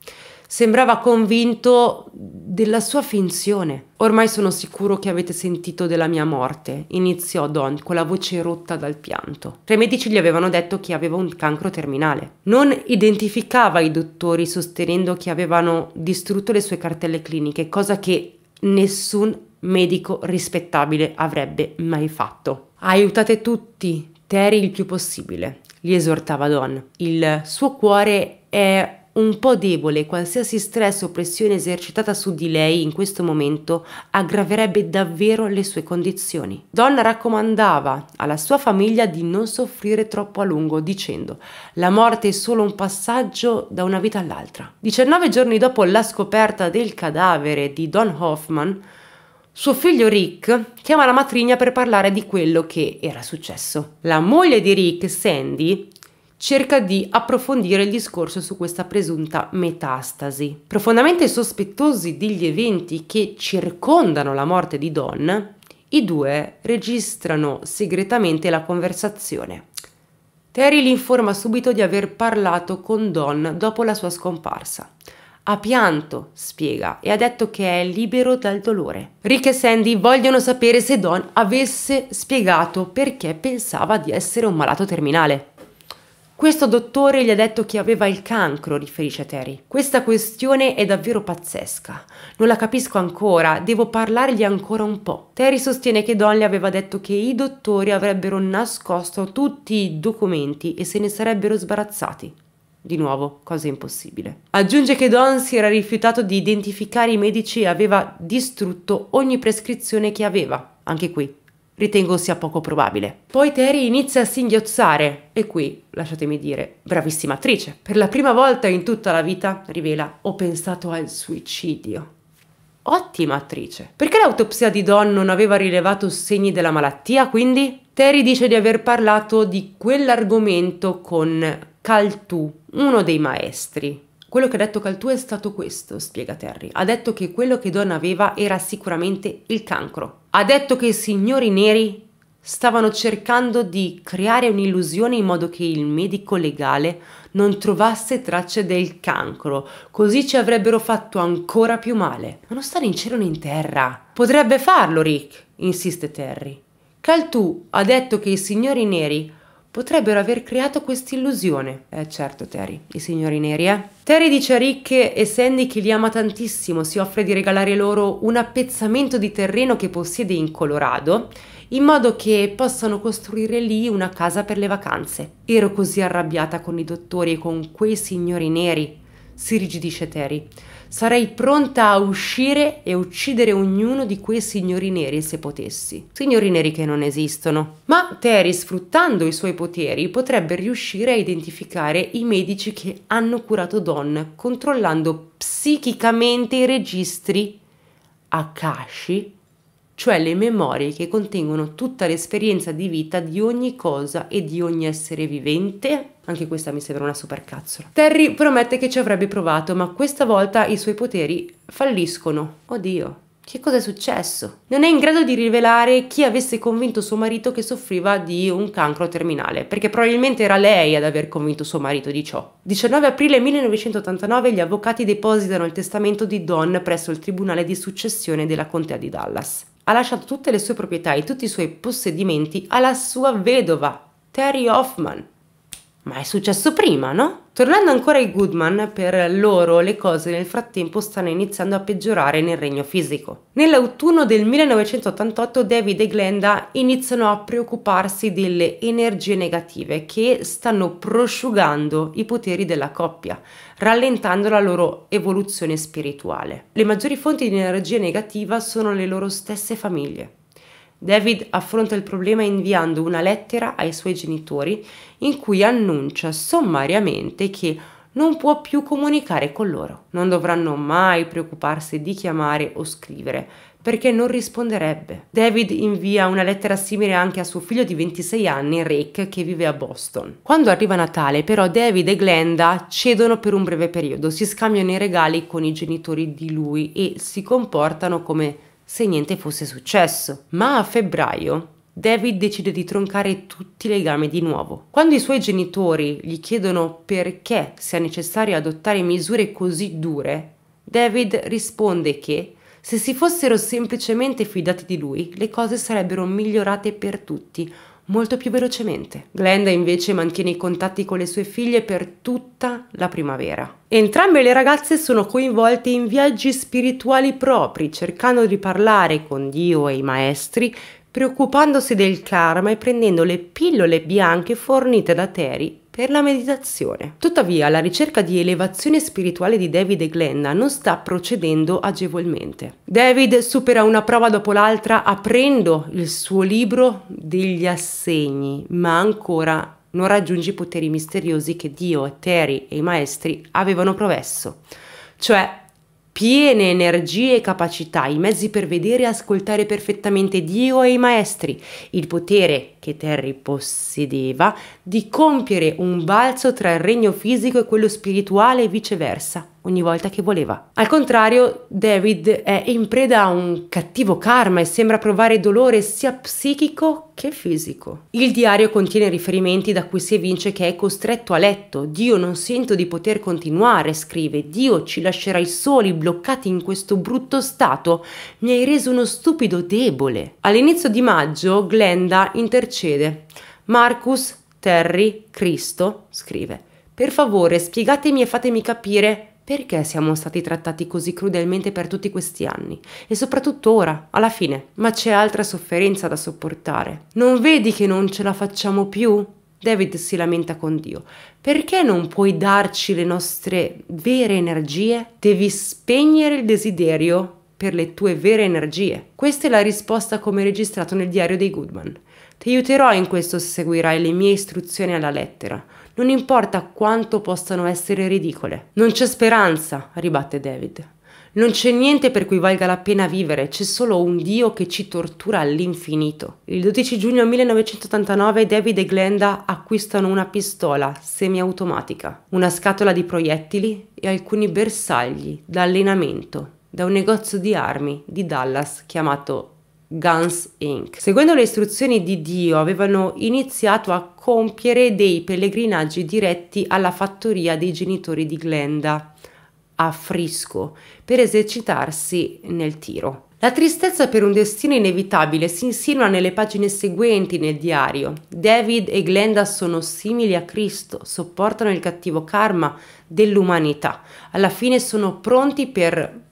sembrava convinto della sua finzione. Ormai sono sicuro che avete sentito della mia morte, iniziò Don con la voce rotta dal pianto. I medici gli avevano detto che aveva un cancro terminale. Non identificava i dottori sostenendo che avevano distrutto le sue cartelle cliniche, cosa che nessun medico rispettabile avrebbe mai fatto. Aiutate tutti, Terry il più possibile, gli esortava Don. Il suo cuore è un po' debole, qualsiasi stress o pressione esercitata su di lei in questo momento aggraverebbe davvero le sue condizioni. Donna raccomandava alla sua famiglia di non soffrire troppo a lungo dicendo la morte è solo un passaggio da una vita all'altra. 19 giorni dopo la scoperta del cadavere di Don Hoffman, suo figlio Rick chiama la matrigna per parlare di quello che era successo. La moglie di Rick, Sandy, cerca di approfondire il discorso su questa presunta metastasi. Profondamente sospettosi degli eventi che circondano la morte di Don, i due registrano segretamente la conversazione. Terry li informa subito di aver parlato con Don dopo la sua scomparsa. Ha pianto, spiega, e ha detto che è libero dal dolore. Rick e Sandy vogliono sapere se Don avesse spiegato perché pensava di essere un malato terminale. Questo dottore gli ha detto che aveva il cancro, riferisce Terry. Questa questione è davvero pazzesca. Non la capisco ancora, devo parlargli ancora un po'. Terry sostiene che Don le aveva detto che i dottori avrebbero nascosto tutti i documenti e se ne sarebbero sbarazzati. Di nuovo, cosa impossibile. Aggiunge che Don si era rifiutato di identificare i medici e aveva distrutto ogni prescrizione che aveva. Anche qui, ritengo sia poco probabile. Poi Terry inizia a singhiozzare e qui, lasciatemi dire, bravissima attrice, per la prima volta in tutta la vita rivela ho pensato al suicidio. Ottima attrice. Perché l'autopsia di Don non aveva rilevato segni della malattia, quindi? Terry dice di aver parlato di quell'argomento con Caltù, uno dei maestri. Quello che ha detto Caltù è stato questo, spiega Terry. Ha detto che quello che Don aveva era sicuramente il cancro, ha detto che i signori neri stavano cercando di creare un'illusione in modo che il medico legale non trovasse tracce del cancro, così ci avrebbero fatto ancora più male. Ma non stare in cielo né in terra. Potrebbe farlo, Rick, insiste Terry. Caltù ha detto che i signori neri potrebbero aver creato questa illusione. Eh certo, Terry, i signori neri, eh? Terry dice a Rick e Sandy che li ama tantissimo, si offre di regalare loro un appezzamento di terreno che possiede in Colorado, in modo che possano costruire lì una casa per le vacanze. Ero così arrabbiata con i dottori e con quei signori neri, si rigidisce Terry. Sarei pronta a uscire e uccidere ognuno di quei signori neri se potessi. Signori neri che non esistono. Ma Terry, sfruttando i suoi poteri, potrebbe riuscire a identificare i medici che hanno curato Don, controllando psichicamente i registri Akashi cioè le memorie che contengono tutta l'esperienza di vita di ogni cosa e di ogni essere vivente anche questa mi sembra una supercazzola. Terry promette che ci avrebbe provato, ma questa volta i suoi poteri falliscono. Oddio. Che cosa è successo? Non è in grado di rivelare chi avesse convinto suo marito che soffriva di un cancro terminale, perché probabilmente era lei ad aver convinto suo marito di ciò. 19 aprile 1989 gli avvocati depositano il testamento di Don presso il tribunale di successione della contea di Dallas. Ha lasciato tutte le sue proprietà e tutti i suoi possedimenti alla sua vedova, Terry Hoffman. Ma è successo prima, no? Tornando ancora ai Goodman, per loro le cose nel frattempo stanno iniziando a peggiorare nel regno fisico. Nell'autunno del 1988 David e Glenda iniziano a preoccuparsi delle energie negative che stanno prosciugando i poteri della coppia, rallentando la loro evoluzione spirituale. Le maggiori fonti di energia negativa sono le loro stesse famiglie. David affronta il problema inviando una lettera ai suoi genitori in cui annuncia sommariamente che non può più comunicare con loro. Non dovranno mai preoccuparsi di chiamare o scrivere perché non risponderebbe. David invia una lettera simile anche a suo figlio di 26 anni, Rick, che vive a Boston. Quando arriva Natale, però, David e Glenda cedono per un breve periodo, si scambiano i regali con i genitori di lui e si comportano come se niente fosse successo. Ma a febbraio David decide di troncare tutti i legami di nuovo. Quando i suoi genitori gli chiedono perché sia necessario adottare misure così dure, David risponde che se si fossero semplicemente fidati di lui, le cose sarebbero migliorate per tutti, molto più velocemente. Glenda invece mantiene i contatti con le sue figlie per tutta la primavera. Entrambe le ragazze sono coinvolte in viaggi spirituali propri, cercando di parlare con Dio e i maestri, preoccupandosi del karma e prendendo le pillole bianche fornite da Terry per la meditazione. Tuttavia, la ricerca di elevazione spirituale di David e Glenda non sta procedendo agevolmente. David supera una prova dopo l'altra aprendo il suo libro degli assegni, ma ancora non raggiunge i poteri misteriosi che Dio, Terry e i maestri avevano promesso, cioè piene energie e capacità, i mezzi per vedere e ascoltare perfettamente Dio e i maestri, il potere che Terry possedeva di compiere un balzo tra il regno fisico e quello spirituale e viceversa ogni volta che voleva. Al contrario, David è in preda a un cattivo karma e sembra provare dolore sia psichico che fisico. Il diario contiene riferimenti da cui si evince che è costretto a letto. Dio non sento di poter continuare, scrive. Dio ci lascerai soli, bloccati in questo brutto stato. Mi hai reso uno stupido debole. All'inizio di maggio Glenda intercede. Marcus, Terry, Cristo, scrive. Per favore, spiegatemi e fatemi capire perché siamo stati trattati così crudelmente per tutti questi anni? E soprattutto ora, alla fine. Ma c'è altra sofferenza da sopportare. Non vedi che non ce la facciamo più? David si lamenta con Dio. Perché non puoi darci le nostre vere energie? Devi spegnere il desiderio per le tue vere energie. Questa è la risposta come registrato nel diario dei Goodman. Ti aiuterò in questo se seguirai le mie istruzioni alla lettera non importa quanto possano essere ridicole. Non c'è speranza, ribatte David. Non c'è niente per cui valga la pena vivere, c'è solo un Dio che ci tortura all'infinito. Il 12 giugno 1989 David e Glenda acquistano una pistola semiautomatica, una scatola di proiettili e alcuni bersagli da allenamento da un negozio di armi di Dallas chiamato Guns Inc. Seguendo le istruzioni di Dio avevano iniziato a compiere dei pellegrinaggi diretti alla fattoria dei genitori di Glenda a Frisco per esercitarsi nel tiro. La tristezza per un destino inevitabile si insinua nelle pagine seguenti nel diario. David e Glenda sono simili a Cristo, sopportano il cattivo karma dell'umanità. Alla fine sono pronti per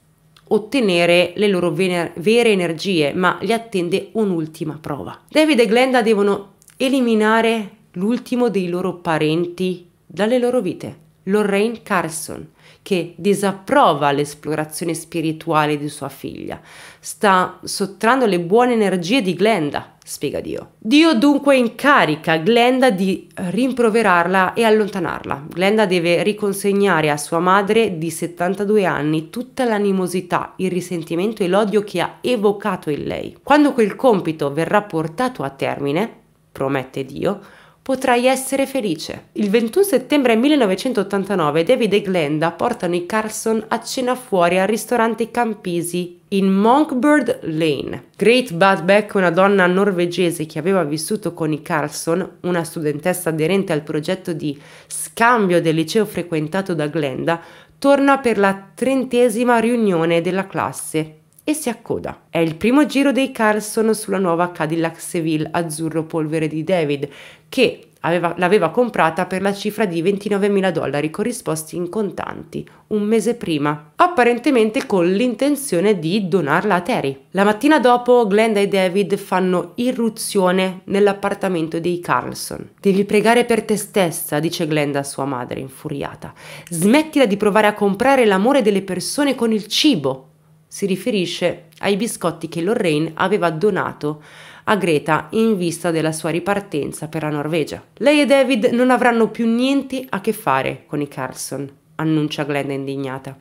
ottenere le loro vere energie, ma li attende un'ultima prova. David e Glenda devono eliminare l'ultimo dei loro parenti dalle loro vite, Lorraine Carson, che disapprova l'esplorazione spirituale di sua figlia, sta sottrando le buone energie di Glenda spiega Dio. Dio dunque incarica Glenda di rimproverarla e allontanarla. Glenda deve riconsegnare a sua madre di 72 anni tutta l'animosità, il risentimento e l'odio che ha evocato in lei. Quando quel compito verrà portato a termine, promette Dio, potrai essere felice. Il 21 settembre 1989 David e Glenda portano i Carson a cena fuori al ristorante Campisi in Monkbird Lane. Great Badbeck, una donna norvegese che aveva vissuto con i Carlson, una studentessa aderente al progetto di scambio del liceo frequentato da Glenda, torna per la trentesima riunione della classe e si accoda. È il primo giro dei Carlson sulla nuova Cadillac Seville azzurro polvere di David, che aveva, l'aveva comprata per la cifra di 29.000 dollari corrisposti in contanti un mese prima, apparentemente con l'intenzione di donarla a Terry. La mattina dopo Glenda e David fanno irruzione nell'appartamento dei Carlson. Devi pregare per te stessa, dice Glenda a sua madre, infuriata. Smettila di provare a comprare l'amore delle persone con il cibo. Si riferisce ai biscotti che Lorraine aveva donato a Greta in vista della sua ripartenza per la Norvegia. Lei e David non avranno più niente a che fare con i Carlson, annuncia Glenda indignata.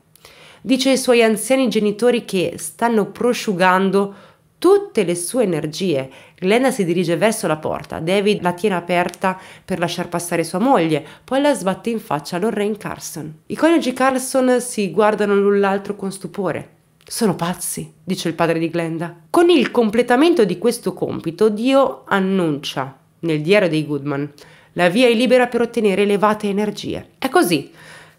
Dice ai suoi anziani genitori che stanno prosciugando tutte le sue energie. Glenda si dirige verso la porta, David la tiene aperta per lasciar passare sua moglie, poi la sbatte in faccia a Lorraine Carson. I coniugi Carson si guardano l'un l'altro con stupore. Sono pazzi, dice il padre di Glenda. Con il completamento di questo compito, Dio annuncia nel diario dei Goodman la via è libera per ottenere elevate energie. È così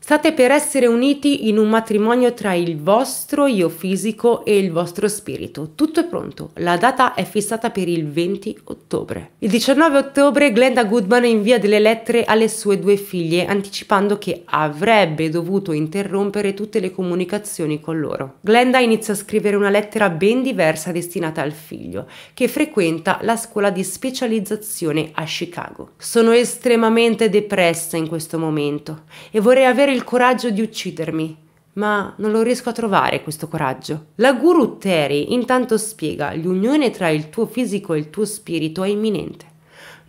State per essere uniti in un matrimonio tra il vostro io fisico e il vostro spirito. Tutto è pronto. La data è fissata per il 20 ottobre. Il 19 ottobre Glenda Goodman invia delle lettere alle sue due figlie anticipando che avrebbe dovuto interrompere tutte le comunicazioni con loro. Glenda inizia a scrivere una lettera ben diversa destinata al figlio, che frequenta la scuola di specializzazione a Chicago. Sono estremamente depressa in questo momento e vorrei avere il coraggio di uccidermi, ma non lo riesco a trovare questo coraggio. La guru Terry intanto spiega l'unione tra il tuo fisico e il tuo spirito è imminente.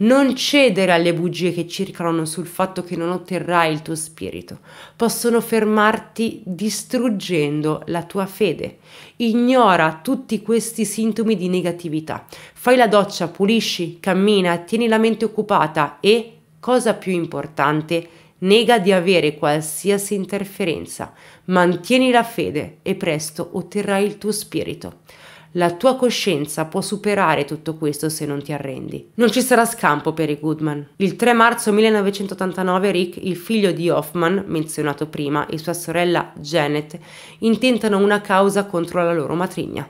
Non cedere alle bugie che circolano sul fatto che non otterrai il tuo spirito. Possono fermarti distruggendo la tua fede. Ignora tutti questi sintomi di negatività. Fai la doccia, pulisci, cammina, tieni la mente occupata e, cosa più importante, nega di avere qualsiasi interferenza, mantieni la fede e presto otterrai il tuo spirito. La tua coscienza può superare tutto questo se non ti arrendi. Non ci sarà scampo per i Goodman. Il 3 marzo 1989 Rick, il figlio di Hoffman, menzionato prima, e sua sorella Janet intentano una causa contro la loro matrigna.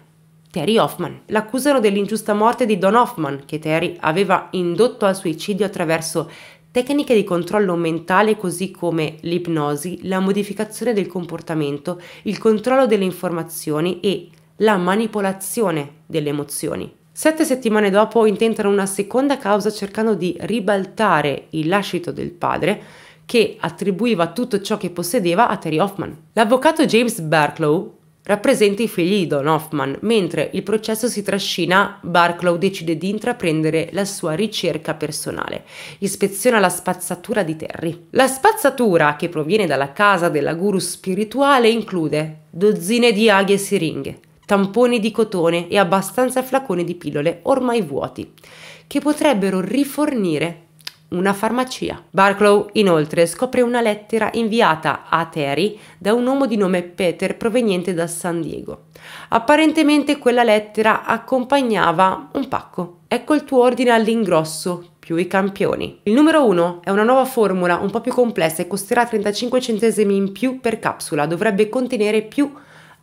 Terry Hoffman. L'accusano dell'ingiusta morte di Don Hoffman, che Terry aveva indotto al suicidio attraverso Tecniche di controllo mentale così come l'ipnosi, la modificazione del comportamento, il controllo delle informazioni e la manipolazione delle emozioni. Sette settimane dopo intentano una seconda causa cercando di ribaltare il lascito del padre che attribuiva tutto ciò che possedeva a Terry Hoffman. L'avvocato James Barclow, rappresenta i figli di Don Hoffman, mentre il processo si trascina, Barclow decide di intraprendere la sua ricerca personale. Ispeziona la spazzatura di Terry. La spazzatura, che proviene dalla casa della guru spirituale, include dozzine di aghi e siringhe, tamponi di cotone e abbastanza flaconi di pillole ormai vuoti, che potrebbero rifornire una farmacia. Barclow inoltre scopre una lettera inviata a Terry da un uomo di nome Peter proveniente da San Diego. Apparentemente quella lettera accompagnava un pacco. Ecco il tuo ordine all'ingrosso più i campioni. Il numero 1 è una nuova formula un po' più complessa e costerà 35 centesimi in più per capsula, dovrebbe contenere più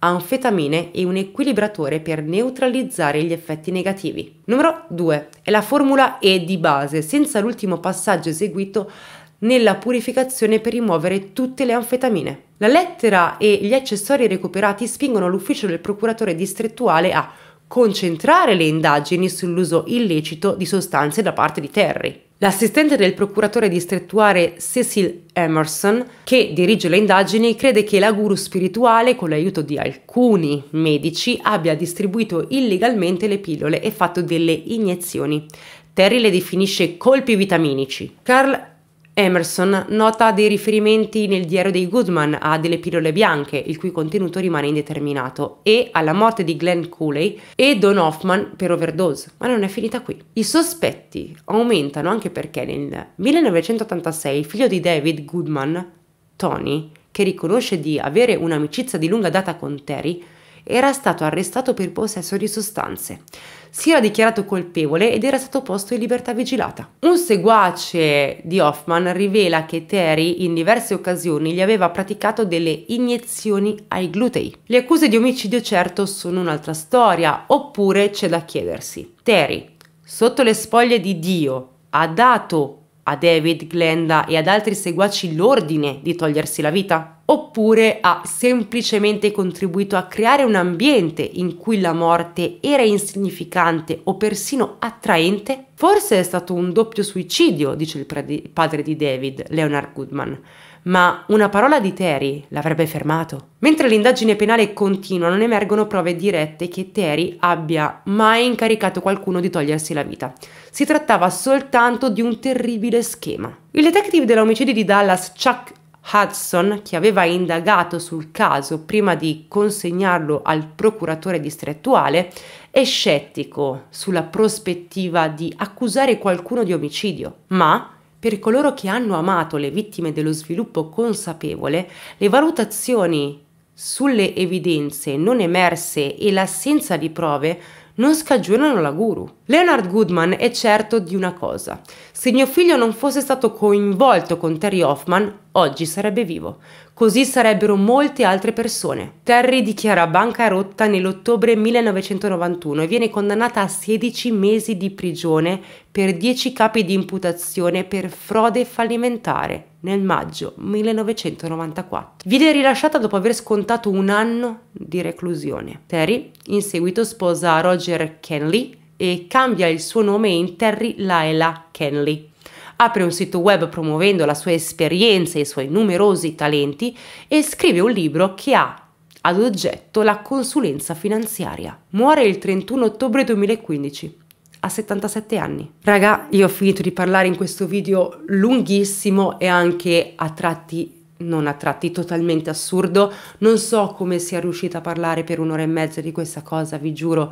anfetamine e un equilibratore per neutralizzare gli effetti negativi. Numero 2 è la formula E di base, senza l'ultimo passaggio eseguito nella purificazione per rimuovere tutte le anfetamine. La lettera e gli accessori recuperati spingono l'ufficio del procuratore distrettuale a concentrare le indagini sull'uso illecito di sostanze da parte di Terry. L'assistente del procuratore distrettuale Cecil Emerson, che dirige le indagini, crede che la guru spirituale, con l'aiuto di alcuni medici, abbia distribuito illegalmente le pillole e fatto delle iniezioni. Terry le definisce colpi vitaminici. Carl Emerson nota dei riferimenti nel diario dei Goodman a delle pillole bianche, il cui contenuto rimane indeterminato, e alla morte di Glenn Cooley e Don Hoffman per overdose. Ma non è finita qui. I sospetti aumentano anche perché nel 1986 il figlio di David Goodman, Tony, che riconosce di avere un'amicizia di lunga data con Terry, era stato arrestato per possesso di sostanze. Si era dichiarato colpevole ed era stato posto in libertà vigilata. Un seguace di Hoffman rivela che Terry in diverse occasioni gli aveva praticato delle iniezioni ai glutei. Le accuse di omicidio certo sono un'altra storia, oppure c'è da chiedersi. Terry, sotto le spoglie di Dio, ha dato a David, Glenda e ad altri seguaci l'ordine di togliersi la vita? Oppure ha semplicemente contribuito a creare un ambiente in cui la morte era insignificante o persino attraente? Forse è stato un doppio suicidio, dice il padre di David, Leonard Goodman ma una parola di Terry l'avrebbe fermato. Mentre l'indagine penale continua, non emergono prove dirette che Terry abbia mai incaricato qualcuno di togliersi la vita. Si trattava soltanto di un terribile schema. Il detective dell'omicidio di Dallas, Chuck Hudson, che aveva indagato sul caso prima di consegnarlo al procuratore distrettuale, è scettico sulla prospettiva di accusare qualcuno di omicidio, ma per coloro che hanno amato le vittime dello sviluppo consapevole, le valutazioni sulle evidenze non emerse e l'assenza di prove non scagionano la guru. Leonard Goodman è certo di una cosa. Se mio figlio non fosse stato coinvolto con Terry Hoffman, oggi sarebbe vivo. Così sarebbero molte altre persone. Terry dichiara bancarotta nell'ottobre 1991 e viene condannata a 16 mesi di prigione per 10 capi di imputazione per frode fallimentare nel maggio 1994. Viene rilasciata dopo aver scontato un anno di reclusione. Terry in seguito sposa Roger Kenley e cambia il suo nome in Terry Laila Kenley. Apre un sito web promuovendo la sua esperienza e i suoi numerosi talenti e scrive un libro che ha ad oggetto la consulenza finanziaria. Muore il 31 ottobre 2015 a 77 anni. Raga, io ho finito di parlare in questo video lunghissimo e anche a tratti non a tratti totalmente assurdo. Non so come sia riuscita a parlare per un'ora e mezza di questa cosa, vi giuro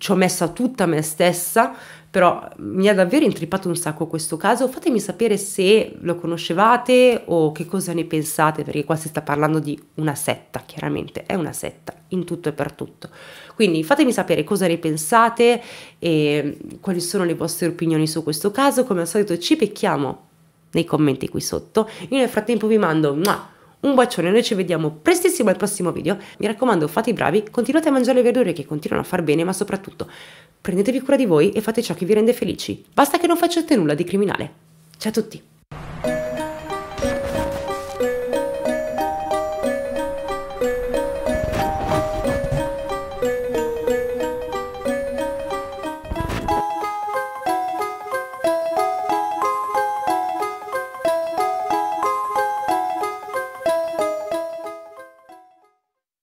ci ho messa tutta me stessa, però mi ha davvero intrippato un sacco questo caso. Fatemi sapere se lo conoscevate o che cosa ne pensate, perché qua si sta parlando di una setta, chiaramente è una setta in tutto e per tutto. Quindi fatemi sapere cosa ne pensate e quali sono le vostre opinioni su questo caso. Come al solito ci becchiamo nei commenti qui sotto. Io nel frattempo vi mando un bacione, noi ci vediamo prestissimo al prossimo video. Mi raccomando, fate i bravi, continuate a mangiare le verdure che continuano a far bene, ma soprattutto prendetevi cura di voi e fate ciò che vi rende felici. Basta che non facciate nulla di criminale. Ciao a tutti!